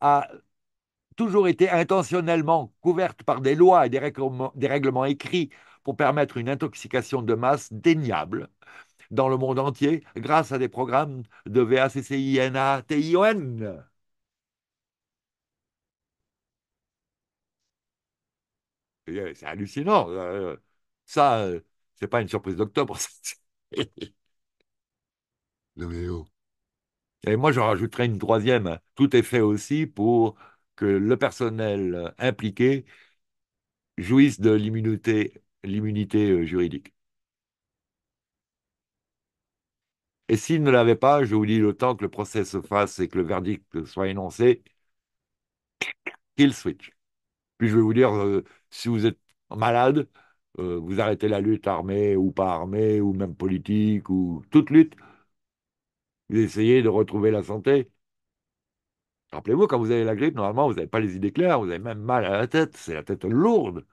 a toujours été intentionnellement couverte par des lois et des, règlements écrits pour permettre une intoxication de masse déniable dans le monde entier grâce à des programmes de VACCINA-TION. Euh, c'est hallucinant. Euh, euh, ça, c'est pas une surprise d'octobre. Oh. Et moi, je rajouterai une troisième. Tout est fait aussi pour que le personnel impliqué jouisse de l'immunité l'immunité euh, juridique. Et s'il ne l'avait pas, je vous dis, le temps que le procès se fasse et que le verdict soit énoncé, qu'il switch. Puis je vais vous dire, euh, si vous êtes malade, euh, vous arrêtez la lutte armée ou pas armée, ou même politique, ou toute lutte, vous essayez de retrouver la santé. Rappelez-vous, quand vous avez la grippe, normalement, vous n'avez pas les idées claires, vous avez même mal à la tête, c'est la tête lourde.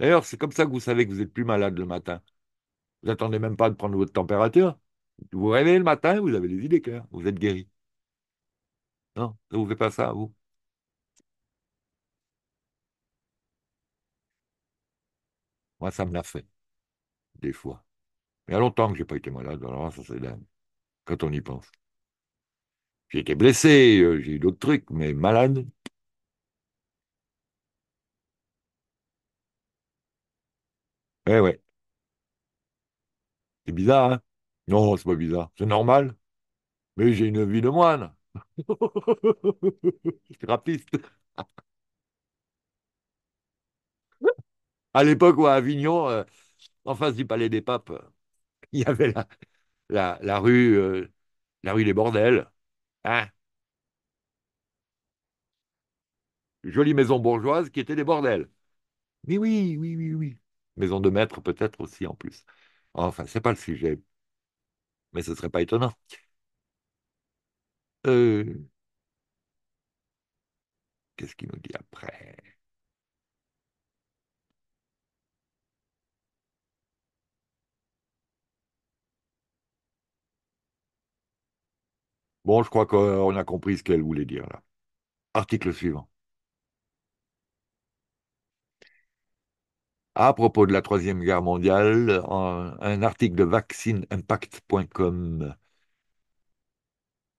D'ailleurs, c'est comme ça que vous savez que vous êtes plus malade le matin. Vous n'attendez même pas de prendre votre température. Vous rêvez le matin, vous avez les idées claires, vous êtes guéri. Non, ça ne vous fait pas ça, vous. Moi, ça me l'a fait, des fois. Mais il y a longtemps que je n'ai pas été malade, alors ça c'est dingue, quand on y pense. J'ai été blessé, euh, j'ai eu d'autres trucs, mais malade, Ouais, ouais. C'est bizarre, hein? Non, c'est pas bizarre. C'est normal. Mais j'ai une vie de moine. rapiste. À l'époque où à Avignon, euh, en face du Palais des Papes, il y avait la, la, la rue, euh, la rue des Bordels. Hein? Jolie maison bourgeoise qui était des bordels. Mais oui, oui, oui, oui maison de maître peut-être aussi en plus. Enfin, ce n'est pas le sujet, mais ce ne serait pas étonnant. Euh, qu'est-ce qu'il nous dit après Bon, je crois qu'on a compris ce qu'elle voulait dire là. Article suivant. À propos de la Troisième Guerre mondiale, un article de vaccineimpact.com.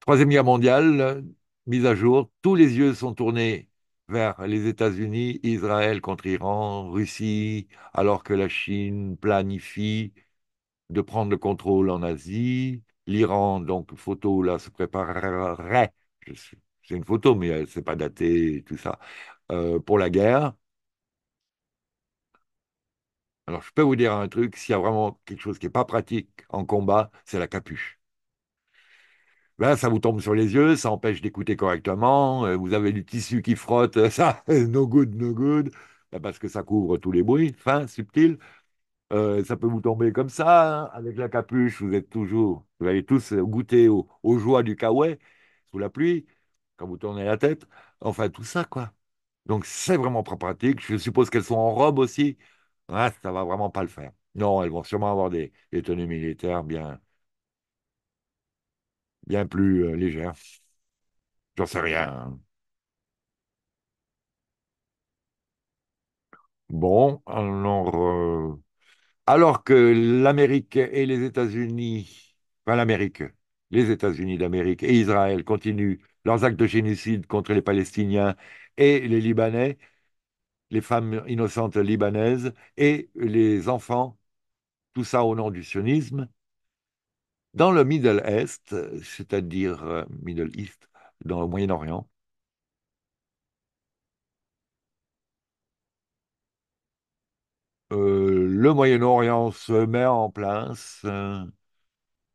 Troisième Guerre mondiale, mise à jour, tous les yeux sont tournés vers les États-Unis, Israël contre Iran, Russie, alors que la Chine planifie de prendre le contrôle en Asie. L'Iran, donc photo là, se préparerait, c'est une photo, mais n'est euh, pas daté, tout ça, euh, pour la guerre. Alors, je peux vous dire un truc, s'il y a vraiment quelque chose qui n'est pas pratique en combat, c'est la capuche. Ben, ça vous tombe sur les yeux, ça empêche d'écouter correctement, euh, vous avez du tissu qui frotte, ça, no good, no good, ben, parce que ça couvre tous les bruits, fin, subtil. Euh, ça peut vous tomber comme ça, hein, avec la capuche, vous êtes toujours, vous allez tous goûter aux joies du kawaii sous la pluie, quand vous tournez la tête, enfin tout ça, quoi. Donc c'est vraiment pas pratique, je suppose qu'elles sont en robe aussi, ah, ça va vraiment pas le faire. Non, elles vont sûrement avoir des, tenues militaires bien, bien plus euh, légères. J'en sais rien. Hein. Bon, alors, euh, alors que l'Amérique et les États-Unis, enfin l'Amérique, les États-Unis d'Amérique et Israël continuent leurs actes de génocide contre les Palestiniens et les Libanais, les femmes innocentes libanaises et les enfants, tout ça au nom du sionisme. Dans le Middle East, c'est-à-dire euh, Middle East, dans le Moyen-Orient, euh, le Moyen-Orient se met en place euh,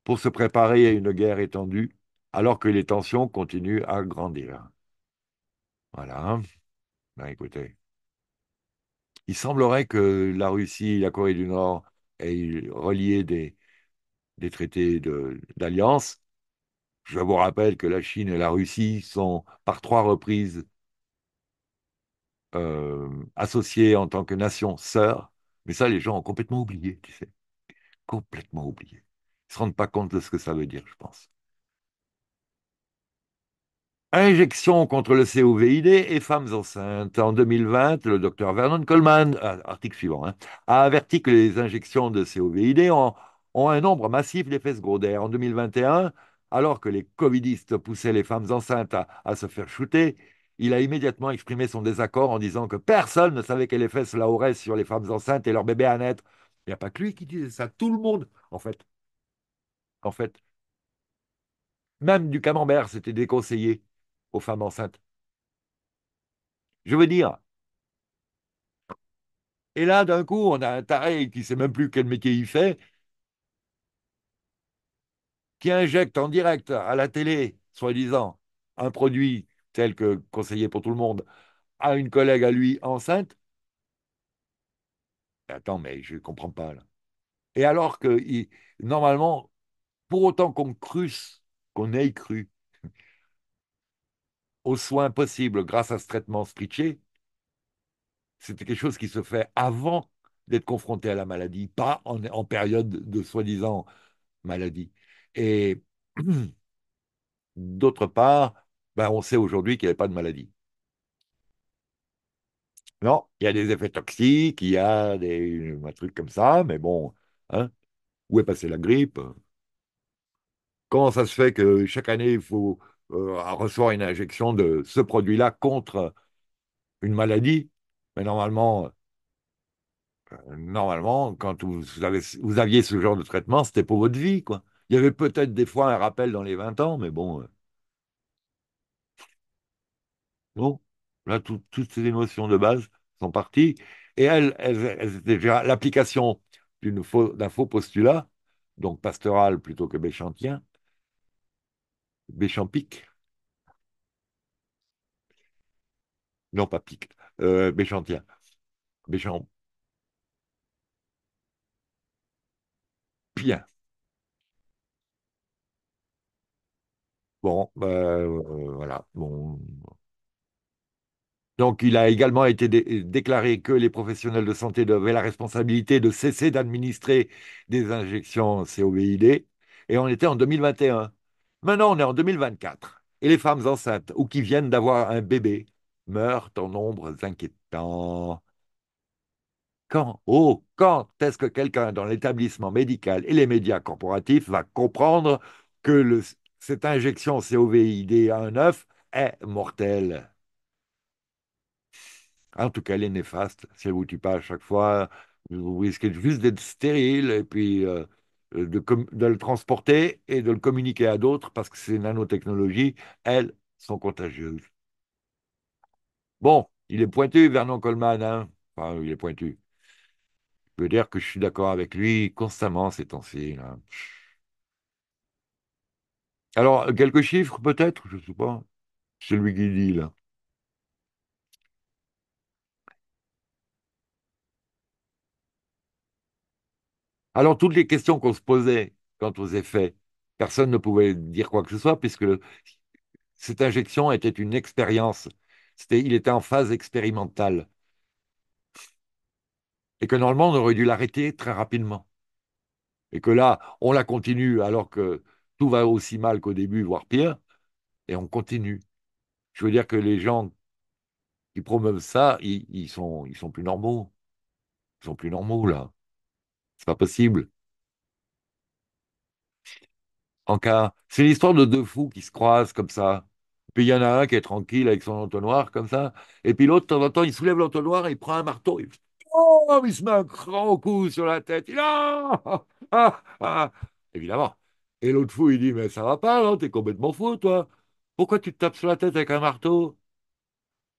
pour se préparer à une guerre étendue, alors que les tensions continuent à grandir. Voilà. Ben, écoutez. Il semblerait que la Russie et la Corée du Nord aient relié des, des traités d'alliance. Je vous rappelle que la Chine et la Russie sont par trois reprises euh, associées en tant que nations sœurs, mais ça, les gens ont complètement oublié, tu sais. Complètement oublié. Ils ne se rendent pas compte de ce que ça veut dire, je pense. Injection contre le COVID et femmes enceintes. En 2020, le docteur Vernon Coleman, ah, article suivant, hein, a averti que les injections de COVID ont, ont un nombre massif d'effets secondaires. En 2021, alors que les covidistes poussaient les femmes enceintes à, se faire shooter, il a immédiatement exprimé son désaccord en disant que personne ne savait quel effet cela aurait sur les femmes enceintes et leurs bébés à naître. Il n'y a pas que lui qui disait ça, tout le monde, en fait. En fait, même du camembert, c'était déconseillé aux femmes enceintes. Je veux dire. Et là, d'un coup, on a un taré qui ne sait même plus quel métier il fait, qui injecte en direct à la télé, soi-disant, un produit tel que conseiller pour tout le monde, à une collègue à lui enceinte. Attends, mais je ne comprends pas Et alors que il, normalement, pour autant qu'on crusse, qu'on ait cru, aux soins possibles grâce à ce traitement Spritché, c'était quelque chose qui se fait avant d'être confronté à la maladie, pas en, période de soi-disant maladie. Et d'autre part, ben on sait aujourd'hui qu'il n'y avait pas de maladie. Non, il y a des effets toxiques, il y a des, un truc comme ça, mais bon, hein, où est passée la grippe Comment ça se fait que chaque année, il faut euh, reçoit une injection de ce produit-là contre une maladie. Mais normalement, euh, normalement, quand vous, aviez ce genre de traitement, c'était pour votre vie. Quoi. Il y avait peut-être des fois un rappel dans les 20 ans, mais bon. Euh. Bon, là, toutes ces émotions de base sont parties. Et elles, l'application d'un faux, postulat, donc pastoral plutôt que béchantien, Béchampic. Non, pas Pic. Euh, Béchantien. Béchamp. Pien. Bon, bah, euh, voilà. Bon. Donc, il a également été déclaré que les professionnels de santé avaient la responsabilité de cesser d'administrer des injections COVID et on était en 2021. Maintenant, on est en 2024 et les femmes enceintes ou qui viennent d'avoir un bébé meurent en nombre inquiétant. Quand, oh, quand est-ce que quelqu'un dans l'établissement médical et les médias corporatifs va comprendre que cette injection COVID à un œuf est mortelle En tout cas, elle est néfaste. Si elle vous tue pas à chaque fois, vous risquez juste d'être stérile et puis. Euh, euh, de, le transporter et de le communiquer à d'autres parce que ces nanotechnologies, elles, sont contagieuses. Bon, il est pointu, Vernon Coleman. Hein enfin, il est pointu. Je veux dire que je suis d'accord avec lui constamment ces temps-ci. Alors, quelques chiffres peut-être, je ne sais pas. Celui qui dit là. Alors toutes les questions qu'on se posait quant aux effets, personne ne pouvait dire quoi que ce soit puisque cette injection était une expérience. C'était, il était en phase expérimentale et que normalement on aurait dû l'arrêter très rapidement et que là on la continue alors que tout va aussi mal qu'au début, voire pire, et on continue. Je veux dire que les gens qui promeuvent ça, ils, sont, ils sont plus normaux. Ils sont plus normaux là. C'est pas possible. En cas, c'est l'histoire de deux fous qui se croisent comme ça. Puis il y en a un qui est tranquille avec son entonnoir comme ça, et puis l'autre, de temps en temps, il soulève l'entonnoir et il prend un marteau. Oh, il se met un grand coup sur la tête. Il... a, ah, ah, ah, ah, Évidemment. Et l'autre fou, il dit Mais ça va pas, non T'es complètement fou, toi. Pourquoi tu te tapes sur la tête avec un marteau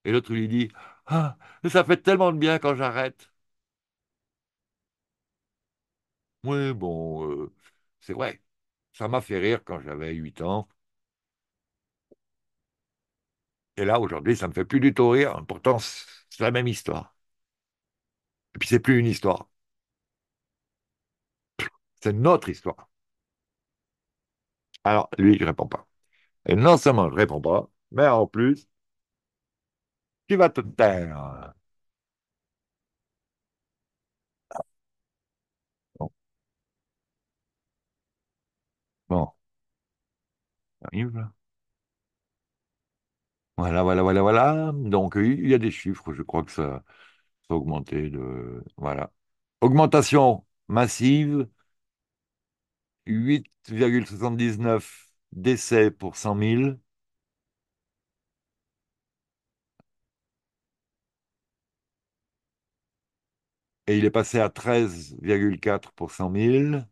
Et l'autre lui dit Ah, ça fait tellement de bien quand j'arrête. Oui, bon, euh, c'est vrai. Ça m'a fait rire quand j'avais 8 ans. Et là, aujourd'hui, ça me fait plus du tout rire. Pourtant, c'est la même histoire. Et puis, c'est plus une histoire. C'est notre histoire. Alors, lui, je réponds pas. Et non seulement je réponds pas, mais en plus, tu vas te taire. Voilà, voilà, voilà, voilà. Donc, il y a des chiffres, je crois que ça, ça a augmenté de. Voilà. Augmentation massive, 8,79 décès pour 100 000. Et il est passé à 13,4 pour 100 000.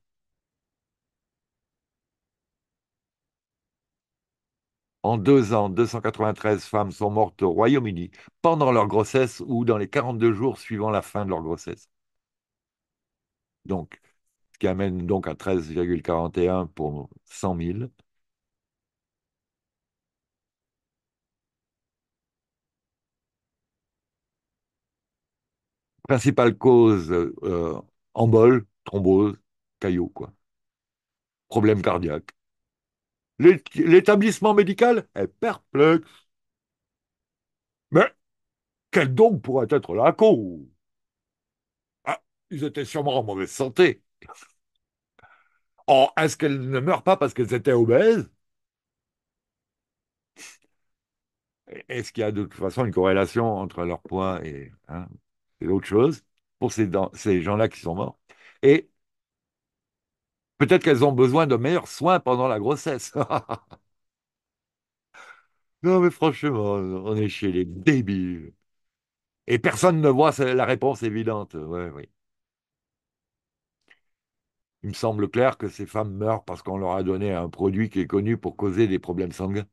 En deux ans, 293 femmes sont mortes au Royaume-Uni pendant leur grossesse ou dans les 42 jours suivant la fin de leur grossesse. Donc, ce qui amène donc à 13,41 pour 100 000. Principale cause, euh, embol, thrombose, caillot, quoi. Problème cardiaque. L'établissement médical est perplexe. Mais quelle donc pourrait être la cause ah, Ils étaient sûrement en mauvaise santé. Or, oh, est-ce qu'elles ne meurent pas parce qu'elles étaient obèses Est-ce qu'il y a de toute façon une corrélation entre leur poids et, hein, l'autre chose pour ces, gens-là qui sont morts Peut-être qu'elles ont besoin de meilleurs soins pendant la grossesse. non, mais franchement, on est chez les débiles. Et personne ne voit la réponse évidente. oui. Il me semble clair que ces femmes meurent parce qu'on leur a donné un produit qui est connu pour causer des problèmes sanguins.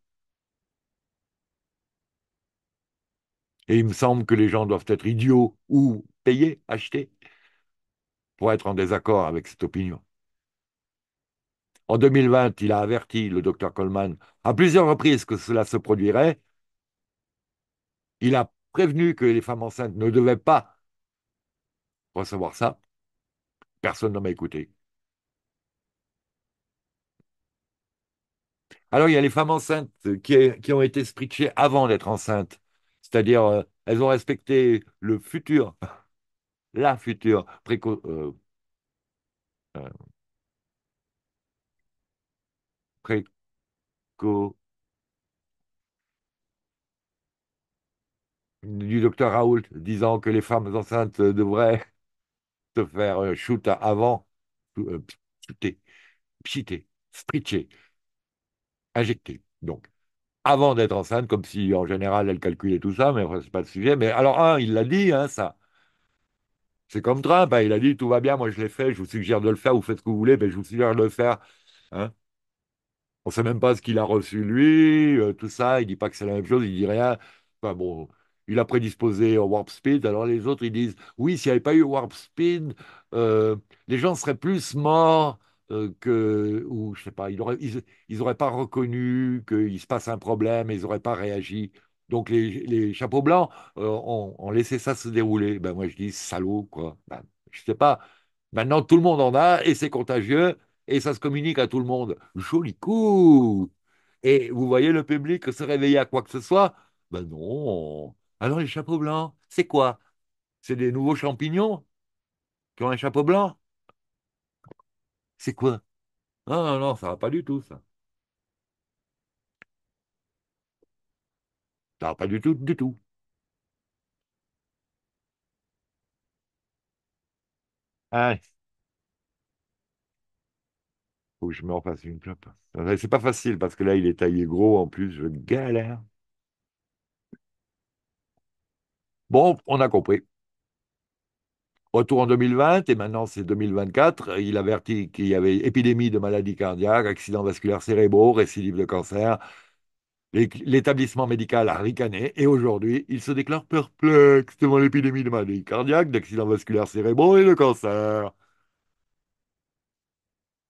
Et il me semble que les gens doivent être idiots ou payés, achetés, pour être en désaccord avec cette opinion. En 2020, il a averti le docteur Coleman à plusieurs reprises que cela se produirait. Il a prévenu que les femmes enceintes ne devaient pas recevoir ça. Personne ne m'a écouté. Alors, il y a les femmes enceintes qui, ont été spritchées avant d'être enceintes. C'est-à-dire, euh, elles ont respecté le futur, la future préco euh, euh, du docteur Raoult disant que les femmes enceintes devraient se faire euh, shoot avant, shooter, euh, pchiter, injecter. Donc, avant d'être enceinte, comme si en général elle calculait tout ça, mais c'est pas le sujet. Mais alors, un, il l'a dit, hein, ça. C'est comme Trump, hein, il a dit tout va bien, moi je l'ai fait, je vous suggère de le faire, vous faites ce que vous voulez, mais je vous suggère de le faire. Hein on ne sait même pas ce qu'il a reçu lui, euh, tout ça. Il dit pas que c'est la même chose, il dit rien. Enfin bon, il a prédisposé au Warp Speed. Alors les autres, ils disent oui, s'il n'y avait pas eu Warp Speed, euh, les gens seraient plus morts. Euh, que, ou je sais pas, ils n'auraient ils, pas reconnu qu'il se passe un problème, ils n'auraient pas réagi. Donc les, chapeaux blancs ont, laissé ça se dérouler. Ben moi je dis salaud quoi. je ben, je sais pas. Maintenant tout le monde en a et c'est contagieux et ça se communique à tout le monde. Joli coup Et vous voyez le public se réveiller à quoi que ce soit Ben non Alors les chapeaux blancs, c'est quoi C'est des nouveaux champignons qui ont un chapeau blanc C'est quoi Non, non, ah non, ça va pas du tout, ça. Ça va pas du tout, du tout. Allez. Ah, faut je je me face une clope. C'est pas facile parce que là, il est taillé gros en plus, je galère. Bon, on a compris. Retour en 2020 et maintenant c'est 2024. Il avertit qu'il y avait épidémie de maladies cardiaques, accidents vasculaires cérébraux, récidive de cancer. L'établissement médical a ricané et aujourd'hui, il se déclare perplexe devant l'épidémie de maladies cardiaques, d'accidents vasculaires cérébraux et de cancer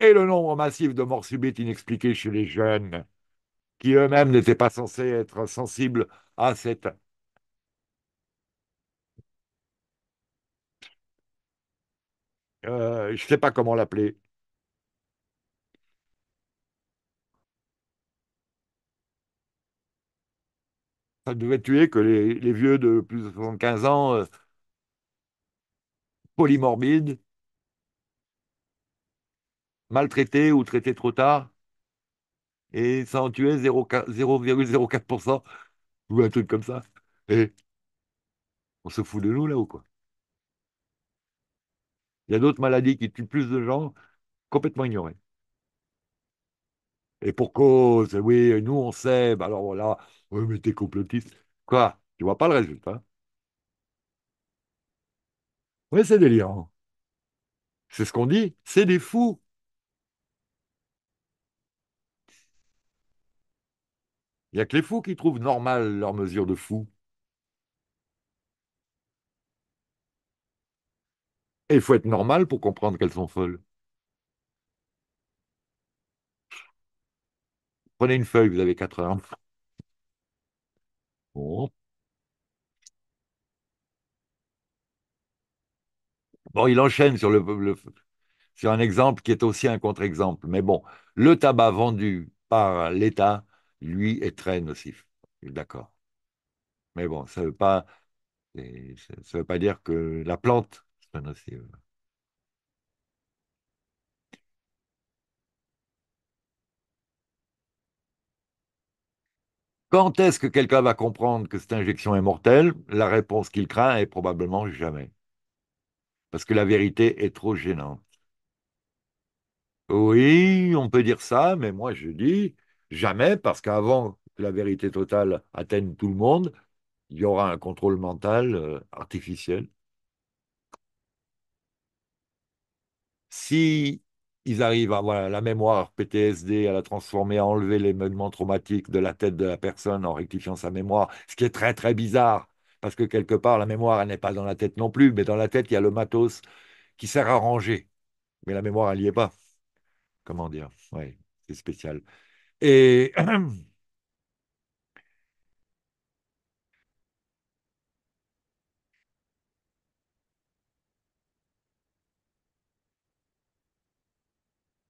et le nombre massif de morts subites inexpliquées chez les jeunes, qui eux-mêmes n'étaient pas censés être sensibles à cette... Euh, je ne sais pas comment l'appeler. Ça devait tuer que les, vieux de plus de 75 ans, euh, polymorbides, maltraité ou traité trop tard. Et ça en tuait 0,04% ou un truc comme ça. Et on se fout de nous là ou quoi Il y a d'autres maladies qui tuent plus de gens complètement ignorées Et pour cause, oui, nous on sait, bah, alors voilà, oui, mais t'es complotiste. Quoi Tu vois pas le résultat Oui, c'est délirant. C'est ce qu'on dit, c'est des fous. Il n'y a que les fous qui trouvent normal leur mesure de fou. Et il faut être normal pour comprendre qu'elles sont folles. Prenez une feuille, vous avez quatre heures. Bon. il enchaîne sur, le, sur un exemple qui est aussi un contre-exemple. Mais bon, le tabac vendu par l'État lui, est très nocif. d'accord. Mais bon, ça ne veut pas, ça veut pas dire que la plante soit nocive. Quand est-ce que quelqu'un va comprendre que cette injection est mortelle La réponse qu'il craint est probablement jamais. Parce que la vérité est trop gênante. Oui, on peut dire ça, mais moi je dis, Jamais, parce qu'avant que la vérité totale atteigne tout le monde, il y aura un contrôle mental euh, artificiel. Si ils arrivent à avoir la mémoire PTSD, à la transformer, à enlever les mouvements traumatiques de la tête de la personne en rectifiant sa mémoire, ce qui est très très bizarre, parce que quelque part, la mémoire, elle n'est pas dans la tête non plus, mais dans la tête, il y a le matos qui sert à ranger. Mais la mémoire, elle n'y est pas. Comment dire Oui, c'est spécial. Eh,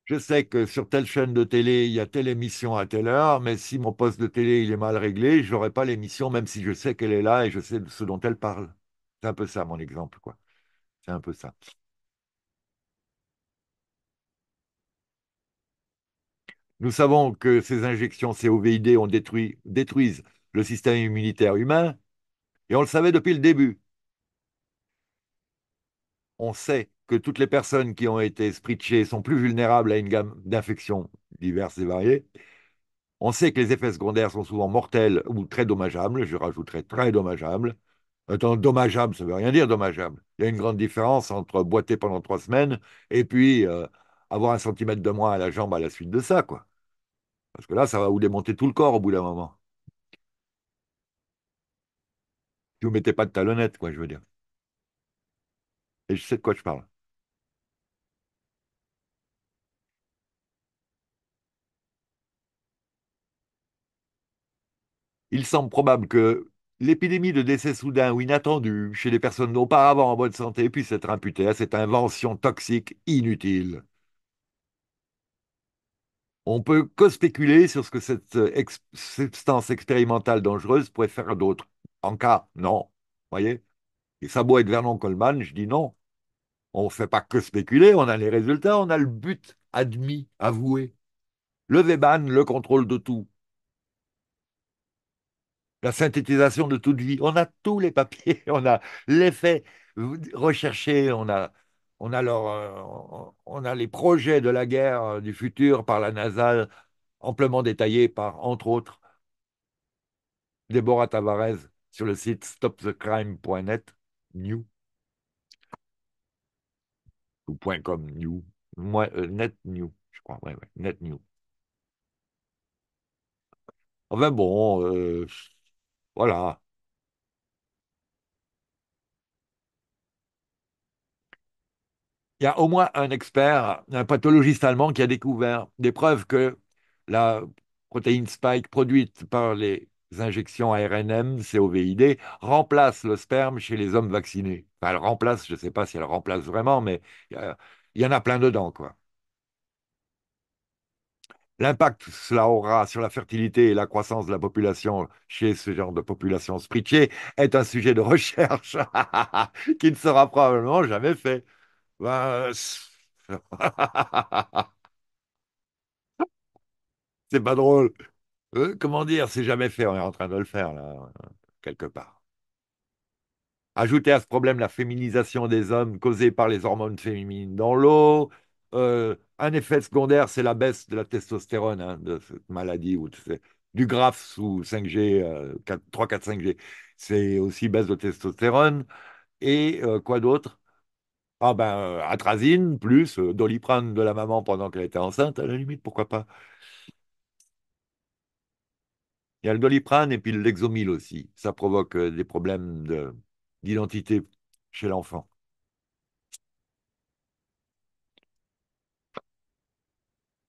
je sais que sur telle chaîne de télé, il y a telle émission à telle heure, mais si mon poste de télé il est mal réglé, je n'aurai pas l'émission, même si je sais qu'elle est là et je sais ce dont elle parle. C'est un peu ça, mon exemple, quoi. C'est un peu ça. Nous savons que ces injections COVID ont détruit, détruisent le système immunitaire humain, et on le savait depuis le début. On sait que toutes les personnes qui ont été spritchées sont plus vulnérables à une gamme d'infections diverses et variées. On sait que les effets secondaires sont souvent mortels ou très dommageables, je rajouterais très dommageables. Attends, dommageable, ça ne veut rien dire dommageable. Il y a une grande différence entre boiter pendant trois semaines et puis euh, avoir un centimètre de moins à la jambe à la suite de ça, quoi. Parce que là, ça va vous démonter tout le corps au bout d'un moment. Si vous ne mettez pas de talonnette, quoi, je veux dire. Et je sais de quoi je parle. Il semble probable que l'épidémie de décès soudain ou inattendu chez les personnes auparavant en bonne santé puisse être imputée à cette invention toxique inutile. On peut que spéculer sur ce que cette euh, substance expérimentale dangereuse pourrait faire d'autre. d'autres. En cas, non. voyez Et ça beau être Vernon Coleman, je dis non. On ne fait pas que spéculer, on a les résultats, on a le but admis, avoué. Le Weban, le contrôle de tout. La synthétisation de toute vie. On a tous les papiers, on a l'effet recherché, on a on a, euh, on a les projets de la guerre euh, du futur par la NASA, amplement détaillés par, entre autres, Déborah Tavares sur le site stopthecrime.net, new, ou point .com, new, euh, net new, je crois, ouais, net new. Enfin bon, voilà. il y a au moins un expert, un pathologiste allemand qui a découvert des preuves que la protéine spike produite par les injections ARNM, COVID, remplace le sperme chez les hommes vaccinés. Enfin, elle remplace, je ne sais pas si elle remplace vraiment, mais euh, il y en a plein dedans, L'impact que cela aura sur la fertilité et la croissance de la population chez ce genre de population spritchée est un sujet de recherche qui ne sera probablement jamais fait. Bah, c'est pas drôle. Euh, comment dire, c'est jamais fait, on est en train de le faire, là, quelque part. Ajouter à ce problème la féminisation des hommes causée par les hormones féminines dans l'eau. Euh, un effet secondaire, c'est la baisse de la testostérone, hein, de cette maladie, ou du graphe sous 5G, 3, 4, 5G. C'est aussi baisse de testostérone. Et euh, quoi d'autre ah ben, euh, atrazine plus euh, doliprane de la maman pendant qu'elle était enceinte, à la limite, pourquoi pas. Il y a le doliprane et puis l'exomil aussi. Ça provoque euh, des problèmes de- d'identité chez l'enfant.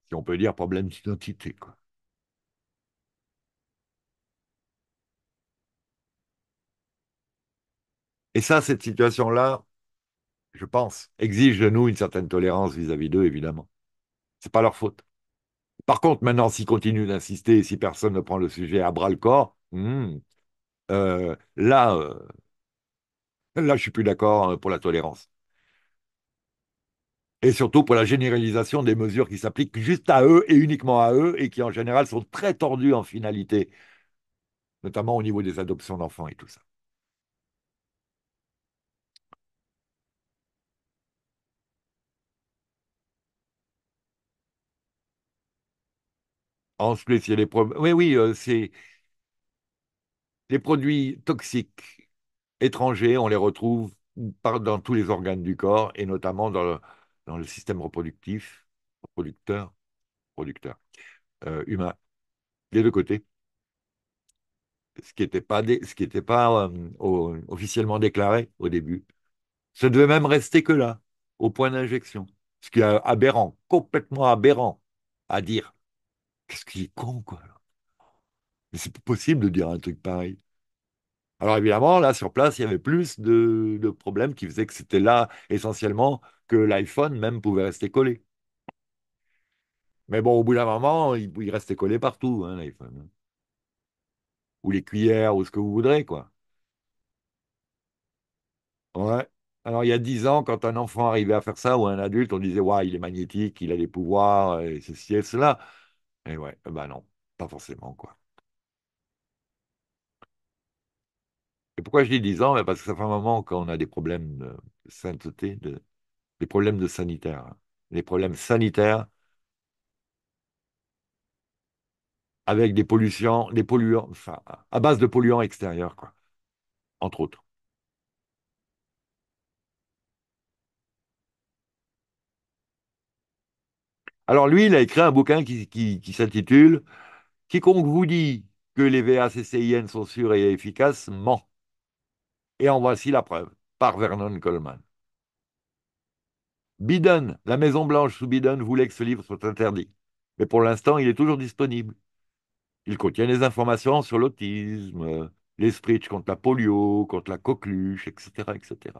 Si on peut dire problème d'identité, quoi. Et ça, cette situation-là, je pense, exigent de nous une certaine tolérance vis-à-vis d'eux, évidemment. C'est pas leur faute. Par contre, maintenant, s'ils continuent d'insister et si personne ne prend le sujet à bras le corps, hmm, euh, là, je euh, là, je suis plus d'accord hein, pour la tolérance. Et surtout pour la généralisation des mesures qui s'appliquent juste à eux et uniquement à eux et qui en général sont très tordues en finalité, notamment au niveau des adoptions d'enfants et tout ça. Ensuite, il y les problèmes. Oui, oui, euh, c'est. des produits toxiques étrangers, on les retrouve dans tous les organes du corps et notamment dans le, système reproductif, producteur, producteur euh, humain, des deux côtés. Ce qui n'était pas, ce qui pas euh, officiellement déclaré au début. Ça devait même rester que là, au point d'injection. Ce qui est aberrant, complètement aberrant à dire. Qu'est-ce qu'il est con, quoi. Mais c'est pas possible de dire un truc pareil. Alors évidemment, là, sur place, il y avait plus de, problèmes qui faisaient que c'était là essentiellement que l'iPhone même pouvait rester collé. Mais bon, au bout d'un moment, il, restait collé partout, hein, l'iPhone. Hein. Ou les cuillères, ou ce que vous voudrez, quoi. Ouais. Alors, il y a dix ans, quand un enfant arrivait à faire ça, ou un adulte, on disait, ouais, il est magnétique, il a des pouvoirs, et ceci et cela. Et eh ouais, euh, bah non, pas forcément, quoi. Et pourquoi je dis 10 ans? Ben, parce que ça fait un moment qu'on a des problèmes de sainteté, des problèmes de sanitaire. Hein. Des problèmes sanitaires avec des pollutions, des polluants, enfin, à base de polluants extérieurs, quoi, entre autres. Alors lui, il a écrit un bouquin qui, s'intitule Quiconque vous dit que les VACCIN sont sûrs et efficaces ment. Et en voici la preuve, par Vernon Coleman. Biden, la Maison-Blanche sous Biden voulait que ce livre soit interdit. Mais pour l'instant, il est toujours disponible. Il contient des informations sur l'autisme, les sprits contre la polio, contre la coqueluche, etc. etc.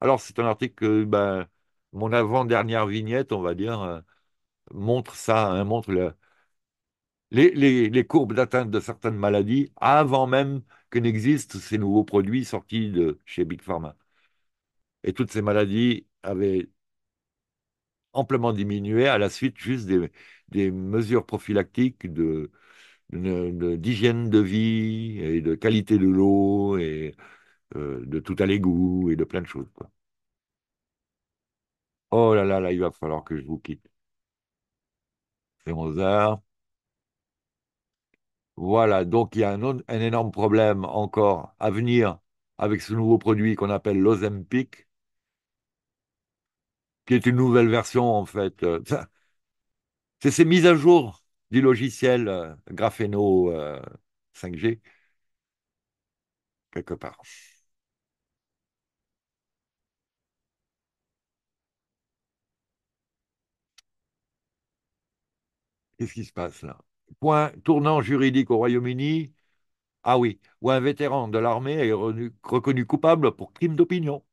Alors, c'est un article que ben, mon avant-dernière vignette, on va dire, euh, montre ça, hein, montre les, courbes d'atteinte de certaines maladies avant même que n'existent ces nouveaux produits sortis de chez Big Pharma. Et toutes ces maladies avaient amplement diminué à la suite juste des, mesures prophylactiques de, d'hygiène de, vie et de qualité de l'eau et euh, de tout à l'égout et de plein de choses. Oh là là là, il va falloir que je vous quitte. Voilà, donc il y a un, un énorme problème encore à venir avec ce nouveau produit qu'on appelle l'Ozempic, qui est une nouvelle version en fait. C'est ces mises à jour du logiciel euh, Grapheno 5G, euh, quelque part. Qu'est-ce qui se passe là Point tournant juridique au Royaume-Uni. Ah oui, où un vétéran de l'armée est reconnu coupable pour crime d'opinion.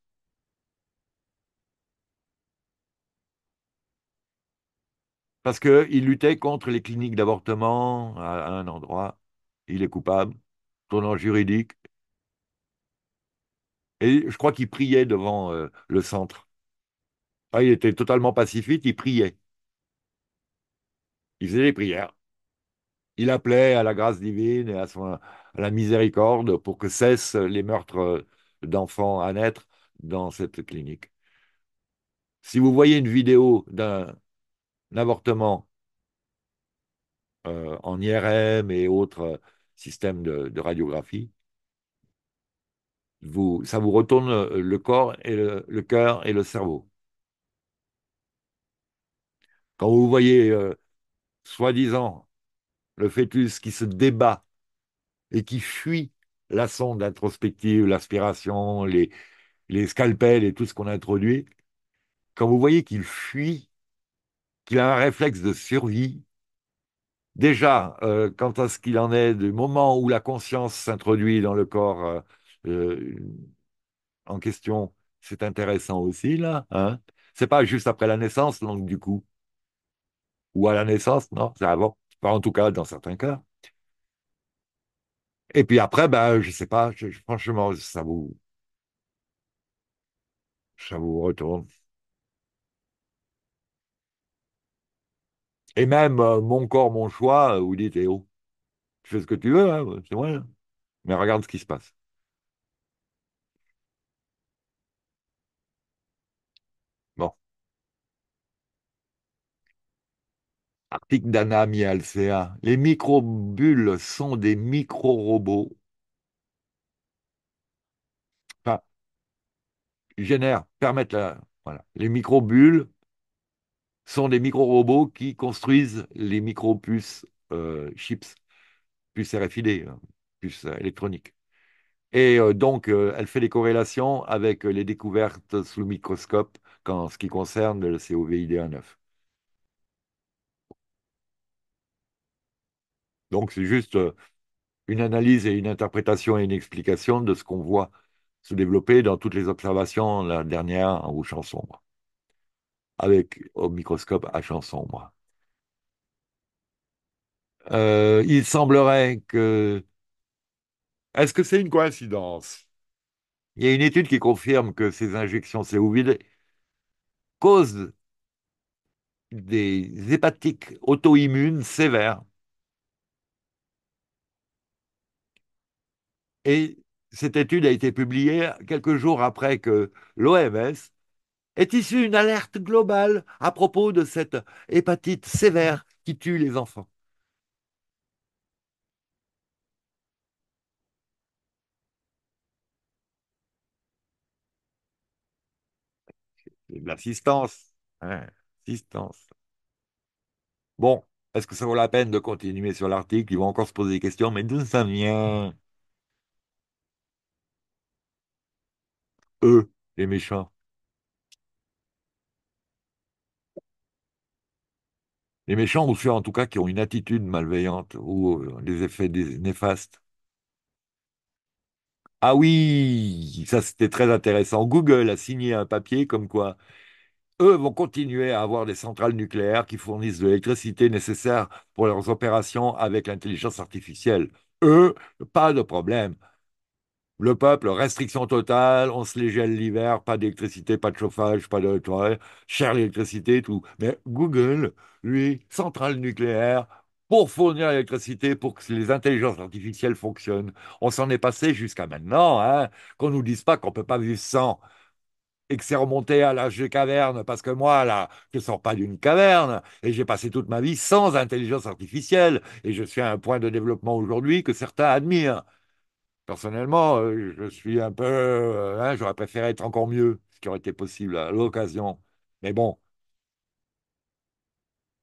Parce qu'il luttait contre les cliniques d'avortement à un endroit. Il est coupable, tournant juridique. Et je crois qu'il priait devant euh, le centre. Ah, il était totalement pacifique, il priait. Il faisait des prières. Il appelait à la grâce divine et à, la miséricorde pour que cessent les meurtres euh, d'enfants à naître dans cette clinique. Si vous voyez une vidéo d'un avortement euh, en IRM et autres euh, systèmes de, radiographie, ça vous retourne le, corps et le, cœur et le cerveau. Quand vous voyez soi-disant, le fœtus qui se débat et qui fuit la sonde introspective, l'aspiration, les, scalpels et tout ce qu'on introduit, quand vous voyez qu'il fuit, qu'il a un réflexe de survie, déjà, euh, quant à ce qu'il en est du moment où la conscience s'introduit dans le corps euh, euh, en question, c'est intéressant aussi, là. Hein. c'est pas juste après la naissance, donc du coup ou à la naissance, non, c'est avant, en tout cas dans certains cas. Et puis après, ben, je sais pas, franchement, ça vous, ça vous retourne. Et même euh, mon corps, mon choix, euh, vous dites, eh oh, tu fais ce que tu veux, hein, c'est moi, hein. mais regarde ce qui se passe. Article d'Anna Mialcea. Les microbules sont des micro-robots. Enfin, génèrent, permettent Voilà. Les microbules sont des micro-robots qui construisent les micro-puces euh, chips, puces RFID, hein, puces électroniques. Et euh, donc, euh, elle fait des corrélations avec les découvertes sous le microscope en ce qui concerne le COVID 19 Donc c'est juste euh, une analyse et une interprétation et une explication de ce qu'on voit se développer dans toutes les observations, la dernière en champ sombre, avec au microscope à champ sombre. Euh, il semblerait que... Est-ce que c'est une coïncidence Il y a une étude qui confirme que ces injections COVID causent des hépatiques auto-immunes sévères Et cette étude a été publiée quelques jours après que l'OMS ait issu une alerte globale à propos de cette hépatite sévère qui tue les enfants. l'assistance. Hein, Bon, est-ce que ça vaut la peine de continuer sur l'article Ils vont encore se poser des questions, mais d'où ça vient eux, les méchants. Les méchants, ou ceux en tout cas qui ont une attitude malveillante ou euh, des effets néfastes. Ah oui, ça c'était très intéressant. Google a signé un papier comme quoi eux vont continuer à avoir des centrales nucléaires qui fournissent l'électricité nécessaire pour leurs opérations avec l'intelligence artificielle. Eux, pas de problème. Le peuple, restriction totale, on se les gèle l'hiver, pas d'électricité, pas de chauffage, pas de toilette chère l'électricité, tout. Mais Google, lui, centrale nucléaire, pour fournir l'électricité, pour que les intelligences artificielles fonctionnent. On s'en est passé jusqu'à maintenant, hein, qu'on ne nous dise pas qu'on ne peut pas vivre sans et que c'est remonté à l'âge des cavernes, parce que moi, là, je ne sors pas d'une caverne, et j'ai passé toute ma vie sans intelligence artificielle, et je suis à un point de développement aujourd'hui que certains admirent. Personnellement, euh, je suis un peu. Euh, hein, j'aurais préféré être encore mieux, ce qui aurait été possible à l'occasion. Mais bon,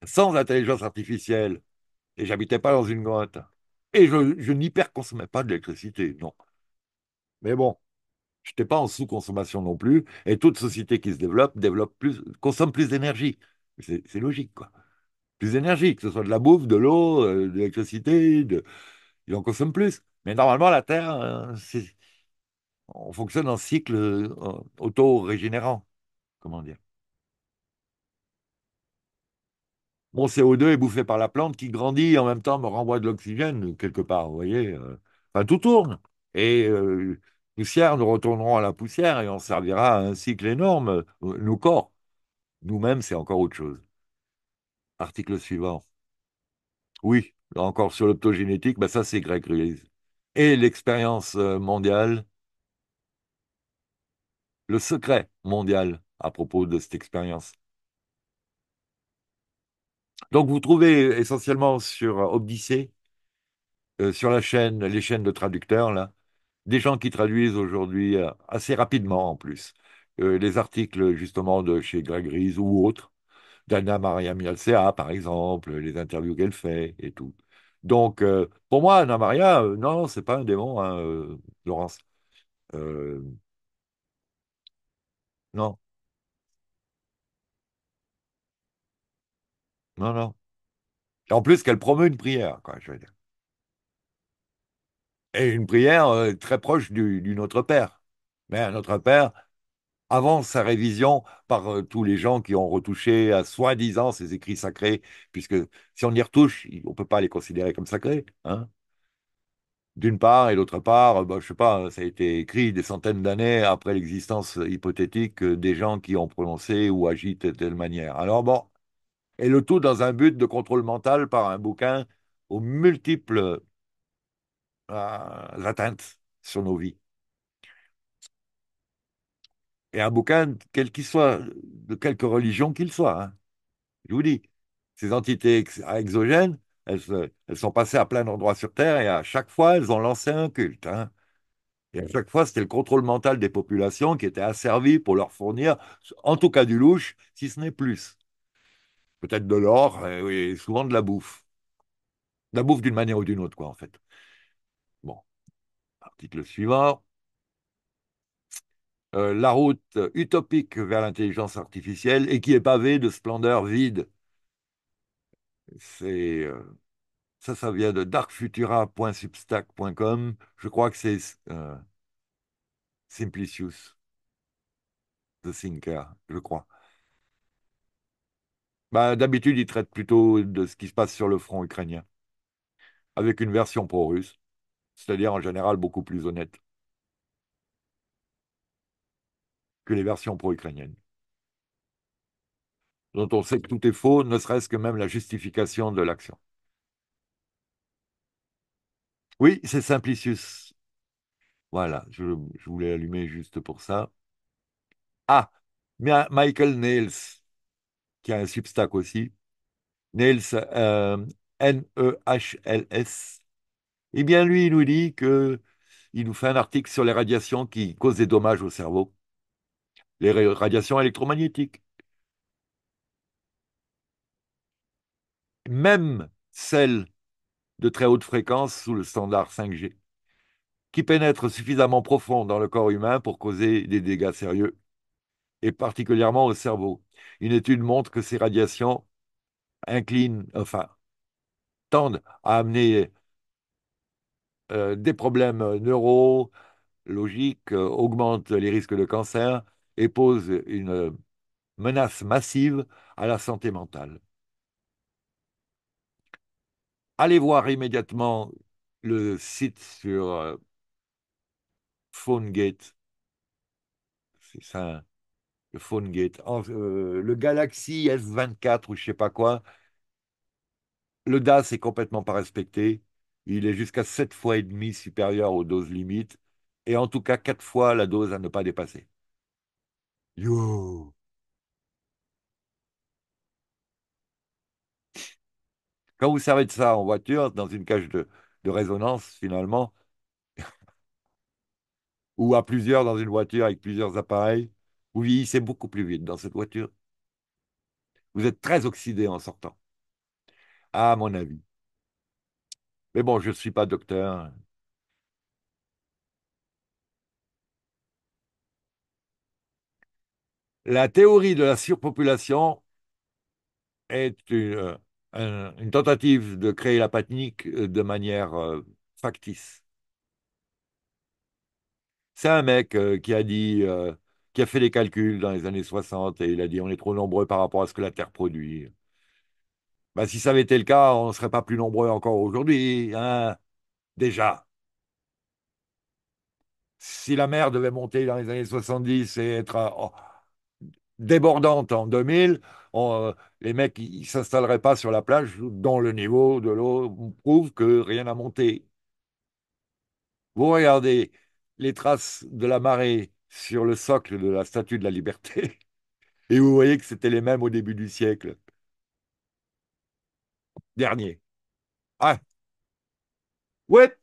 sans intelligence artificielle, et j'habitais pas dans une grotte, et je, je n'hyperconsommais pas d'électricité non. Mais bon, je n'étais pas en sous-consommation non plus, et toute société qui se développe, développe plus, consomme plus d'énergie. C'est logique, quoi. Plus d'énergie, que ce soit de la bouffe, de l'eau, euh, de l'électricité, de... il en consomme plus. Mais normalement, la Terre, euh, on fonctionne en cycle euh, auto-régénérant, comment dire. Mon CO2 est bouffé par la plante qui grandit et en même temps me renvoie de l'oxygène quelque part, vous voyez. Euh. Enfin, tout tourne. Et poussière, nous retournerons à la poussière et on servira à un cycle énorme, nos corps. Nous-mêmes, c'est encore autre chose. Article suivant. Oui, encore sur l'optogénétique, ben ça c'est Greg Ruiz et l'expérience euh, mondiale, le secret mondial à propos de cette expérience. Donc vous trouvez essentiellement sur euh, Odyssée, euh, sur la chaîne, les chaînes de traducteurs, là, des gens qui traduisent aujourd'hui assez rapidement en plus les articles justement de chez Greg Grise ou autres, d'Anna Maria Mialcea par exemple, les interviews qu'elle fait et tout. Donc, euh, pour moi, Anna Maria, euh, non, c'est pas un démon, hein, euh, Laurence. non, non, non. en plus, qu'elle promeut une prière, quoi, je veux dire. Et une prière très proche du, du Notre Père. Mais un Notre Père avant sa révision par euh, tous les gens qui ont retouché à soi-disant ces écrits sacrés, puisque si on y retouche, on ne peut pas les considérer comme sacrés. Hein. D'une part, et d'autre part, je euh, bah, je sais pas, hein, ça a été écrit des centaines d'années après l'existence hypothétique euh, des gens qui ont prononcé ou agi de telle manière. Alors bon, et le tout dans un but de contrôle mental par un bouquin aux multiples atteintes sur nos vies et un bouquin, quel qu'il soit, de quelque religion qu'il soit. Hein. Je vous dis, ces entités exogènes, elles, sont passées à plein d'endroits sur Terre et à chaque fois, elles ont lancé un culte. Hein. Et à chaque fois, c'était le contrôle mental des populations qui était asservi pour leur fournir, en tout cas du louche, si ce n'est plus. Peut-être de l'or eh et souvent de la bouffe. De la bouffe d'une manière ou d'une autre, quoi, en fait. Bon. Article suivant. Euh, la route utopique vers l'intelligence artificielle et qui est pavée de splendeurs vides. C'est euh, ça, ça vient de darkfutura.substack.com. Je crois que c'est euh, Simplicius, The Thinker, je crois. Bah, d'habitude, il traite plutôt de ce qui se passe sur le front ukrainien, avec une version pro-russe, c'est-à-dire en général beaucoup plus honnête. les versions pro-ukrainiennes, dont on sait que tout est faux, ne serait-ce que même la justification de l'action. Oui, c'est Simplicius. Voilà, je, voulais allumer juste pour ça. Ah, euh, Michael Nails, qui a un Substack aussi. Nails, euh, N-E-H-L-S. Eh bien, lui, il nous dit que il nous fait un article sur les radiations qui causent des dommages au cerveau les radiations électromagnétiques. Même celles de très haute fréquence sous le standard 5G, qui pénètrent suffisamment profond dans le corps humain pour causer des dégâts sérieux, et particulièrement au cerveau. Une étude montre que ces radiations inclinent, enfin, tendent à amener euh, des problèmes neurologiques, euh, augmentent les risques de cancer, et pose une menace massive à la santé mentale. Allez voir immédiatement le site sur euh, PhoneGate. C'est ça, hein, le PhoneGate. Euh, le Galaxy S24 ou je ne sais pas quoi. Le DAS est complètement pas respecté. Il est jusqu'à 7 fois et demi supérieur aux doses limites et en tout cas 4 fois la dose à ne pas dépasser. Yo. Quand vous savez de ça en voiture, dans une cage de, de résonance, finalement, ou à plusieurs dans une voiture avec plusieurs appareils, vous vieillissez beaucoup plus vite dans cette voiture. Vous êtes très oxydé en sortant, à mon avis. Mais bon, je ne suis pas docteur, La théorie de la surpopulation est une, euh, tentative de créer la panique euh, de manière euh, factice. C'est un mec qui a dit, qui a fait des calculs dans les années 60 et il a dit on est trop nombreux par rapport à ce que la Terre produit. Bah, si ça avait été le cas, on ne serait pas plus nombreux encore aujourd'hui, hein, déjà. Si la mer devait monter dans les années 70 et être débordante en 2000, euh, les mecs ils s'installeraient pas sur la plage dont le niveau de l'eau prouve que rien n'a monté. Vous regardez les traces de la marée sur le socle de la Statue de la Liberté et vous voyez que c'était les mêmes au début du siècle dernier. Ah, ouais,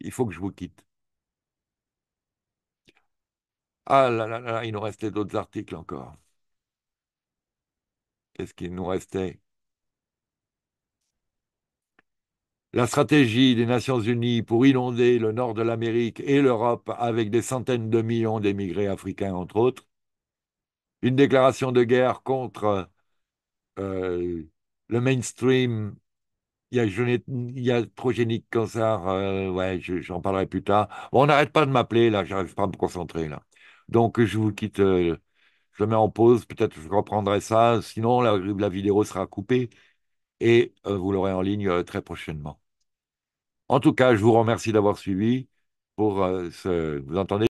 il faut que je vous quitte. Ah là là là, il nous restait d'autres articles encore. Qu'est-ce qu'il nous restait La stratégie des Nations Unies pour inonder le nord de l'Amérique et l'Europe avec des centaines de millions d'émigrés africains, entre autres. Une déclaration de guerre contre euh, le mainstream. Il y a, il y a Progénique cancer. Euh, ouais, j'en parlerai plus tard. on n'arrête pas de m'appeler, là, j'arrive pas à me concentrer, là. Donc, je vous quitte, euh, je le mets en pause. Peut-être je reprendrai ça. Sinon, la, la vidéo sera coupée et euh, vous l'aurez en ligne euh, très prochainement. En tout cas, je vous remercie d'avoir suivi pour ce. Vous entendez?